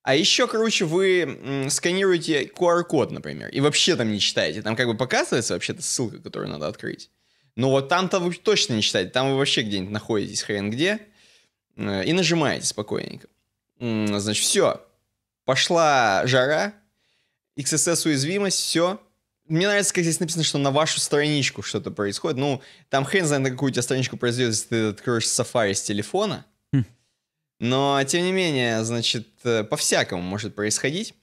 А еще, короче, вы сканируете QR-код, например, и вообще там не читаете. Там как бы показывается вообще-то ссылка, которую надо открыть. Но ну, вот там-то вы точно не читаете, там вы вообще где-нибудь находитесь, хрен где, э, и нажимаете спокойненько. Значит, все, пошла жара, XSS уязвимость, все. Мне нравится, как здесь написано, что на вашу страничку что-то происходит. Ну, там хрен знает, на какую у тебя страничку произойдет, если ты откроешь Safari с телефона. Хм. Но, тем не менее, значит, э, по-всякому может происходить.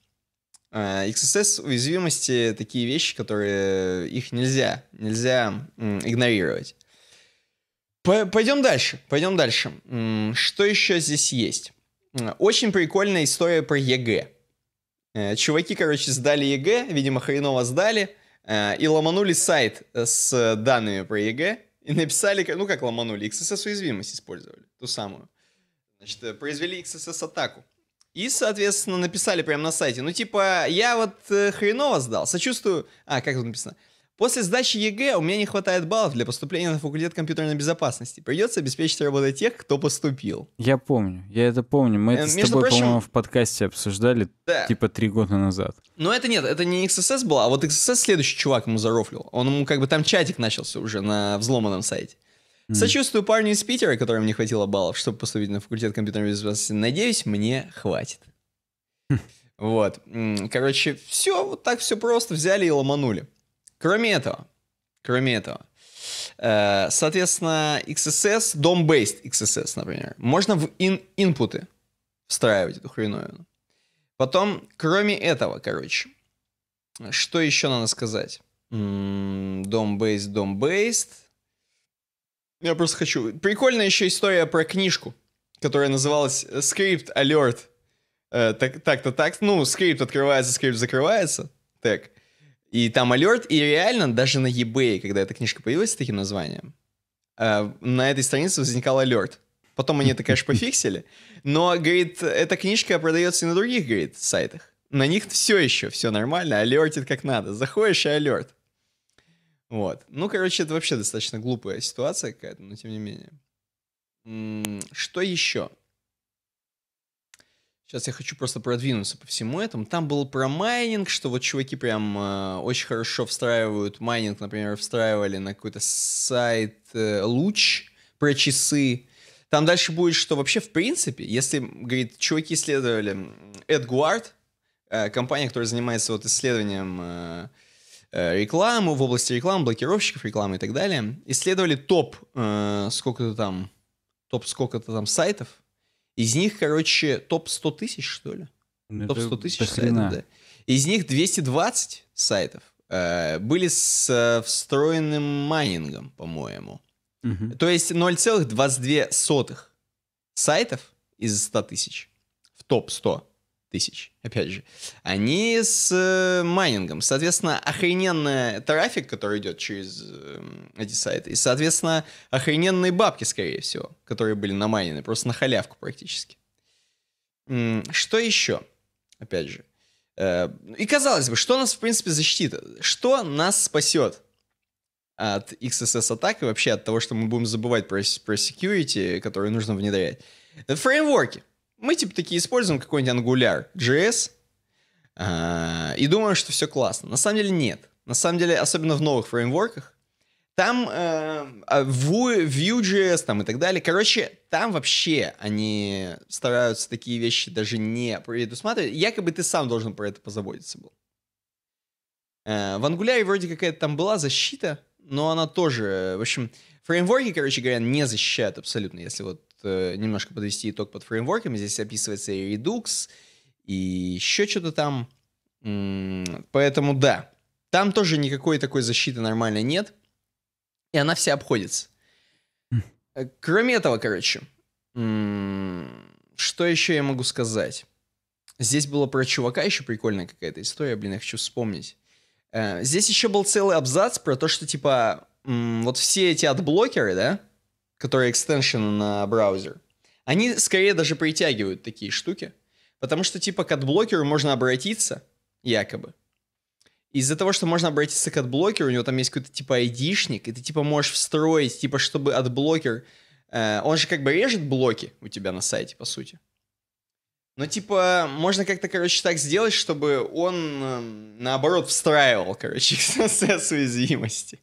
Э, XSS уязвимости такие вещи, которые их нельзя, нельзя игнорировать. Пойдем дальше, пойдем дальше. Что еще здесь есть? Очень прикольная история про ЕГЭ. Чуваки, короче, сдали ЕГЭ, видимо, хреново сдали, э, и ломанули сайт э, с данными про ЕГЭ, и написали, ну как ломанули, XSS уязвимость использовали, ту самую. Значит, произвели XSS атаку. И, соответственно, написали прямо на сайте. Ну, типа, я вот э, хреново сдал, сочувствую... А, как тут написано? После сдачи ЕГЭ у меня не хватает баллов для поступления на факультет компьютерной безопасности. Придется обеспечить работу тех, кто поступил. Я помню, я это помню. Мы это э, с тобой, прочим, по-моему, в подкасте обсуждали да. типа три года назад. Но это нет, это не XSS было, а вот XSS следующий чувак ему зарофлил. Он ему как бы там чатик начался уже на взломанном сайте. Mm. Сочувствую парню из Питера, которому не хватило баллов, чтобы поступить на факультет компьютерной безопасности. Надеюсь, мне хватит. Хм. Вот. Короче, все, вот так все просто взяли и ломанули. Кроме этого, кроме этого, э, соответственно, XSS, DOM-based XSS, например, можно в инпуты встраивать эту хреновину. Потом, кроме этого, короче, что еще надо сказать? DOM-based, DOM-based. Я просто хочу. Прикольная еще история про книжку, которая называлась Script Alert. Э, так, так-то так. Ну, скрипт открывается, скрипт закрывается. Так. И там алерт, и реально даже на eBay, когда эта книжка появилась с таким названием, э, на этой странице возникал алерт. Потом они это, конечно, пофиксили. Но, говорит, эта книжка продается и на других, говорит, сайтах. На них все еще, все нормально, алертит как надо. Заходишь и алерт. Вот. Ну, короче, это вообще достаточно глупая ситуация какая-то, но тем не менее. Что еще? Сейчас я хочу просто продвинуться по всему этому. Там был про майнинг, что вот чуваки прям э, очень хорошо встраивают майнинг, например, встраивали на какой-то сайт э, луч про часы. Там дальше будет, что вообще в принципе, если, говорит, чуваки исследовали Эдгуард, э, компания, которая занимается вот исследованием э, Э, рекламу, в области рекламы, блокировщиков рекламы и так далее, исследовали топ э, сколько-то там, топ сколько-то там сайтов. Из них, короче, топ 100 тысяч, что ли? Ну, это топ 100 тысяч сайтов, да. Из них 220 сайтов э, были с э, встроенным майнингом, по-моему. Угу. То есть 0,22 сайтов из 100 тысяч в топ 100 тысяч, опять же, они с э, майнингом. Соответственно, охрененный трафик, который идет через э, эти сайты, и, соответственно, охрененные бабки, скорее всего, которые были намайнены, просто на халявку практически. Что еще? Опять же. Э, и казалось бы, что нас, в принципе, защитит? Что нас спасет? от XSS-атак и вообще от того, что мы будем забывать про, про security, которые нужно внедрять. Фреймворки. Мы типа такие используем какой-нибудь Angular JS э, а, и думаем, что все классно. На самом деле нет. На самом деле, особенно в новых фреймворках, там э, а, Vue.js там и так далее. Короче, там вообще они стараются такие вещи даже не предусматривать. Якобы ты сам должен про это позаботиться был. Э, в Angular вроде какая-то там была защита, но она тоже, в общем, фреймворки, короче говоря, не защищают абсолютно, если вот Э, немножко подвести итог под фреймворками. Здесь описывается и Redux, и еще что-то там. Поэтому да, там тоже никакой такой защиты нормально нет. И она вся обходится. Хм. Э, кроме этого, короче, что еще я могу сказать? Здесь было про чувака еще прикольная какая-то история, блин, я хочу вспомнить. Э, здесь еще был целый абзац про то, что, типа, вот все эти отблокеры, да, которые экстеншены на браузер, они скорее даже притягивают такие штуки, потому что типа к отблокеру можно обратиться, якобы. Из-за того, что можно обратиться к отблокеру, у него там есть какой-то типа айдишник, и ты типа можешь встроить, типа, чтобы отблокер... Э, он же как бы режет блоки у тебя на сайте, по сути. Но типа можно как-то, короче, так сделать, чтобы он э, наоборот встраивал, короче, XSS уязвимости.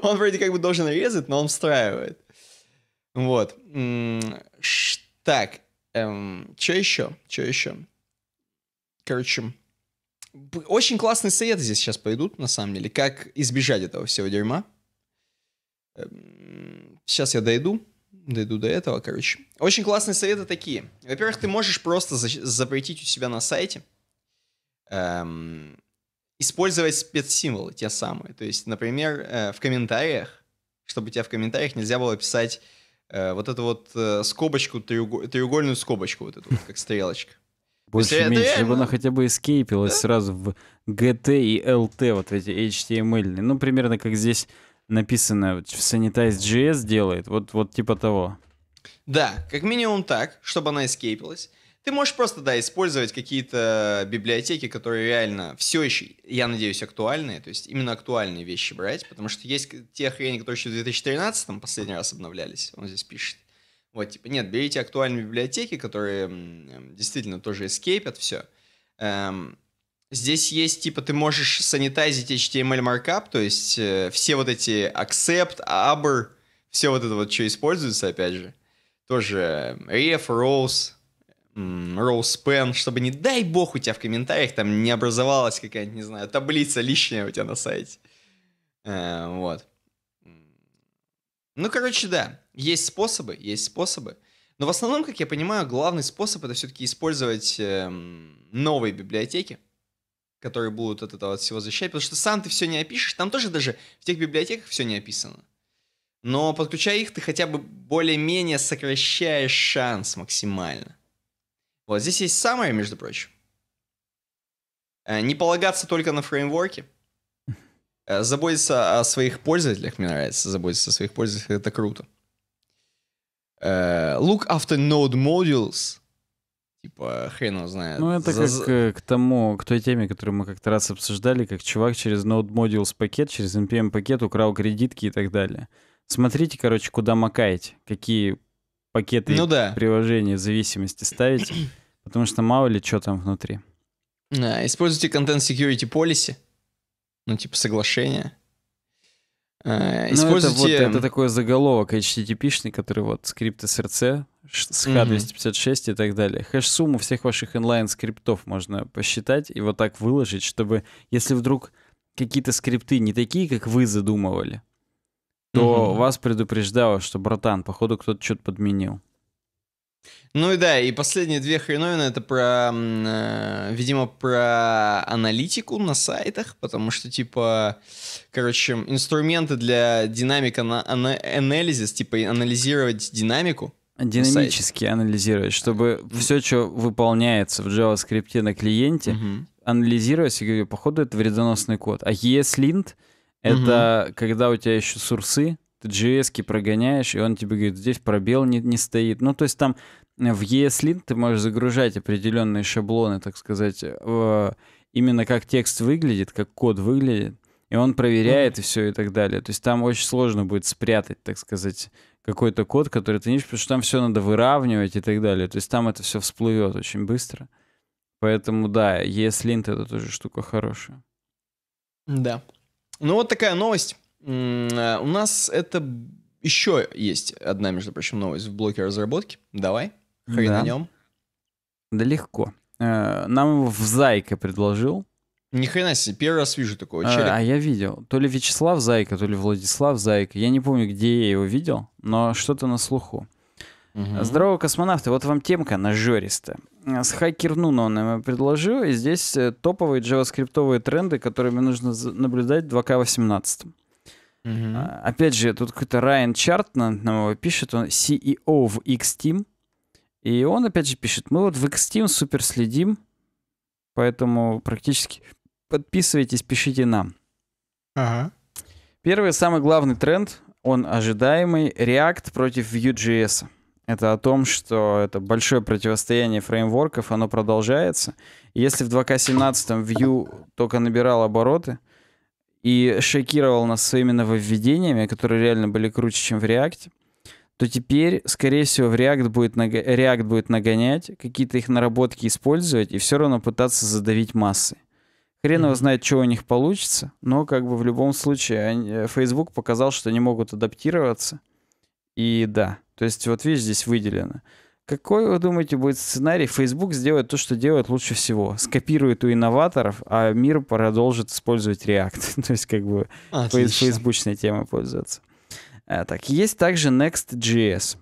Он вроде как бы должен резать, но он встраивает. Вот. Так, эм, что еще? Что еще? Короче, очень классные советы здесь сейчас пойдут, на самом деле, как избежать этого всего дерьма. сейчас эм, я дойду, дойду до этого, короче. Очень классные советы такие. Во-первых, ты можешь просто за- запретить у себя на сайте эм, использовать спецсимволы, те самые. То есть, например, э, в комментариях, чтобы тебя в комментариях нельзя было писать Э, вот эту вот э, скобочку, треугольную скобочку, вот эту, как стрелочка. Больше-меньше, чтобы ну. она хотя бы эскейпилась да? сразу в GT и LT, вот эти HTML. Эм ну, примерно как здесь написано, в Sanitize.js делает, вот, вот типа того. Да, как минимум так, чтобы она эскейпилась. Ты можешь просто, да, использовать какие-то э, библиотеки, которые реально все еще, я надеюсь, актуальные, то есть именно актуальные вещи брать, потому что есть те хрени, которые еще в 2013 последний раз обновлялись, он здесь пишет. Вот, типа, нет, берите актуальные библиотеки, которые эм, действительно тоже эскейпят все. Эм, здесь есть, типа, ты можешь санитайзить HTML markup, эм то есть э, все вот эти accept, abr, все вот это вот, что используется, опять же. Тоже э, ref, rows, Роуз Пен, чтобы не дай бог у тебя в комментариях там не образовалась какая-нибудь, не знаю, таблица лишняя у тебя на сайте. Э, вот. Ну, короче, да, есть способы, есть способы. Но в основном, как я понимаю, главный способ это все-таки использовать э, новые библиотеки, которые будут от этого от всего защищать, потому что сам ты все не опишешь, там тоже даже в тех библиотеках все не описано. Но подключая их, ты хотя бы более-менее сокращаешь шанс максимально. Вот здесь есть самое, между прочим. Э, не полагаться только на фреймворки. Э, заботиться о своих пользователях, мне нравится, заботиться о своих пользователях, это круто. Э, look after node modules. Типа, хрен его знает. Ну, это За... как к тому, к той теме, которую мы как-то раз обсуждали, как чувак через node modules пакет, через npm пакет украл кредитки и так далее. Смотрите, короче, куда макаете, какие пакеты ну, да. приложений в зависимости ставить, потому что мало ли что там внутри. Да, используйте контент security policy, ну типа соглашение. А, э, используйте... Ну, это, вот, это такой заголовок HTTP-шный, который вот скрипты срц, с H256 и так далее. Хэш-сумму всех ваших инлайн-скриптов можно посчитать и вот так выложить, чтобы если вдруг какие-то скрипты не такие, как вы задумывали, то угу. вас предупреждало, что, братан, походу кто-то что-то подменил. Ну и да, и последние две хреновины это про, э, видимо, про аналитику на сайтах, потому что, типа, короче, инструменты для динамика на, ана, анализис, типа, анализировать динамику. Динамически анализировать, чтобы а, все, что выполняется в JavaScript на клиенте, угу. анализировать и говорю, походу, это вредоносный код. А ESLint — это угу. когда у тебя еще сурсы, ты js прогоняешь, и он тебе говорит, здесь пробел не, не стоит. Ну, то есть там э, в ESLint ты можешь загружать определенные шаблоны, так сказать, в, э, именно как текст выглядит, как код выглядит, и он проверяет mm и все и так далее. То есть там очень сложно будет спрятать, так сказать, какой-то код, который ты не видишь, потому что там все надо выравнивать и так далее. То есть там это все всплывет очень быстро. Поэтому да, ESLint это тоже штука хорошая. Да. Ну вот такая новость. Э, у нас это еще есть одна, между прочим, новость в блоке разработки. Давай, хрен да. на нем. Да легко. Э, нам в Зайка предложил. Ни хрена себе, первый раз вижу такого э, челика. А я видел. То ли Вячеслав Зайка, то ли Владислав Зайка. Я не помню, где я его видел, но что-то на слуху. Угу. Здорово, космонавты. Вот вам темка нажористая. Э, с Хакер Нуно он ему предложил, и здесь э, топовые джаваскриптовые тренды, которыми нужно наблюдать в 2К18. Угу. А, опять же, тут какой-то Райан Чарт на, на его пишет, он CEO в X-Team, и он опять же пишет, мы вот в X-Team супер следим, поэтому практически подписывайтесь, пишите нам. Ага. Первый, самый главный тренд, он ожидаемый, React против Vue.js это о том, что это большое противостояние фреймворков, оно продолжается. Если в 2К17 Vue только набирал обороты и шокировал нас своими нововведениями, которые реально были круче, чем в React, то теперь, скорее всего, в React будет, наг... React будет нагонять, какие-то их наработки использовать и все равно пытаться задавить массы. Хрен его mm -hmm. знает, что у них получится, но как бы в любом случае э, Facebook показал, что они могут адаптироваться — и да. То есть вот видишь, здесь выделено. Какой, вы думаете, будет сценарий? Facebook сделает то, что делает лучше всего. Скопирует у инноваторов, а мир продолжит использовать React. то есть как бы Отлично. фейсбучной темой пользоваться. А, так, есть также Next.js.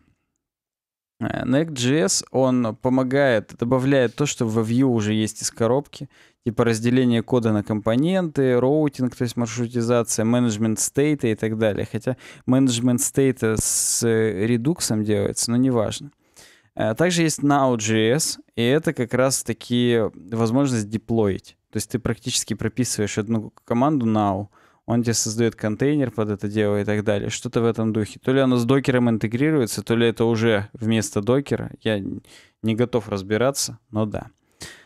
Э, Next.js, он помогает, добавляет то, что в Vue уже есть из коробки типа разделение кода на компоненты, роутинг, то есть маршрутизация, менеджмент стейта и так далее. Хотя менеджмент стейта с э, редуксом делается, но неважно. Э, также есть Now.js, и это как раз таки возможность деплоить. То есть ты практически прописываешь одну команду Now, он тебе создает контейнер под это дело и так далее. Что-то в этом духе. То ли оно с докером интегрируется, то ли это уже вместо докера. Я не готов разбираться, но да.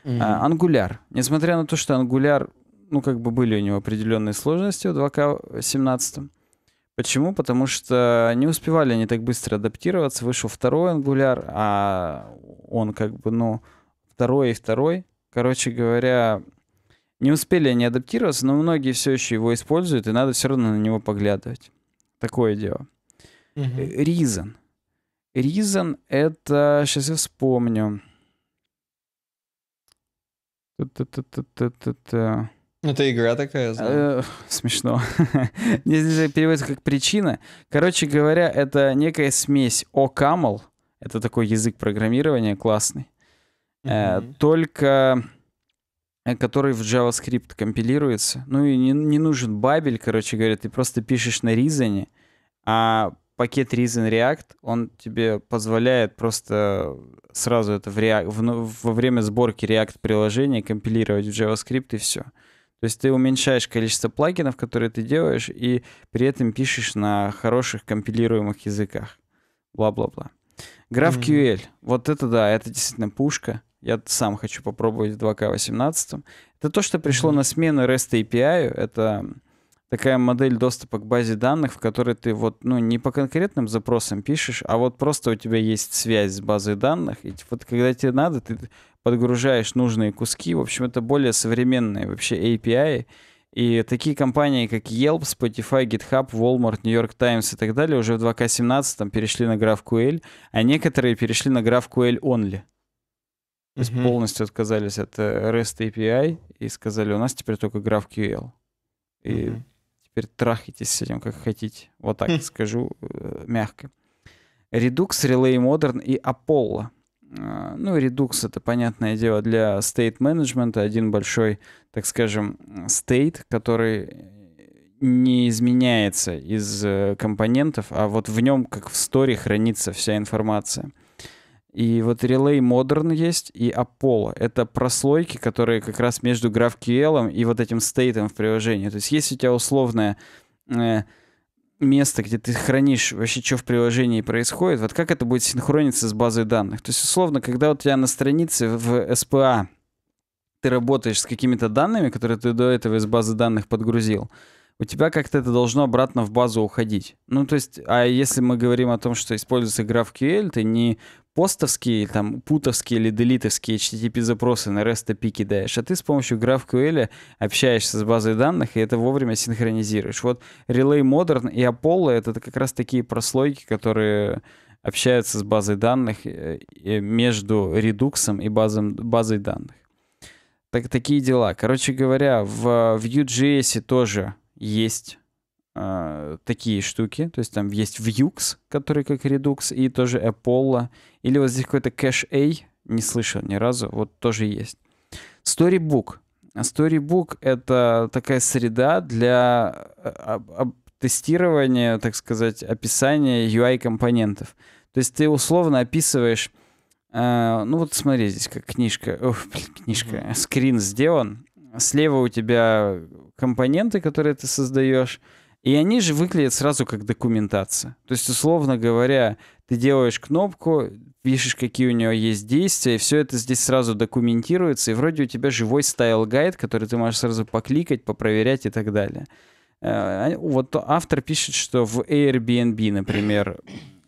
Mm-hmm. А, Angular. Несмотря на то, что Angular, ну, как бы были у него определенные сложности в 2К17. Почему? Потому что не успевали они так быстро адаптироваться. Вышел второй Angular, а он как бы, ну, второй и второй. Короче говоря, не успели они адаптироваться, но многие все еще его используют, и надо все равно на него поглядывать. Такое дело. Mm-hmm. Reason. Reason это, сейчас я вспомню, ну, это игра такая, знаю. Э, смешно. Здесь переводится как причина. Короче говоря, это некая смесь OCaml. Это такой язык программирования классный. Э, только э, который в JavaScript компилируется. Ну и не, не нужен бабель, короче говоря, ты просто пишешь на Reason, а пакет Reason React, он тебе позволяет просто сразу это в React, в, ну, во время сборки React приложения компилировать в JavaScript и все. То есть ты уменьшаешь количество плагинов, которые ты делаешь, и при этом пишешь на хороших компилируемых языках. Бла-бла-бла. GraphQL. Mm-hmm. Вот это да, это действительно пушка. Я сам хочу попробовать в 2К18. Это то, что пришло mm-hmm. на смену REST API. Это такая модель доступа к базе данных, в которой ты вот, ну, не по конкретным запросам пишешь, а вот просто у тебя есть связь с базой данных, и вот когда тебе надо, ты подгружаешь нужные куски. В общем, это более современные вообще API. И такие компании, как Yelp, Spotify, GitHub, Walmart, New York Times и так далее уже в 2К17 там, перешли на GraphQL, а некоторые перешли на GraphQL only. То есть mm-hmm. полностью отказались от э, REST API и сказали, у нас теперь только GraphQL. И mm-hmm теперь трахайтесь с этим как хотите. Вот так хм. скажу э, мягко. Redux, Relay Modern и Apollo. А, ну, Redux — это, понятное дело, для state management, один большой, так скажем, state, который не изменяется из э, компонентов, а вот в нем, как в сторе, хранится вся информация — и вот Relay Modern есть, и Apollo. Это прослойки, которые как раз между GraphQL и вот этим стейтом в приложении. То есть есть у тебя условное э, место, где ты хранишь вообще, что в приложении происходит, вот как это будет синхрониться с базой данных. То есть условно, когда у тебя на странице в SPA ты работаешь с какими-то данными, которые ты до этого из базы данных подгрузил, у тебя как-то это должно обратно в базу уходить. Ну, то есть, а если мы говорим о том, что используется GraphQL, ты не постовские, там, путовские или делитовские HTTP-запросы на REST API кидаешь, а ты с помощью GraphQL общаешься с базой данных и это вовремя синхронизируешь. Вот Relay Modern и Apollo — это как раз такие прослойки, которые общаются с базой данных э, между редуксом и базом, базой данных. Так, такие дела. Короче говоря, в Vue.js тоже есть а, такие штуки. То есть там есть Vuex, который как Redux, и тоже Apollo. Или вот здесь какой-то Cache A, не слышал ни разу, вот тоже есть. Storybook. Storybook — это такая среда для а, тестирования, так сказать, описания UI-компонентов. То есть ты условно описываешь а, ну вот смотри, здесь как книжка, о, блин, книжка, скрин сделан. Слева у тебя компоненты, которые ты создаешь. И они же выглядят сразу как документация. То есть, условно говоря, ты делаешь кнопку, пишешь, какие у нее есть действия, и все это здесь сразу документируется, и вроде у тебя живой стайл-гайд, который ты можешь сразу покликать, попроверять и так далее. Э, а, вот автор пишет, что в Airbnb, например,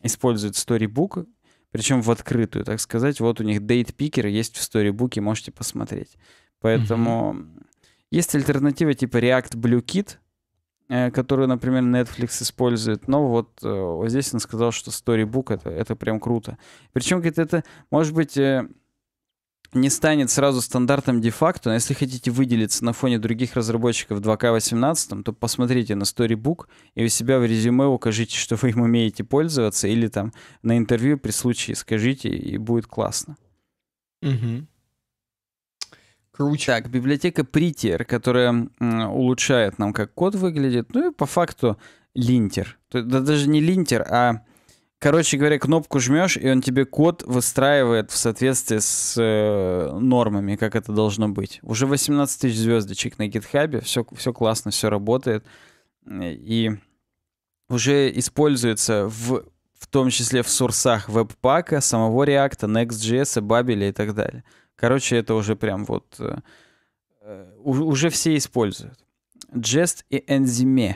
используют Storybook, причем в открытую, так сказать. Вот у них дейт-пикер есть в Storybook, можете посмотреть. Поэтому mm-hmm. есть альтернатива типа React Blue Kit, Э, которую, например, Netflix использует. Но ну вот, э, вот здесь он сказал, что Storybook это, это прям круто. Причем, говорит, это, может быть, э, не станет сразу стандартом де-факто, но если хотите выделиться на фоне других разработчиков 2К18, то посмотрите на Storybook и у себя в резюме укажите, что вы им умеете пользоваться, или там на интервью при случае скажите, и будет классно. Угу круче. Так, библиотека Prettier, которая улучшает нам, как код выглядит. Ну и по факту линтер. Да даже не линтер, а, короче говоря, кнопку жмешь, и он тебе код выстраивает в соответствии с э, нормами, как это должно быть. Уже 18 тысяч звездочек на гитхабе, все, все классно, все работает. И уже используется в в том числе в сурсах веб-пака, самого React, Next.js, Babel и так далее. Короче, это уже прям вот... Э, э, уже все используют. Jest и Enzyme.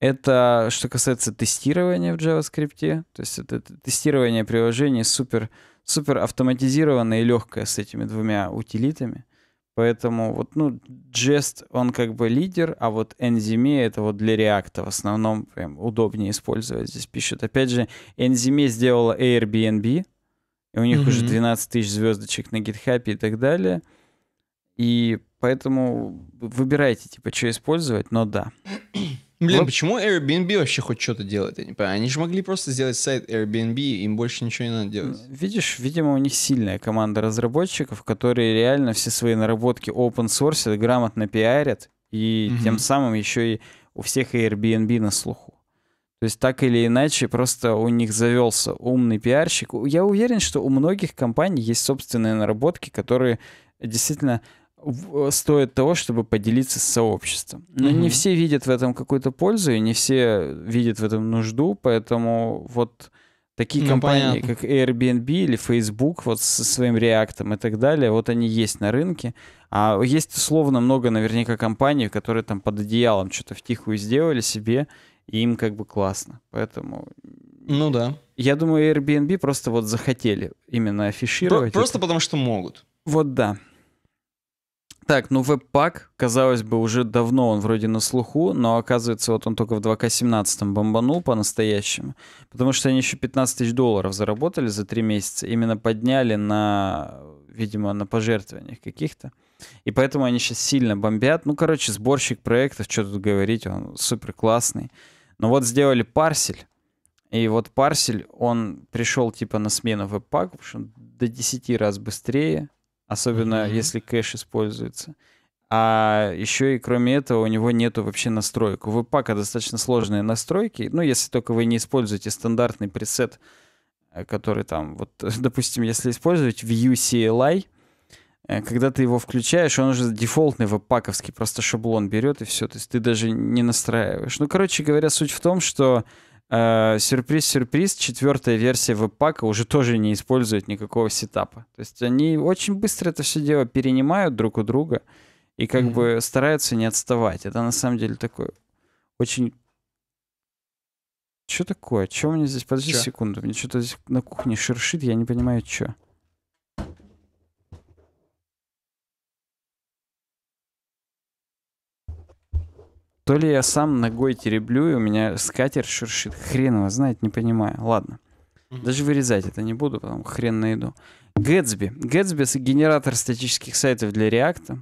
Это что касается тестирования в JavaScript. То есть это тестирование приложений супер, супер автоматизированное и легкое с этими двумя утилитами. Поэтому вот, ну, Jest, он как бы лидер, а вот Enzyme это вот для React в основном прям удобнее использовать, здесь пишут. Опять же, Enzyme сделала Airbnb, и у них mm-hmm. уже 12 тысяч звездочек на GitHub и так далее. И поэтому выбирайте, типа, что использовать, но да. Блин, вот. почему Airbnb вообще хоть что-то делает? Я не понимаю. Они же могли просто сделать сайт Airbnb, им больше ничего не надо делать. Видишь, видимо, у них сильная команда разработчиков, которые реально все свои наработки open source грамотно пиарят, и угу. тем самым еще и у всех Airbnb на слуху. То есть так или иначе просто у них завелся умный пиарщик. Я уверен, что у многих компаний есть собственные наработки, которые действительно э, стоят того, чтобы поделиться с сообществом. Но mm не все видят в этом какую-то пользу, и не все видят в этом нужду, поэтому вот такие ну, компании, понятно. как Airbnb или Facebook, вот со своим реактом и так далее, вот они есть на рынке. А есть условно много наверняка компаний, которые там под одеялом что-то втихую сделали себе и им как бы классно. Поэтому... Ну да. Я думаю, Airbnb просто вот захотели именно афишировать. Про- просто это. потому что могут. Вот да. Так, ну веб-пак, казалось бы, уже давно он вроде на слуху, но оказывается, вот он только в 2К17 бомбанул по-настоящему, потому что они еще 15 тысяч долларов заработали за три месяца, именно подняли на, видимо, на пожертвованиях каких-то. И поэтому они сейчас сильно бомбят. Ну, короче, сборщик проектов, что тут говорить, он супер классный. Но вот сделали парсель, и вот парсель, он пришел типа на смену веб-пак, в общем, до 10 раз быстрее, особенно mm-hmm. если кэш используется. А еще и кроме этого у него нету вообще настроек. У веб-пака достаточно сложные настройки, ну, если только вы не используете стандартный пресет, э, который там, вот, допустим, если использовать Vue CLI, Э, когда ты его включаешь, он уже дефолтный веб-паковский, просто шаблон берет и все, то есть ты даже не настраиваешь. Ну, короче говоря, суть в том, что сюрприз-сюрприз, э, четвертая версия веб-пака уже тоже не использует никакого сетапа. То есть они очень быстро это все дело перенимают друг у друга и как mm-hmm. бы стараются не отставать. Это на самом деле такой очень... Что такое? Чего мне здесь? Подожди Чё? секунду. Мне что-то здесь на кухне шершит, я не понимаю, что. То ли я сам ногой тереблю, и у меня скатер шуршит. Хрен его знает, не понимаю. Ладно. Даже вырезать это не буду, потом хрен найду. Гэтсби. Гэтсби — генератор статических сайтов для React.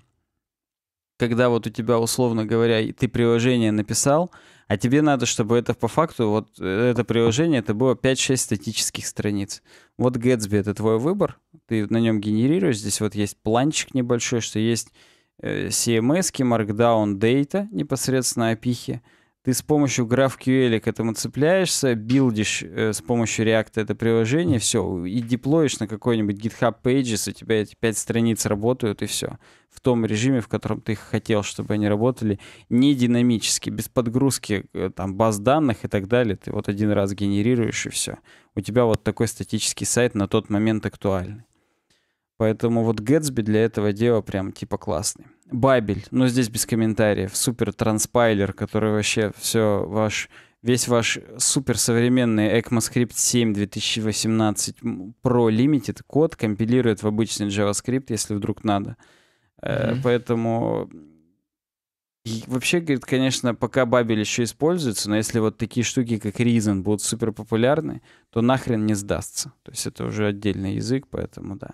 Когда вот у тебя, условно говоря, ты приложение написал, а тебе надо, чтобы это по факту, вот э, это приложение, это было 5-6 статических страниц. Вот Gatsby — это твой выбор, ты на нем генерируешь. Здесь вот есть планчик небольшой, что есть Э, CMS, Markdown Data, непосредственно опихи. Ты с помощью GraphQL к этому цепляешься, билдишь э, с помощью React это приложение, все, и деплоишь на какой-нибудь GitHub Pages, у тебя эти пять страниц работают, и все. В том режиме, в котором ты хотел, чтобы они работали, не динамически, без подгрузки э, там, баз данных и так далее. Ты вот один раз генерируешь, и все. У тебя вот такой статический сайт на тот момент актуальный. Поэтому вот Гэтсби для этого дела прям типа классный. Бабель, ну здесь без комментариев, супер транспайлер, который вообще все ваш весь ваш супер суперсовременный ECMAScript 7 2018 Pro Limited код компилирует в обычный JavaScript, если вдруг надо. Mm-hmm. Поэтому и вообще, говорит, конечно, пока бабель еще используется, но если вот такие штуки, как Reason, будут супер популярны, то нахрен не сдастся. То есть это уже отдельный язык, поэтому да.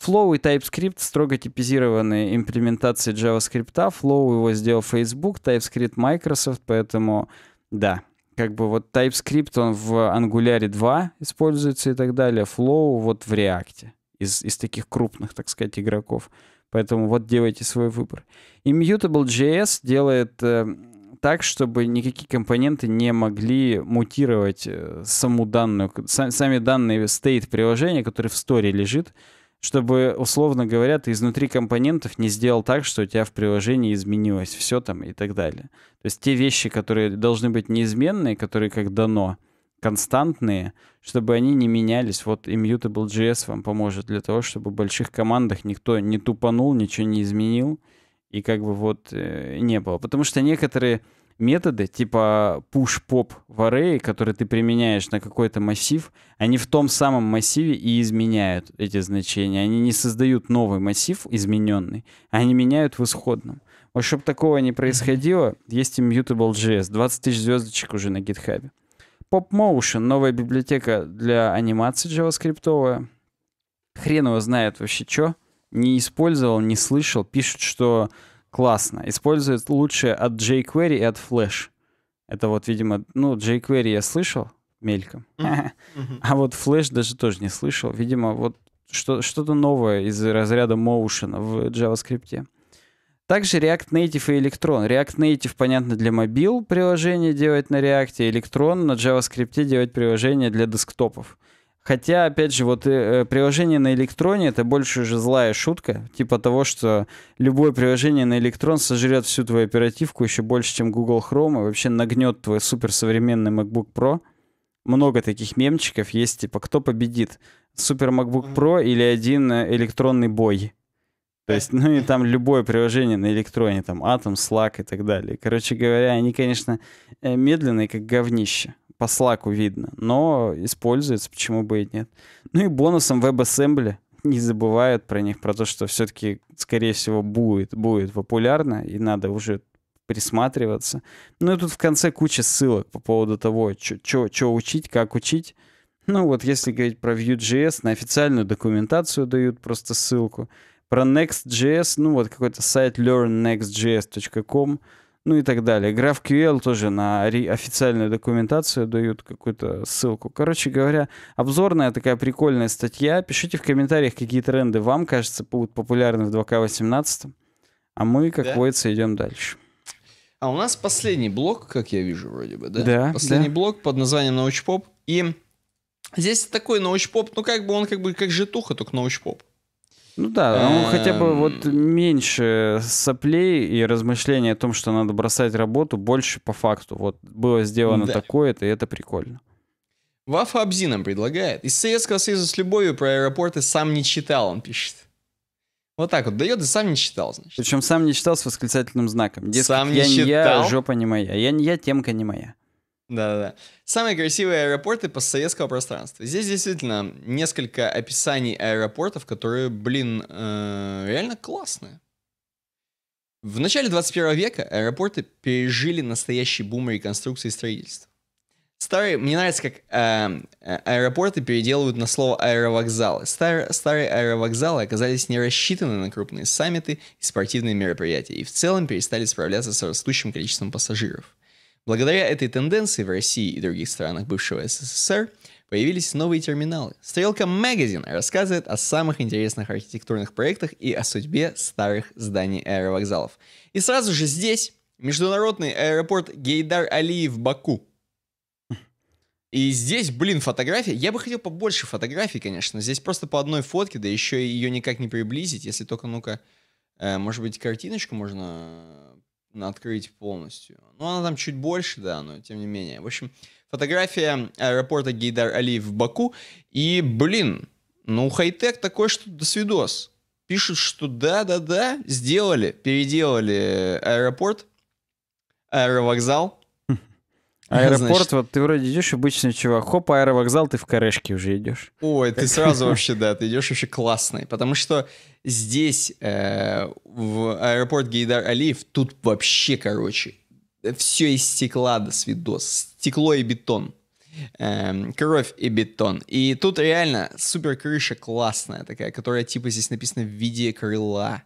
Flow и TypeScript — строго типизированные имплементации JavaScript. Flow его сделал Facebook, TypeScript — Microsoft, поэтому да, как бы вот TypeScript, он в Angular 2 используется и так далее, Flow вот в React из, из таких крупных, так сказать, игроков. Поэтому вот делайте свой выбор. Immutable.js делает э, так, чтобы никакие компоненты не могли мутировать э, саму данную, сами данные э, state приложения, который в сторе лежит, чтобы, условно говоря, ты изнутри компонентов не сделал так, что у тебя в приложении изменилось все там и так далее. То есть те вещи, которые должны быть неизменные, которые как дано, константные, чтобы они не менялись. Вот Immutable.js вам поможет для того, чтобы в больших командах никто не тупанул, ничего не изменил, и как бы вот э, не было. Потому что некоторые методы, типа push-pop в array, которые ты применяешь на какой-то массив, они в том самом массиве и изменяют эти значения. Они не создают новый массив измененный, а они меняют в исходном. Вот чтобы такого не происходило, есть Immutable.js, 20 тысяч звездочек уже на гитхабе. PopMotion, новая библиотека для анимации JavaScript. Хрен его знает вообще что. Не использовал, не слышал. Пишут, что классно. Использует лучше от jQuery и от Flash. Это вот, видимо, ну, jQuery я слышал мельком. а вот Flash даже тоже не слышал. Видимо, вот что- что-то новое из разряда Motion в JavaScript. Также React Native и Electron. React Native, понятно, для мобил приложения делать на React, Electron на JavaScript делать приложение для десктопов. Хотя, опять же, вот э, э приложение на электроне это больше уже злая шутка, типа того, что любое приложение на электрон сожрет всю твою оперативку еще больше, чем Google Chrome, и вообще нагнет твой суперсовременный MacBook Pro. Много таких мемчиков есть, типа, кто победит, супер MacBook Pro или один э, электронный бой. То есть, ну и там любое приложение на электроне, там Atom, Slack и так далее. Короче говоря, они, конечно, э, медленные, как говнище по слаку видно, но используется, почему бы и нет. Ну и бонусом WebAssembly не забывают про них, про то, что все-таки, скорее всего, будет, будет популярно, и надо уже присматриваться. Ну и тут в конце куча ссылок по поводу того, что учить, как учить. Ну вот если говорить про Vue.js, на официальную документацию дают просто ссылку. Про Next.js, ну вот какой-то сайт learnnextjs.com, ну и так далее. GraphQL тоже на официальную документацию дают какую-то ссылку. Короче говоря, обзорная такая прикольная статья. Пишите в комментариях, какие тренды вам, кажется, будут популярны в 2К18. А мы, как да? водится, идем дальше. А у нас последний блок, как я вижу, вроде бы, да? Да. Последний да. блок под названием научпоп. И здесь такой научпоп, ну как бы он как бы как житуха, только научпоп. Ну да, а он хотя бы эм. вот меньше соплей и размышлений о том, что надо бросать работу, больше по факту. Вот было сделано да. такое-то, и это прикольно. Вафа Абзи предлагает. Из Советского Союза с любовью про аэропорты сам не читал, он пишет. Вот так вот дает и сам не читал, значит. Причем сам не читал с восклицательным знаком. Дескать, сам не я читал? я, жопа не моя. Я не я, темка не моя. Да-да-да. Самые красивые аэропорты постсоветского пространства. Здесь действительно несколько описаний аэропортов, которые, блин, э, реально классные. В начале 21 века аэропорты пережили настоящий бум реконструкции и строительства. Старые, мне нравится, как э, э, аэропорты переделывают на слово аэровокзалы. Стар, старые аэровокзалы оказались не рассчитаны на крупные саммиты и спортивные мероприятия, и в целом перестали справляться с растущим количеством пассажиров – Благодаря этой тенденции в России и других странах бывшего СССР появились новые терминалы. Стрелка Magazine рассказывает о самых интересных архитектурных проектах и о судьбе старых зданий аэровокзалов. И сразу же здесь международный аэропорт Гейдар Алиев Баку. И здесь, блин, фотография. Я бы хотел побольше фотографий, конечно. Здесь просто по одной фотке, да еще ее никак не приблизить. Если только, ну-ка, э, может быть, картиночку можно открыть полностью. Ну, она там чуть больше, да, но тем не менее. В общем, фотография аэропорта Гейдар-Али в Баку. И, блин, ну, хай-тек такой, что до свидос. Пишут, что да-да-да, сделали, переделали аэропорт, аэровокзал, Аэропорт, Значит... вот ты вроде идешь обычный чувак, хоп, аэровокзал, ты в корешке уже идешь. Ой, ты сразу вообще, да, ты идешь вообще классный, потому что здесь, э, в аэропорт Гейдар Алиев, тут вообще, короче, все из стекла до свидос, стекло и бетон. Эм, кровь и бетон. И тут реально супер крыша классная такая, которая типа здесь написана в виде крыла.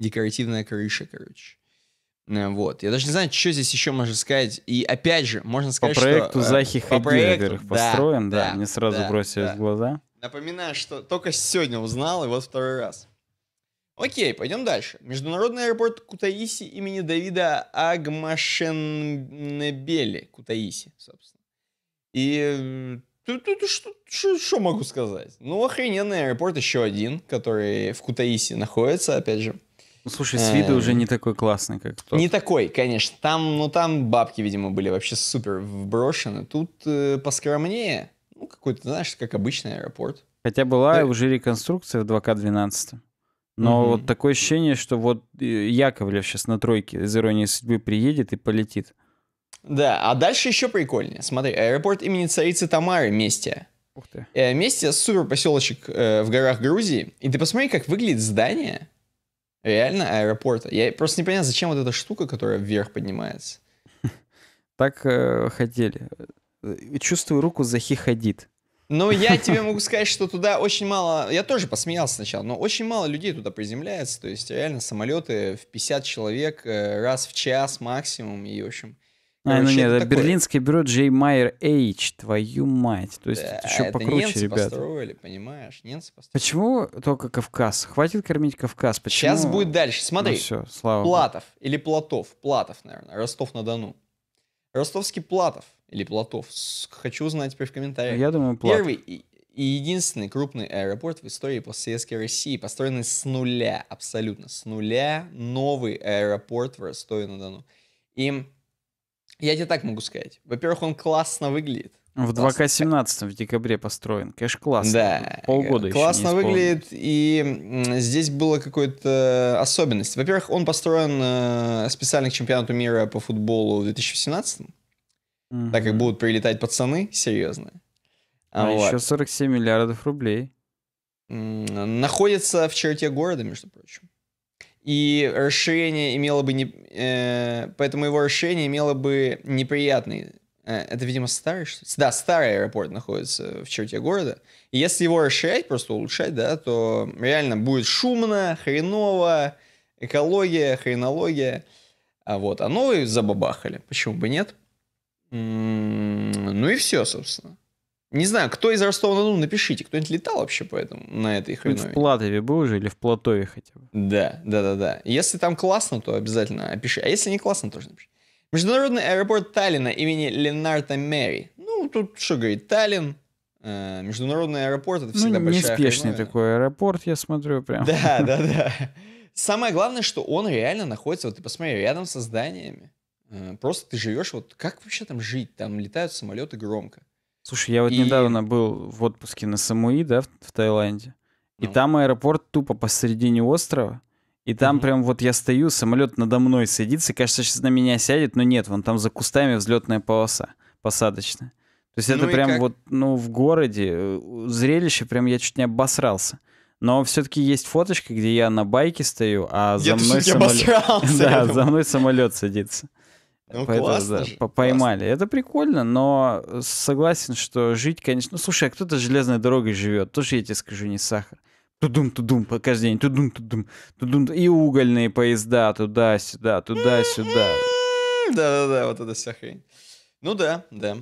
Декоративная крыша, короче. Э, вот. Я даже не знаю, что здесь еще можно сказать. И опять же, можно сказать, по проекту что... Э, Захи по Хади, во-первых, построен, да, да, мне сразу да, бросилось да. в глаза. Напоминаю, что только сегодня узнал, и вот второй раз. Окей, пойдем дальше. Международный аэропорт Кутаиси имени Давида Агмашенбели. Кутаиси, собственно. И э, что, что могу сказать? Ну, охрененный аэропорт еще один, который в Кутаиси находится, опять же. Ну, слушай, с виду эм. уже не такой классный, как тот. Не такой, конечно. Там, ну, там бабки, видимо, были вообще супер вброшены. Тут э, поскромнее. Ну, какой-то, знаешь, как обычный аэропорт. Хотя была да. Э. уже реконструкция в 2К-12. Но угу. вот такое ощущение, что вот э, Яковлев сейчас на тройке из «Иронии судьбы» приедет и полетит. Да, а дальше еще прикольнее. Смотри, аэропорт имени царицы Тамары Местия. Ух ты. Э, Местия супер поселочек э, в горах Грузии. И ты посмотри, как выглядит здание Реально аэропорта. Я просто не понимаю, зачем вот эта штука, которая вверх поднимается. Так э, хотели. Э, чувствую руку за хихадит. Ну я тебе могу сказать, что туда очень мало... Я тоже посмеялся сначала, но очень мало людей туда приземляется. То есть реально самолеты в 50 человек э, раз в час максимум. И, в общем, а, ну, ну нет, это берлинское бюро Джей Майер Эйч, твою мать. То есть да, еще это покруче, ребят. построили, понимаешь? Немцы построили. Почему только Кавказ? Хватит кормить Кавказ. Почему? Сейчас будет дальше. Ну Смотри. Ну, все, слава Платов Богу. или Платов. Платов, наверное. Ростов-на-Дону. Ростовский Платов или Платов. Хочу узнать теперь в комментариях. Я думаю, Платов. Первый и единственный крупный аэропорт в истории постсоветской России, построенный с нуля, абсолютно с нуля, новый аэропорт в Ростове-на-Дону. Им я тебе так могу сказать. Во-первых, он классно выглядит. В 2К17 в декабре построен. Конечно, классно. Да. Полгода Классно выглядит, и здесь была какая-то особенность. Во-первых, он построен э, специально к чемпионату мира по футболу в 2018 угу. так как будут прилетать пацаны серьезные. А, а вот. еще 47 миллиардов рублей. Находится в черте города, между прочим и расширение имело бы не... Э, поэтому его расширение имело бы неприятный... Э, это, видимо, старый, что ли? Да, старый аэропорт находится в черте города. И если его расширять, просто улучшать, да, то реально будет шумно, хреново, экология, хренология. А вот, а новые забабахали, почему бы нет? М-м, ну и все, собственно. Не знаю, кто из Ростова-на-Дону, напишите, кто-нибудь летал вообще поэтому на этой хреновине? В Платове был уже или в Платове хотя бы. Да, да, да, да. Если там классно, то обязательно опиши. А если не классно, тоже напиши. Международный аэропорт Таллина имени Ленарта Мэри. Ну, тут что говорит, Таллин, э, международный аэропорт, это ну, всегда ну, большая неспешный хреновина. такой аэропорт, я смотрю прям. Да, да, да. Самое главное, что он реально находится, вот ты посмотри, рядом со зданиями. Э, просто ты живешь, вот как вообще там жить? Там летают самолеты громко. Слушай, я вот и... недавно был в отпуске на Самуи, да, в, в Таиланде. Ну. И там аэропорт тупо посередине острова. И там mm-hmm. прям вот я стою, самолет надо мной садится, кажется, сейчас на меня сядет, но нет, вон там за кустами взлетная полоса посадочная. То есть ну это прям как? вот, ну, в городе э, зрелище, прям я чуть не обосрался. Но все-таки есть фоточка, где я на байке стою, а за я мной самолет. Да, за мной самолет садится. Ну, Поэтому, классно да, же, поймали. Классно. Это прикольно, но согласен, что жить, конечно... Ну, слушай, а кто-то железной дорогой живет, тоже я тебе скажу, не сахар. Тудум, тудум, каждый день, тудум, тудум, тудум, и угольные поезда туда-сюда, туда-сюда. М-м-м, да-да-да, вот это вся хрень. Ну да, да.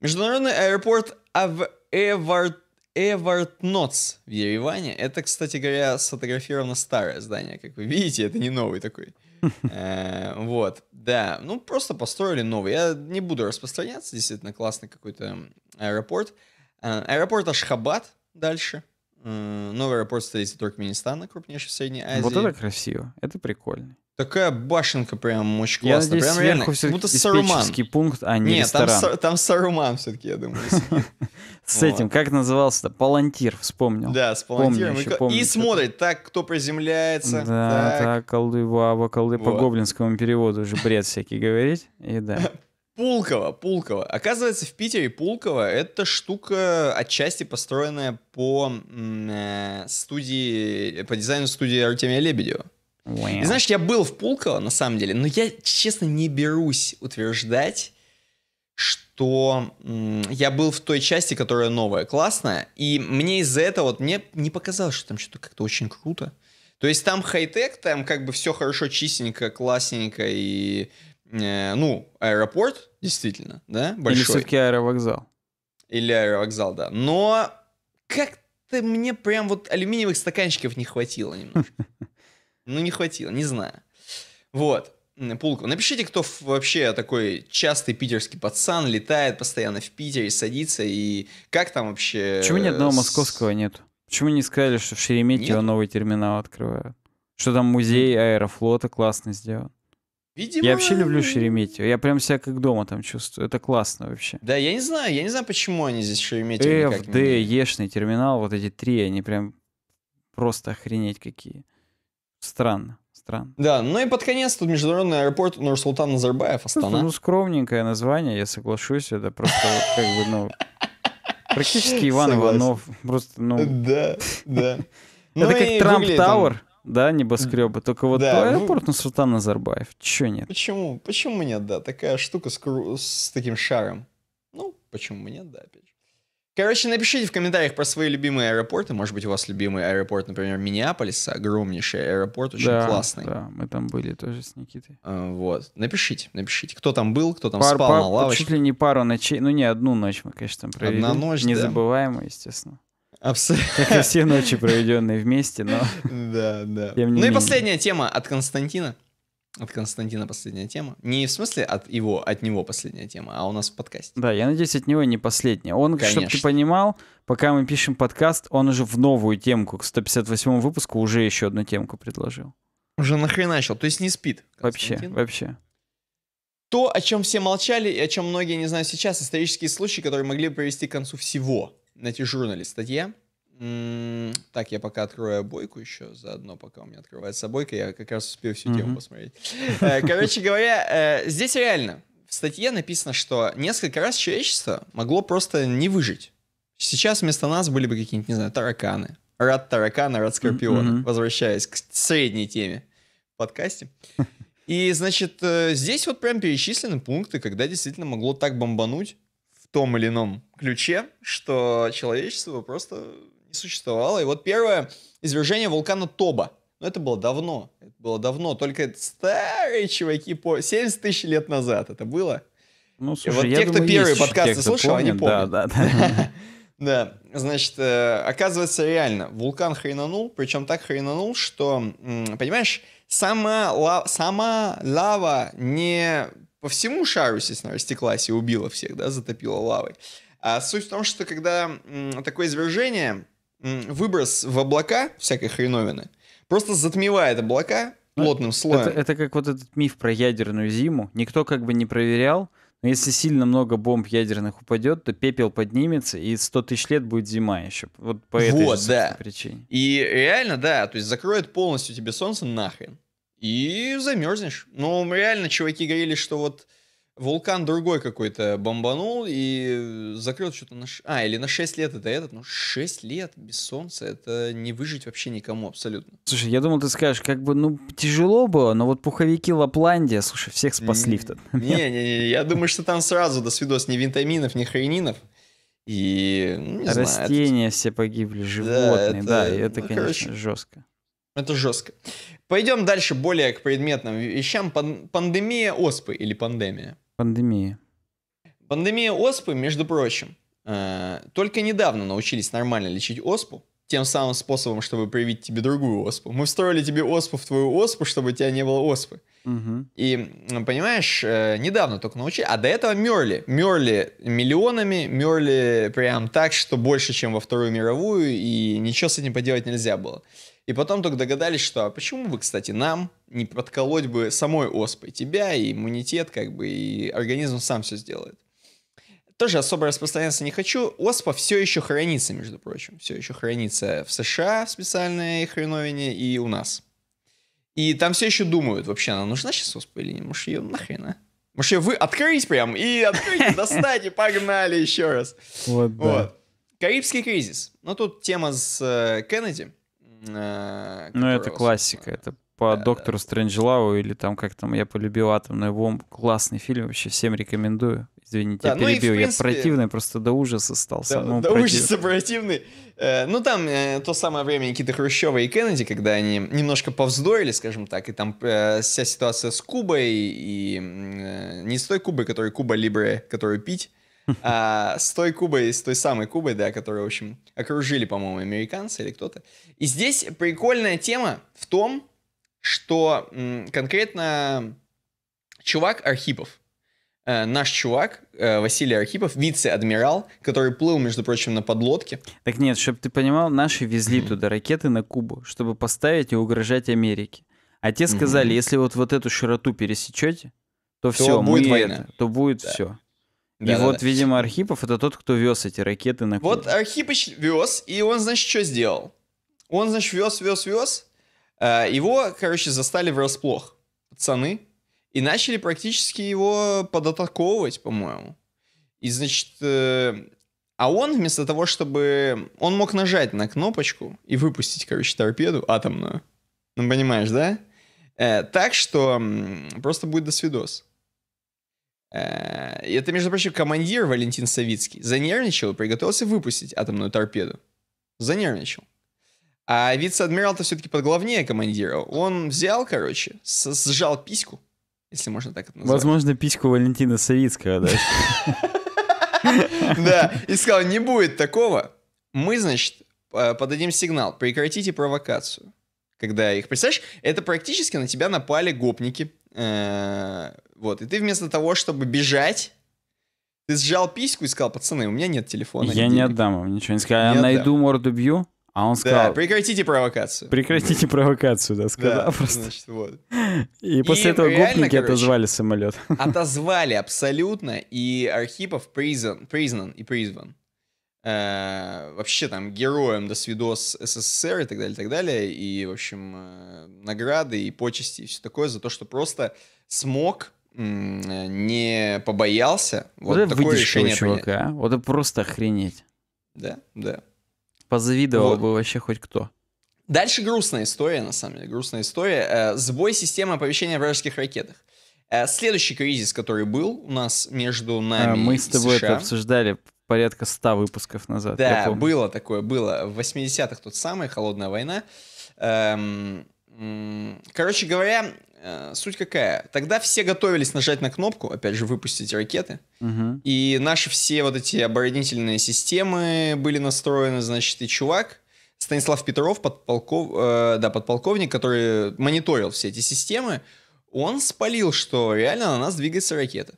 Международный аэропорт Ав Эвартноц в Ереване. Это, кстати говоря, сфотографировано старое здание, как вы видите, это не новый такой. Э, вот, да. Ну, просто построили новый. Я не буду распространяться, действительно классный какой-то аэропорт. Э, аэропорт Ашхабад дальше. Э, новый аэропорт столицы Туркменистана, крупнейший в Средней Азии. Вот это красиво, это прикольно. Такая башенка прям очень Я надеюсь, прям реально, как будто Саруман. пункт, а не Нет, ресторан. Там, там Саруман все-таки, я думаю. С этим, как назывался-то? Палантир, вспомнил. Да, с Палантиром. И смотрит, так, кто приземляется. Да, так, колдуй баба, колдуй по гоблинскому переводу уже бред всякий говорить. И да. Пулково, Пулково. Оказывается, в Питере Пулково — это штука отчасти построенная по э, студии, по дизайну студии Артемия Лебедева. Wow. И знаешь, я был в Пулково, на самом деле, но я, честно, не берусь утверждать, что я был в той части, которая новая, классная, и мне из-за этого, вот мне не показалось, что там что-то как-то очень круто. То есть там хай-тек, там как бы все хорошо, чистенько, классненько и, э, ну, аэропорт, действительно, да, большой. Или все-таки аэровокзал. Или аэровокзал, да. Но как-то мне прям вот алюминиевых стаканчиков не хватило немножко. Ну, не хватило, не знаю. Вот. Пулков. Напишите, кто вообще такой частый питерский пацан, летает постоянно в Питере, садится, и как там вообще... Почему ни одного э, московского нет? Почему не сказали, что в Шереметьево нет? новый терминал открывают? Что там музей аэрофлота классно сделан? Видимо... Я вообще люблю Шереметьево. Я прям себя как дома там чувствую. Это классно вообще. Да, я не знаю. Я не знаю, почему они здесь Шереметьево. ФД э, Ешный терминал, вот эти три, они прям просто охренеть какие. Странно. Странно. Да, ну и под конец тут международный аэропорт Султан Назарбаев, Астана. ну, скромненькое название, я соглашусь, это просто как бы, ну, практически Иван Согласен. Иванов. Просто, ну... Да, да. это ну как Трамп Тауэр, да, небоскребы, только вот ну аэропорт вы... Султан Назарбаев. Чё нет? Почему? Почему нет, да? Такая штука с, с таким шаром. Ну, почему нет, да, опять же. Короче, напишите в комментариях про свои любимые аэропорты. Может быть, у вас любимый аэропорт, например, Миннеаполис, огромнейший аэропорт, очень да, классный. Да, мы там были тоже с Никитой. А, вот. Напишите, напишите, кто там был, кто там пар, спал пар, на лавочке. Чуть ли не пару ночей, ну не одну ночь мы, конечно, там провели. Одна ночь, Незабываемо, да. естественно. Абсолютно. Как и все ночи, проведенные вместе, но... Да, да. Ну и последняя тема от Константина. От Константина последняя тема. Не в смысле от его, от него последняя тема, а у нас в подкасте. Да, я надеюсь, от него не последняя. Он, чтобы ты понимал, пока мы пишем подкаст, он уже в новую темку к 158 выпуску уже еще одну темку предложил. Уже нахрен начал, то есть не спит. Вообще, вообще. То, о чем все молчали и о чем многие не знают сейчас, исторические случаи, которые могли привести к концу всего. На эти журнале статья. Так, я пока открою обойку еще, заодно пока у меня открывается обойка, я как раз успею всю тему посмотреть. Э, короче говоря, э, здесь реально в статье написано, что несколько раз человечество могло просто не выжить. Сейчас вместо нас были бы какие-нибудь, не знаю, тараканы. Рад таракана, рад скорпиона. Возвращаясь к средней теме в подкасте. И, значит, э, здесь вот прям перечислены пункты, когда действительно могло так бомбануть в том или ином ключе, что человечество просто не существовало. И вот первое извержение вулкана Тоба. Но это было давно. Это было давно. Только старые чуваки по 70 тысяч лет назад это было. Ну, слушай, вот я те, думаю, кто первые подкасты слушал, помнят, они помнят. Да, да, да. Да, значит, э, оказывается, реально, вулкан хренанул, причем так хренанул, что, м, понимаешь, сама, ла, сама лава не по всему шару, естественно, растеклась и убила всех, да, затопила лавой. А суть в том, что когда м, такое извержение, выброс в облака всякой хреновины просто затмевает облака плотным слоем. Это, это как вот этот миф про ядерную зиму. Никто как бы не проверял, но если сильно много бомб ядерных упадет, то пепел поднимется, и 100 тысяч лет будет зима еще. Вот по этой вот, же, да. причине. И реально, да, то есть закроет полностью тебе солнце нахрен. И замерзнешь. Ну, реально, чуваки говорили, что вот Вулкан другой какой-то бомбанул и закрыл что-то на... Ш... А, или на 6 лет это этот. Ну, 6 лет без солнца — это не выжить вообще никому абсолютно. Слушай, я думал, ты скажешь, как бы, ну, тяжело было, но вот пуховики Лапландия, слушай, всех спасли в тот Не-не-не, я думаю, что там сразу до свидос ни витаминов, ни хренинов. И, ну, Растения знаю, это... все погибли, животные, да, это, да, и это ну, конечно, короче, жестко. Это жестко. Пойдем дальше более к предметным вещам. пандемия оспы или пандемия? пандемии? Пандемия оспы, между прочим, э, только недавно научились нормально лечить оспу, тем самым способом, чтобы привить тебе другую оспу. Мы встроили тебе оспу в твою оспу, чтобы у тебя не было оспы. Угу. И, понимаешь, э, недавно только научили, а до этого мерли. Мерли миллионами, мерли прям так, что больше, чем во Вторую мировую, и ничего с этим поделать нельзя было. И потом только догадались, что а почему бы, кстати, нам не подколоть бы самой оспой тебя, и иммунитет, как бы, и организм сам все сделает. Тоже особо распространяться не хочу. Оспа все еще хранится, между прочим. Все еще хранится в США в специальной хреновине и у нас. И там все еще думают, вообще она нужна сейчас оспа или нет? Может, ее нахрена, Может, ее вы открыть прям и открыть, достать и погнали еще раз. Вот, да. вот. Карибский кризис. Ну, тут тема с э, Кеннеди Э, ну, это классика. это по доктору Стрэнджлау или там как там я полюбил атомную бомбу. Классный фильм, вообще всем рекомендую. Извините, да, я перебил. Ну и, принципе, я противный просто до ужаса стал. Да, до против... ужаса противный. Э, ну, там э, то самое время Никиты Хрущева и Кеннеди, когда они немножко повздорили, скажем так, и там э, вся ситуация с Кубой и э, не с той Кубой, которую Куба Либре, которую пить, а, с той Кубой, с той самой Кубой, да, которую, в общем, окружили, по-моему, американцы или кто-то. И здесь прикольная тема в том, что м, конкретно чувак Архипов, э, наш чувак э, Василий Архипов, вице-адмирал, который плыл, между прочим, на подлодке. Так нет, чтобы ты понимал, наши везли mm-hmm. туда ракеты на Кубу, чтобы поставить и угрожать Америке. А те сказали, mm-hmm. если вот вот эту широту пересечете, то, то все, будет мы война. Это, то будет да. все и да, вот, да. видимо, Архипов это тот, кто вез эти ракеты на Вот Архипыч вез, и он, значит, что сделал? Он, значит, вез, вез, вез. Э, его, короче, застали врасплох пацаны и начали практически его податаковывать, по-моему. И, значит, э, а он вместо того, чтобы... Он мог нажать на кнопочку и выпустить, короче, торпеду атомную. Ну, понимаешь, да? Э, так что просто будет досвидос. Э, это, между прочим, командир Валентин Савицкий. Занервничал и приготовился выпустить атомную торпеду. Занервничал. А вице-адмирал-то все-таки подглавнее командира. Он взял, короче, сжал письку, если можно так это назвать. Возможно, письку Валентина Савицкого, да? Да, и сказал, не будет такого. Мы, значит, э, подадим сигнал, прекратите провокацию. Когда их, представляешь, это практически на тебя напали гопники, э, вот, и ты вместо того, чтобы бежать, ты сжал письку и сказал, пацаны, у меня нет телефона. Я нет не отдам вам ничего. Не сказал, я найду морду бью, а он сказал... Да, прекратите провокацию. Прекратите провокацию, да, сказал да, просто. Значит, вот. И, и после этого реально, гопники короче, отозвали самолет. Отозвали абсолютно, и Архипов признан, признан и призван. Э, вообще там героем до свидос СССР и так далее, и так далее. И, в общем, э, награды и почести и все такое за то, что просто смог не побоялся, вот, вот такое решение чувака. А? Вот это просто охренеть. Да, да. Позавидовал вот. бы вообще хоть кто. Дальше грустная история, на самом деле, грустная история. Э, сбой системы оповещения о вражеских ракетах. Э, следующий кризис, который был у нас между а, нами Мы с тобой США. это обсуждали порядка 100 выпусков назад. Да, было такое, было. В 80-х тот самый, холодная война. Эм, короче говоря, Э, суть какая? Тогда все готовились нажать на кнопку, опять же, выпустить ракеты. Угу. И наши все вот эти оборонительные системы были настроены, значит, и чувак, Станислав Петров, подполков... э, да, подполковник, который мониторил все эти системы, он спалил, что реально на нас двигается ракета.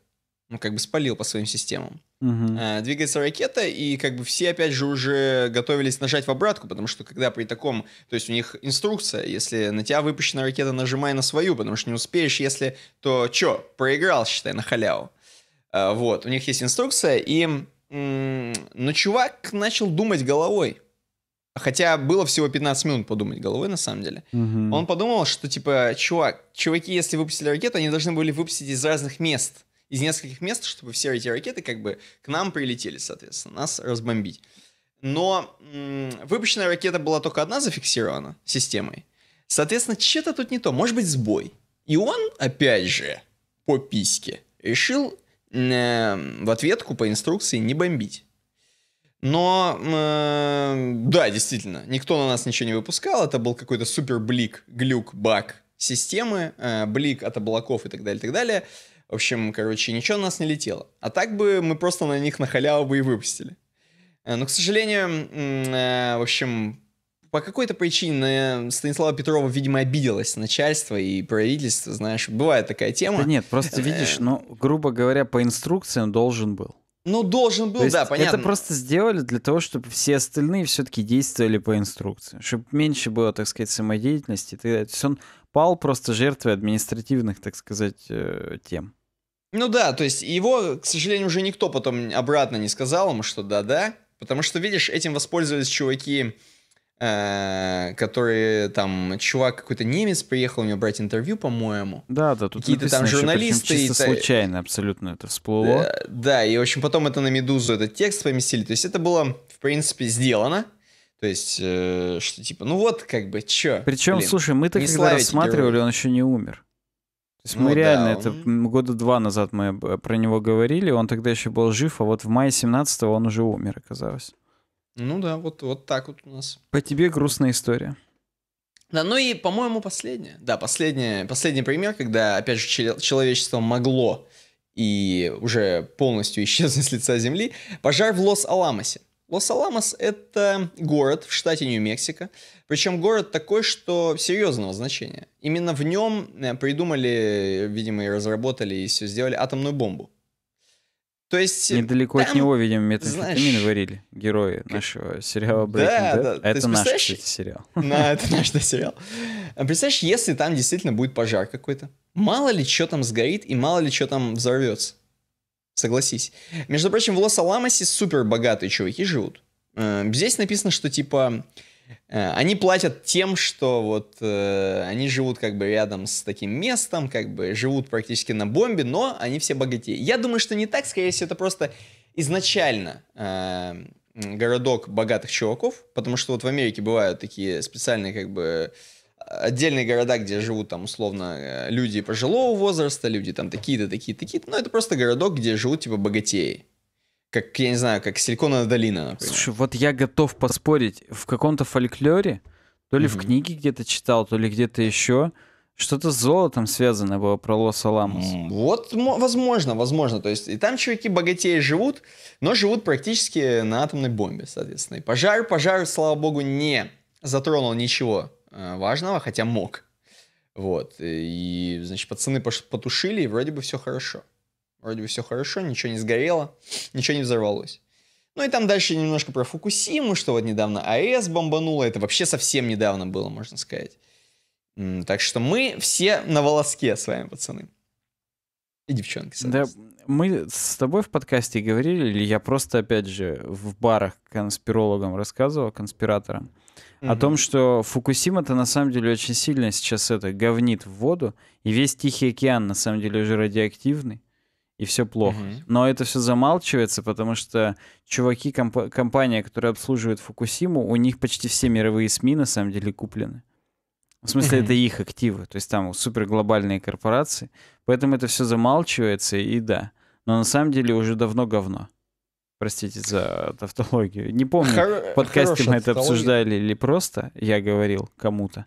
Ну, как бы спалил по своим системам. Uh-huh. Двигается ракета, и как бы все, опять же, уже готовились нажать в обратку, потому что когда при таком, то есть у них инструкция, если на тебя выпущена ракета, нажимай на свою, потому что не успеешь, если, то чё, проиграл, считай, на халяву. Э, вот, у них есть инструкция, и... Но чувак начал думать головой. Хотя было всего 15 минут подумать головой, на самом деле. Угу. Он подумал, что, типа, чувак, чуваки, если выпустили ракету, они должны были выпустить из разных мест из нескольких мест, чтобы все эти ракеты как бы к нам прилетели, соответственно, нас разбомбить. Но выпущенная ракета была только одна зафиксирована системой. Соответственно, что-то тут не то, может быть сбой. И он, опять же, по письке решил в ответку по инструкции не бомбить. Но, э, да, действительно, никто на нас ничего не выпускал, это был какой-то супер блик, глюк, баг системы, э, блик от облаков и так далее, и так далее. В общем, короче, ничего у нас не летело. А так бы мы просто на них на халяву бы и выпустили. Э, но, к сожалению, э, в общем, по какой-то причине Станислава Петрова, видимо, обиделось начальство и правительство, знаешь, бывает такая тема. Да нет, просто э, видишь, ну, грубо говоря, по инструкциям должен был. Ну, должен был, То да, понятно. Это просто сделали для того, чтобы все остальные все-таки действовали по инструкции. Чтобы меньше было, так сказать, самодеятельности. Тогда. он, пал просто жертвой административных, так сказать, э, тем. Ну да, то есть его, к сожалению, уже никто потом обратно не сказал ему, что да-да, потому что, видишь, этим воспользовались чуваки, э, которые там, чувак какой-то немец приехал у него брать интервью, по-моему. Да, да, тут какие-то там журналисты. Еще, чисто и, случайно абсолютно это всплыло. Да, э, да, и, в общем, потом это на «Медузу» этот текст поместили, то есть это было, в принципе, сделано. То есть, э, что типа, ну вот как бы, чё. Причем, блин, слушай, мы-то когда рассматривали, героя. он еще не умер. То есть ну, мы реально, да, это года два назад мы э, про него говорили, он тогда еще был жив, а вот в мае 17 он уже умер, оказалось. Ну да, вот, вот так вот у нас. По тебе грустная история. Да, ну и, по-моему, последняя. Да, последняя, последний пример, когда, опять же, человечество могло и уже полностью исчезнуть с лица Земли, пожар в Лос-Аламосе. Лос-Аламос — это город в штате Нью-Мексико, причем город такой, что серьезного значения. Именно в нем э, придумали, видимо, и разработали, и все сделали атомную бомбу. То есть... Э, Недалеко там, от него, видимо, метамфетамин варили герои нашего сериала Breaking да, Dead. Да, это наш, кстати, сериал. Да, это наш сериал. А представляешь, если там действительно будет пожар какой-то, мало ли что там сгорит и мало ли что там взорвется. Согласись. Между прочим, в Лос-Аламосе супер богатые чуваки живут. Эм, здесь написано, что типа э, они платят тем, что вот э, они живут как бы рядом с таким местом, как бы живут практически на бомбе, но они все богатеют. Я думаю, что не так, скорее всего, это просто изначально эм, городок богатых чуваков, потому что вот в Америке бывают такие специальные как бы отдельные города, где живут там условно э, люди пожилого возраста, люди там такие-то, такие-то, такие-то. Но ну, это просто городок, где живут типа богатеи. Как, я не знаю, как Силиконовая долина, например. Слушай, вот я готов поспорить, в каком-то фольклоре, то ли mm-hmm. в книге где-то читал, то ли где-то еще, что-то с золотом связано было про Лос-Аламос. Mm, вот, возможно, возможно. То есть, и там чуваки богатеи живут, но живут практически на атомной бомбе, соответственно. И пожар, пожар, слава богу, не затронул ничего Э, важного, хотя мог. Вот. И, значит, пацаны потушили, и вроде бы все хорошо. Вроде бы все хорошо, ничего не сгорело, ничего не взорвалось. Ну и там дальше немножко про Фукусиму, что вот недавно АЭС бомбанула. Это вообще совсем недавно было, можно сказать. Так что мы все на волоске с вами, пацаны. И девчонки, Да, мы с тобой в подкасте говорили, или я просто, опять же, в барах конспирологам рассказывал, конспираторам, mm-hmm. о том, что фукусима это на самом деле очень сильно сейчас это говнит в воду, и весь Тихий океан на самом деле уже радиоактивный, и все плохо. Mm-hmm. Но это все замалчивается, потому что чуваки, комп- компания, которая обслуживает Фукусиму, у них почти все мировые СМИ на самом деле куплены. В смысле, mm-hmm. это их активы, то есть там суперглобальные корпорации. Поэтому это все замалчивается, и да. Но на самом деле уже давно говно. Простите за тавтологию. Не помню, Хор- в подкасте мы это обсуждали или просто я говорил кому-то.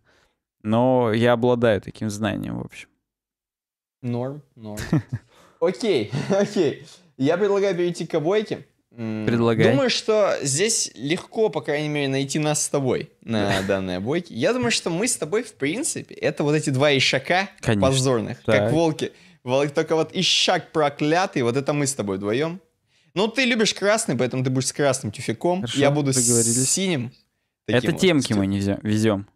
Но я обладаю таким знанием, в общем. Норм, норм. Окей, окей. Я предлагаю перейти к обойке. Предлагаю. Думаю, что здесь легко, по крайней мере, найти нас с тобой на данной обойке. Я думаю, что мы с тобой, в принципе, это вот эти два ишака позорных, как волки. Только вот ищак проклятый, вот это мы с тобой вдвоем. Ну, ты любишь красный, поэтому ты будешь с красным тюфяком. Хорошо, я буду с синим. Это вот, темки мы не везем.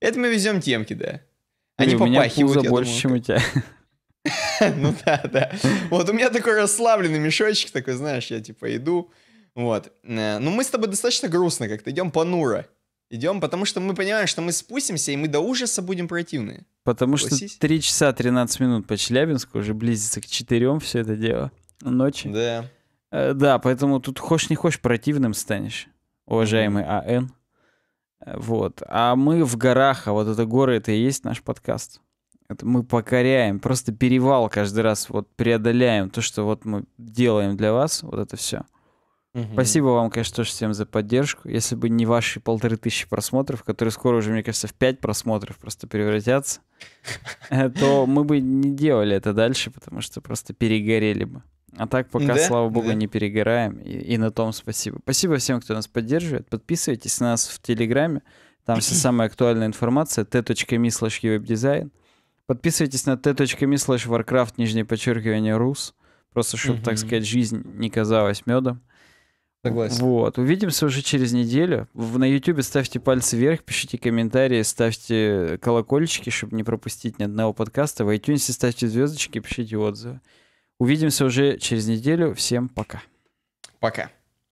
Это мы везем темки, да. Они Блин, попахивают, у меня больше, думаю, чем у тебя. Ну да, да. Вот у меня такой расслабленный мешочек, такой, знаешь, я типа иду. Вот. Э, ну мы с тобой достаточно грустно как-то идем понуро. Идем, потому что мы понимаем, что мы спустимся, и мы до ужаса будем противные. Потому что 3 часа 13 минут по Челябинску уже близится к 4 все это дело ночи. Да. Э, да, поэтому тут хочешь не хочешь, противным станешь, уважаемый АН. Э, вот. А мы в горах, а вот это горы, это и есть наш подкаст. Это мы покоряем, просто перевал каждый раз, вот преодоляем то, что вот мы делаем для вас, вот это все. Угу. Спасибо вам, конечно, тоже всем за поддержку. Если бы не ваши полторы тысячи просмотров, которые скоро уже, мне кажется, в пять просмотров просто превратятся, то мы бы не делали это дальше, потому что просто перегорели бы. А так пока, да? слава богу, да. не перегораем. И, и на том спасибо. Спасибо всем, кто нас поддерживает. Подписывайтесь на нас в Телеграме. Там вся самая актуальная информация. t.me slash дизайн Подписывайтесь на t.me slash warcraft, нижнее подчеркивание, рус. Просто, чтобы, так сказать, жизнь не казалась медом. Согласен. Вот. Увидимся уже через неделю. В, на YouTube ставьте пальцы вверх, пишите комментарии, ставьте колокольчики, чтобы не пропустить ни одного подкаста. В iTunes ставьте звездочки, пишите отзывы. Увидимся уже через неделю. Всем пока. Пока.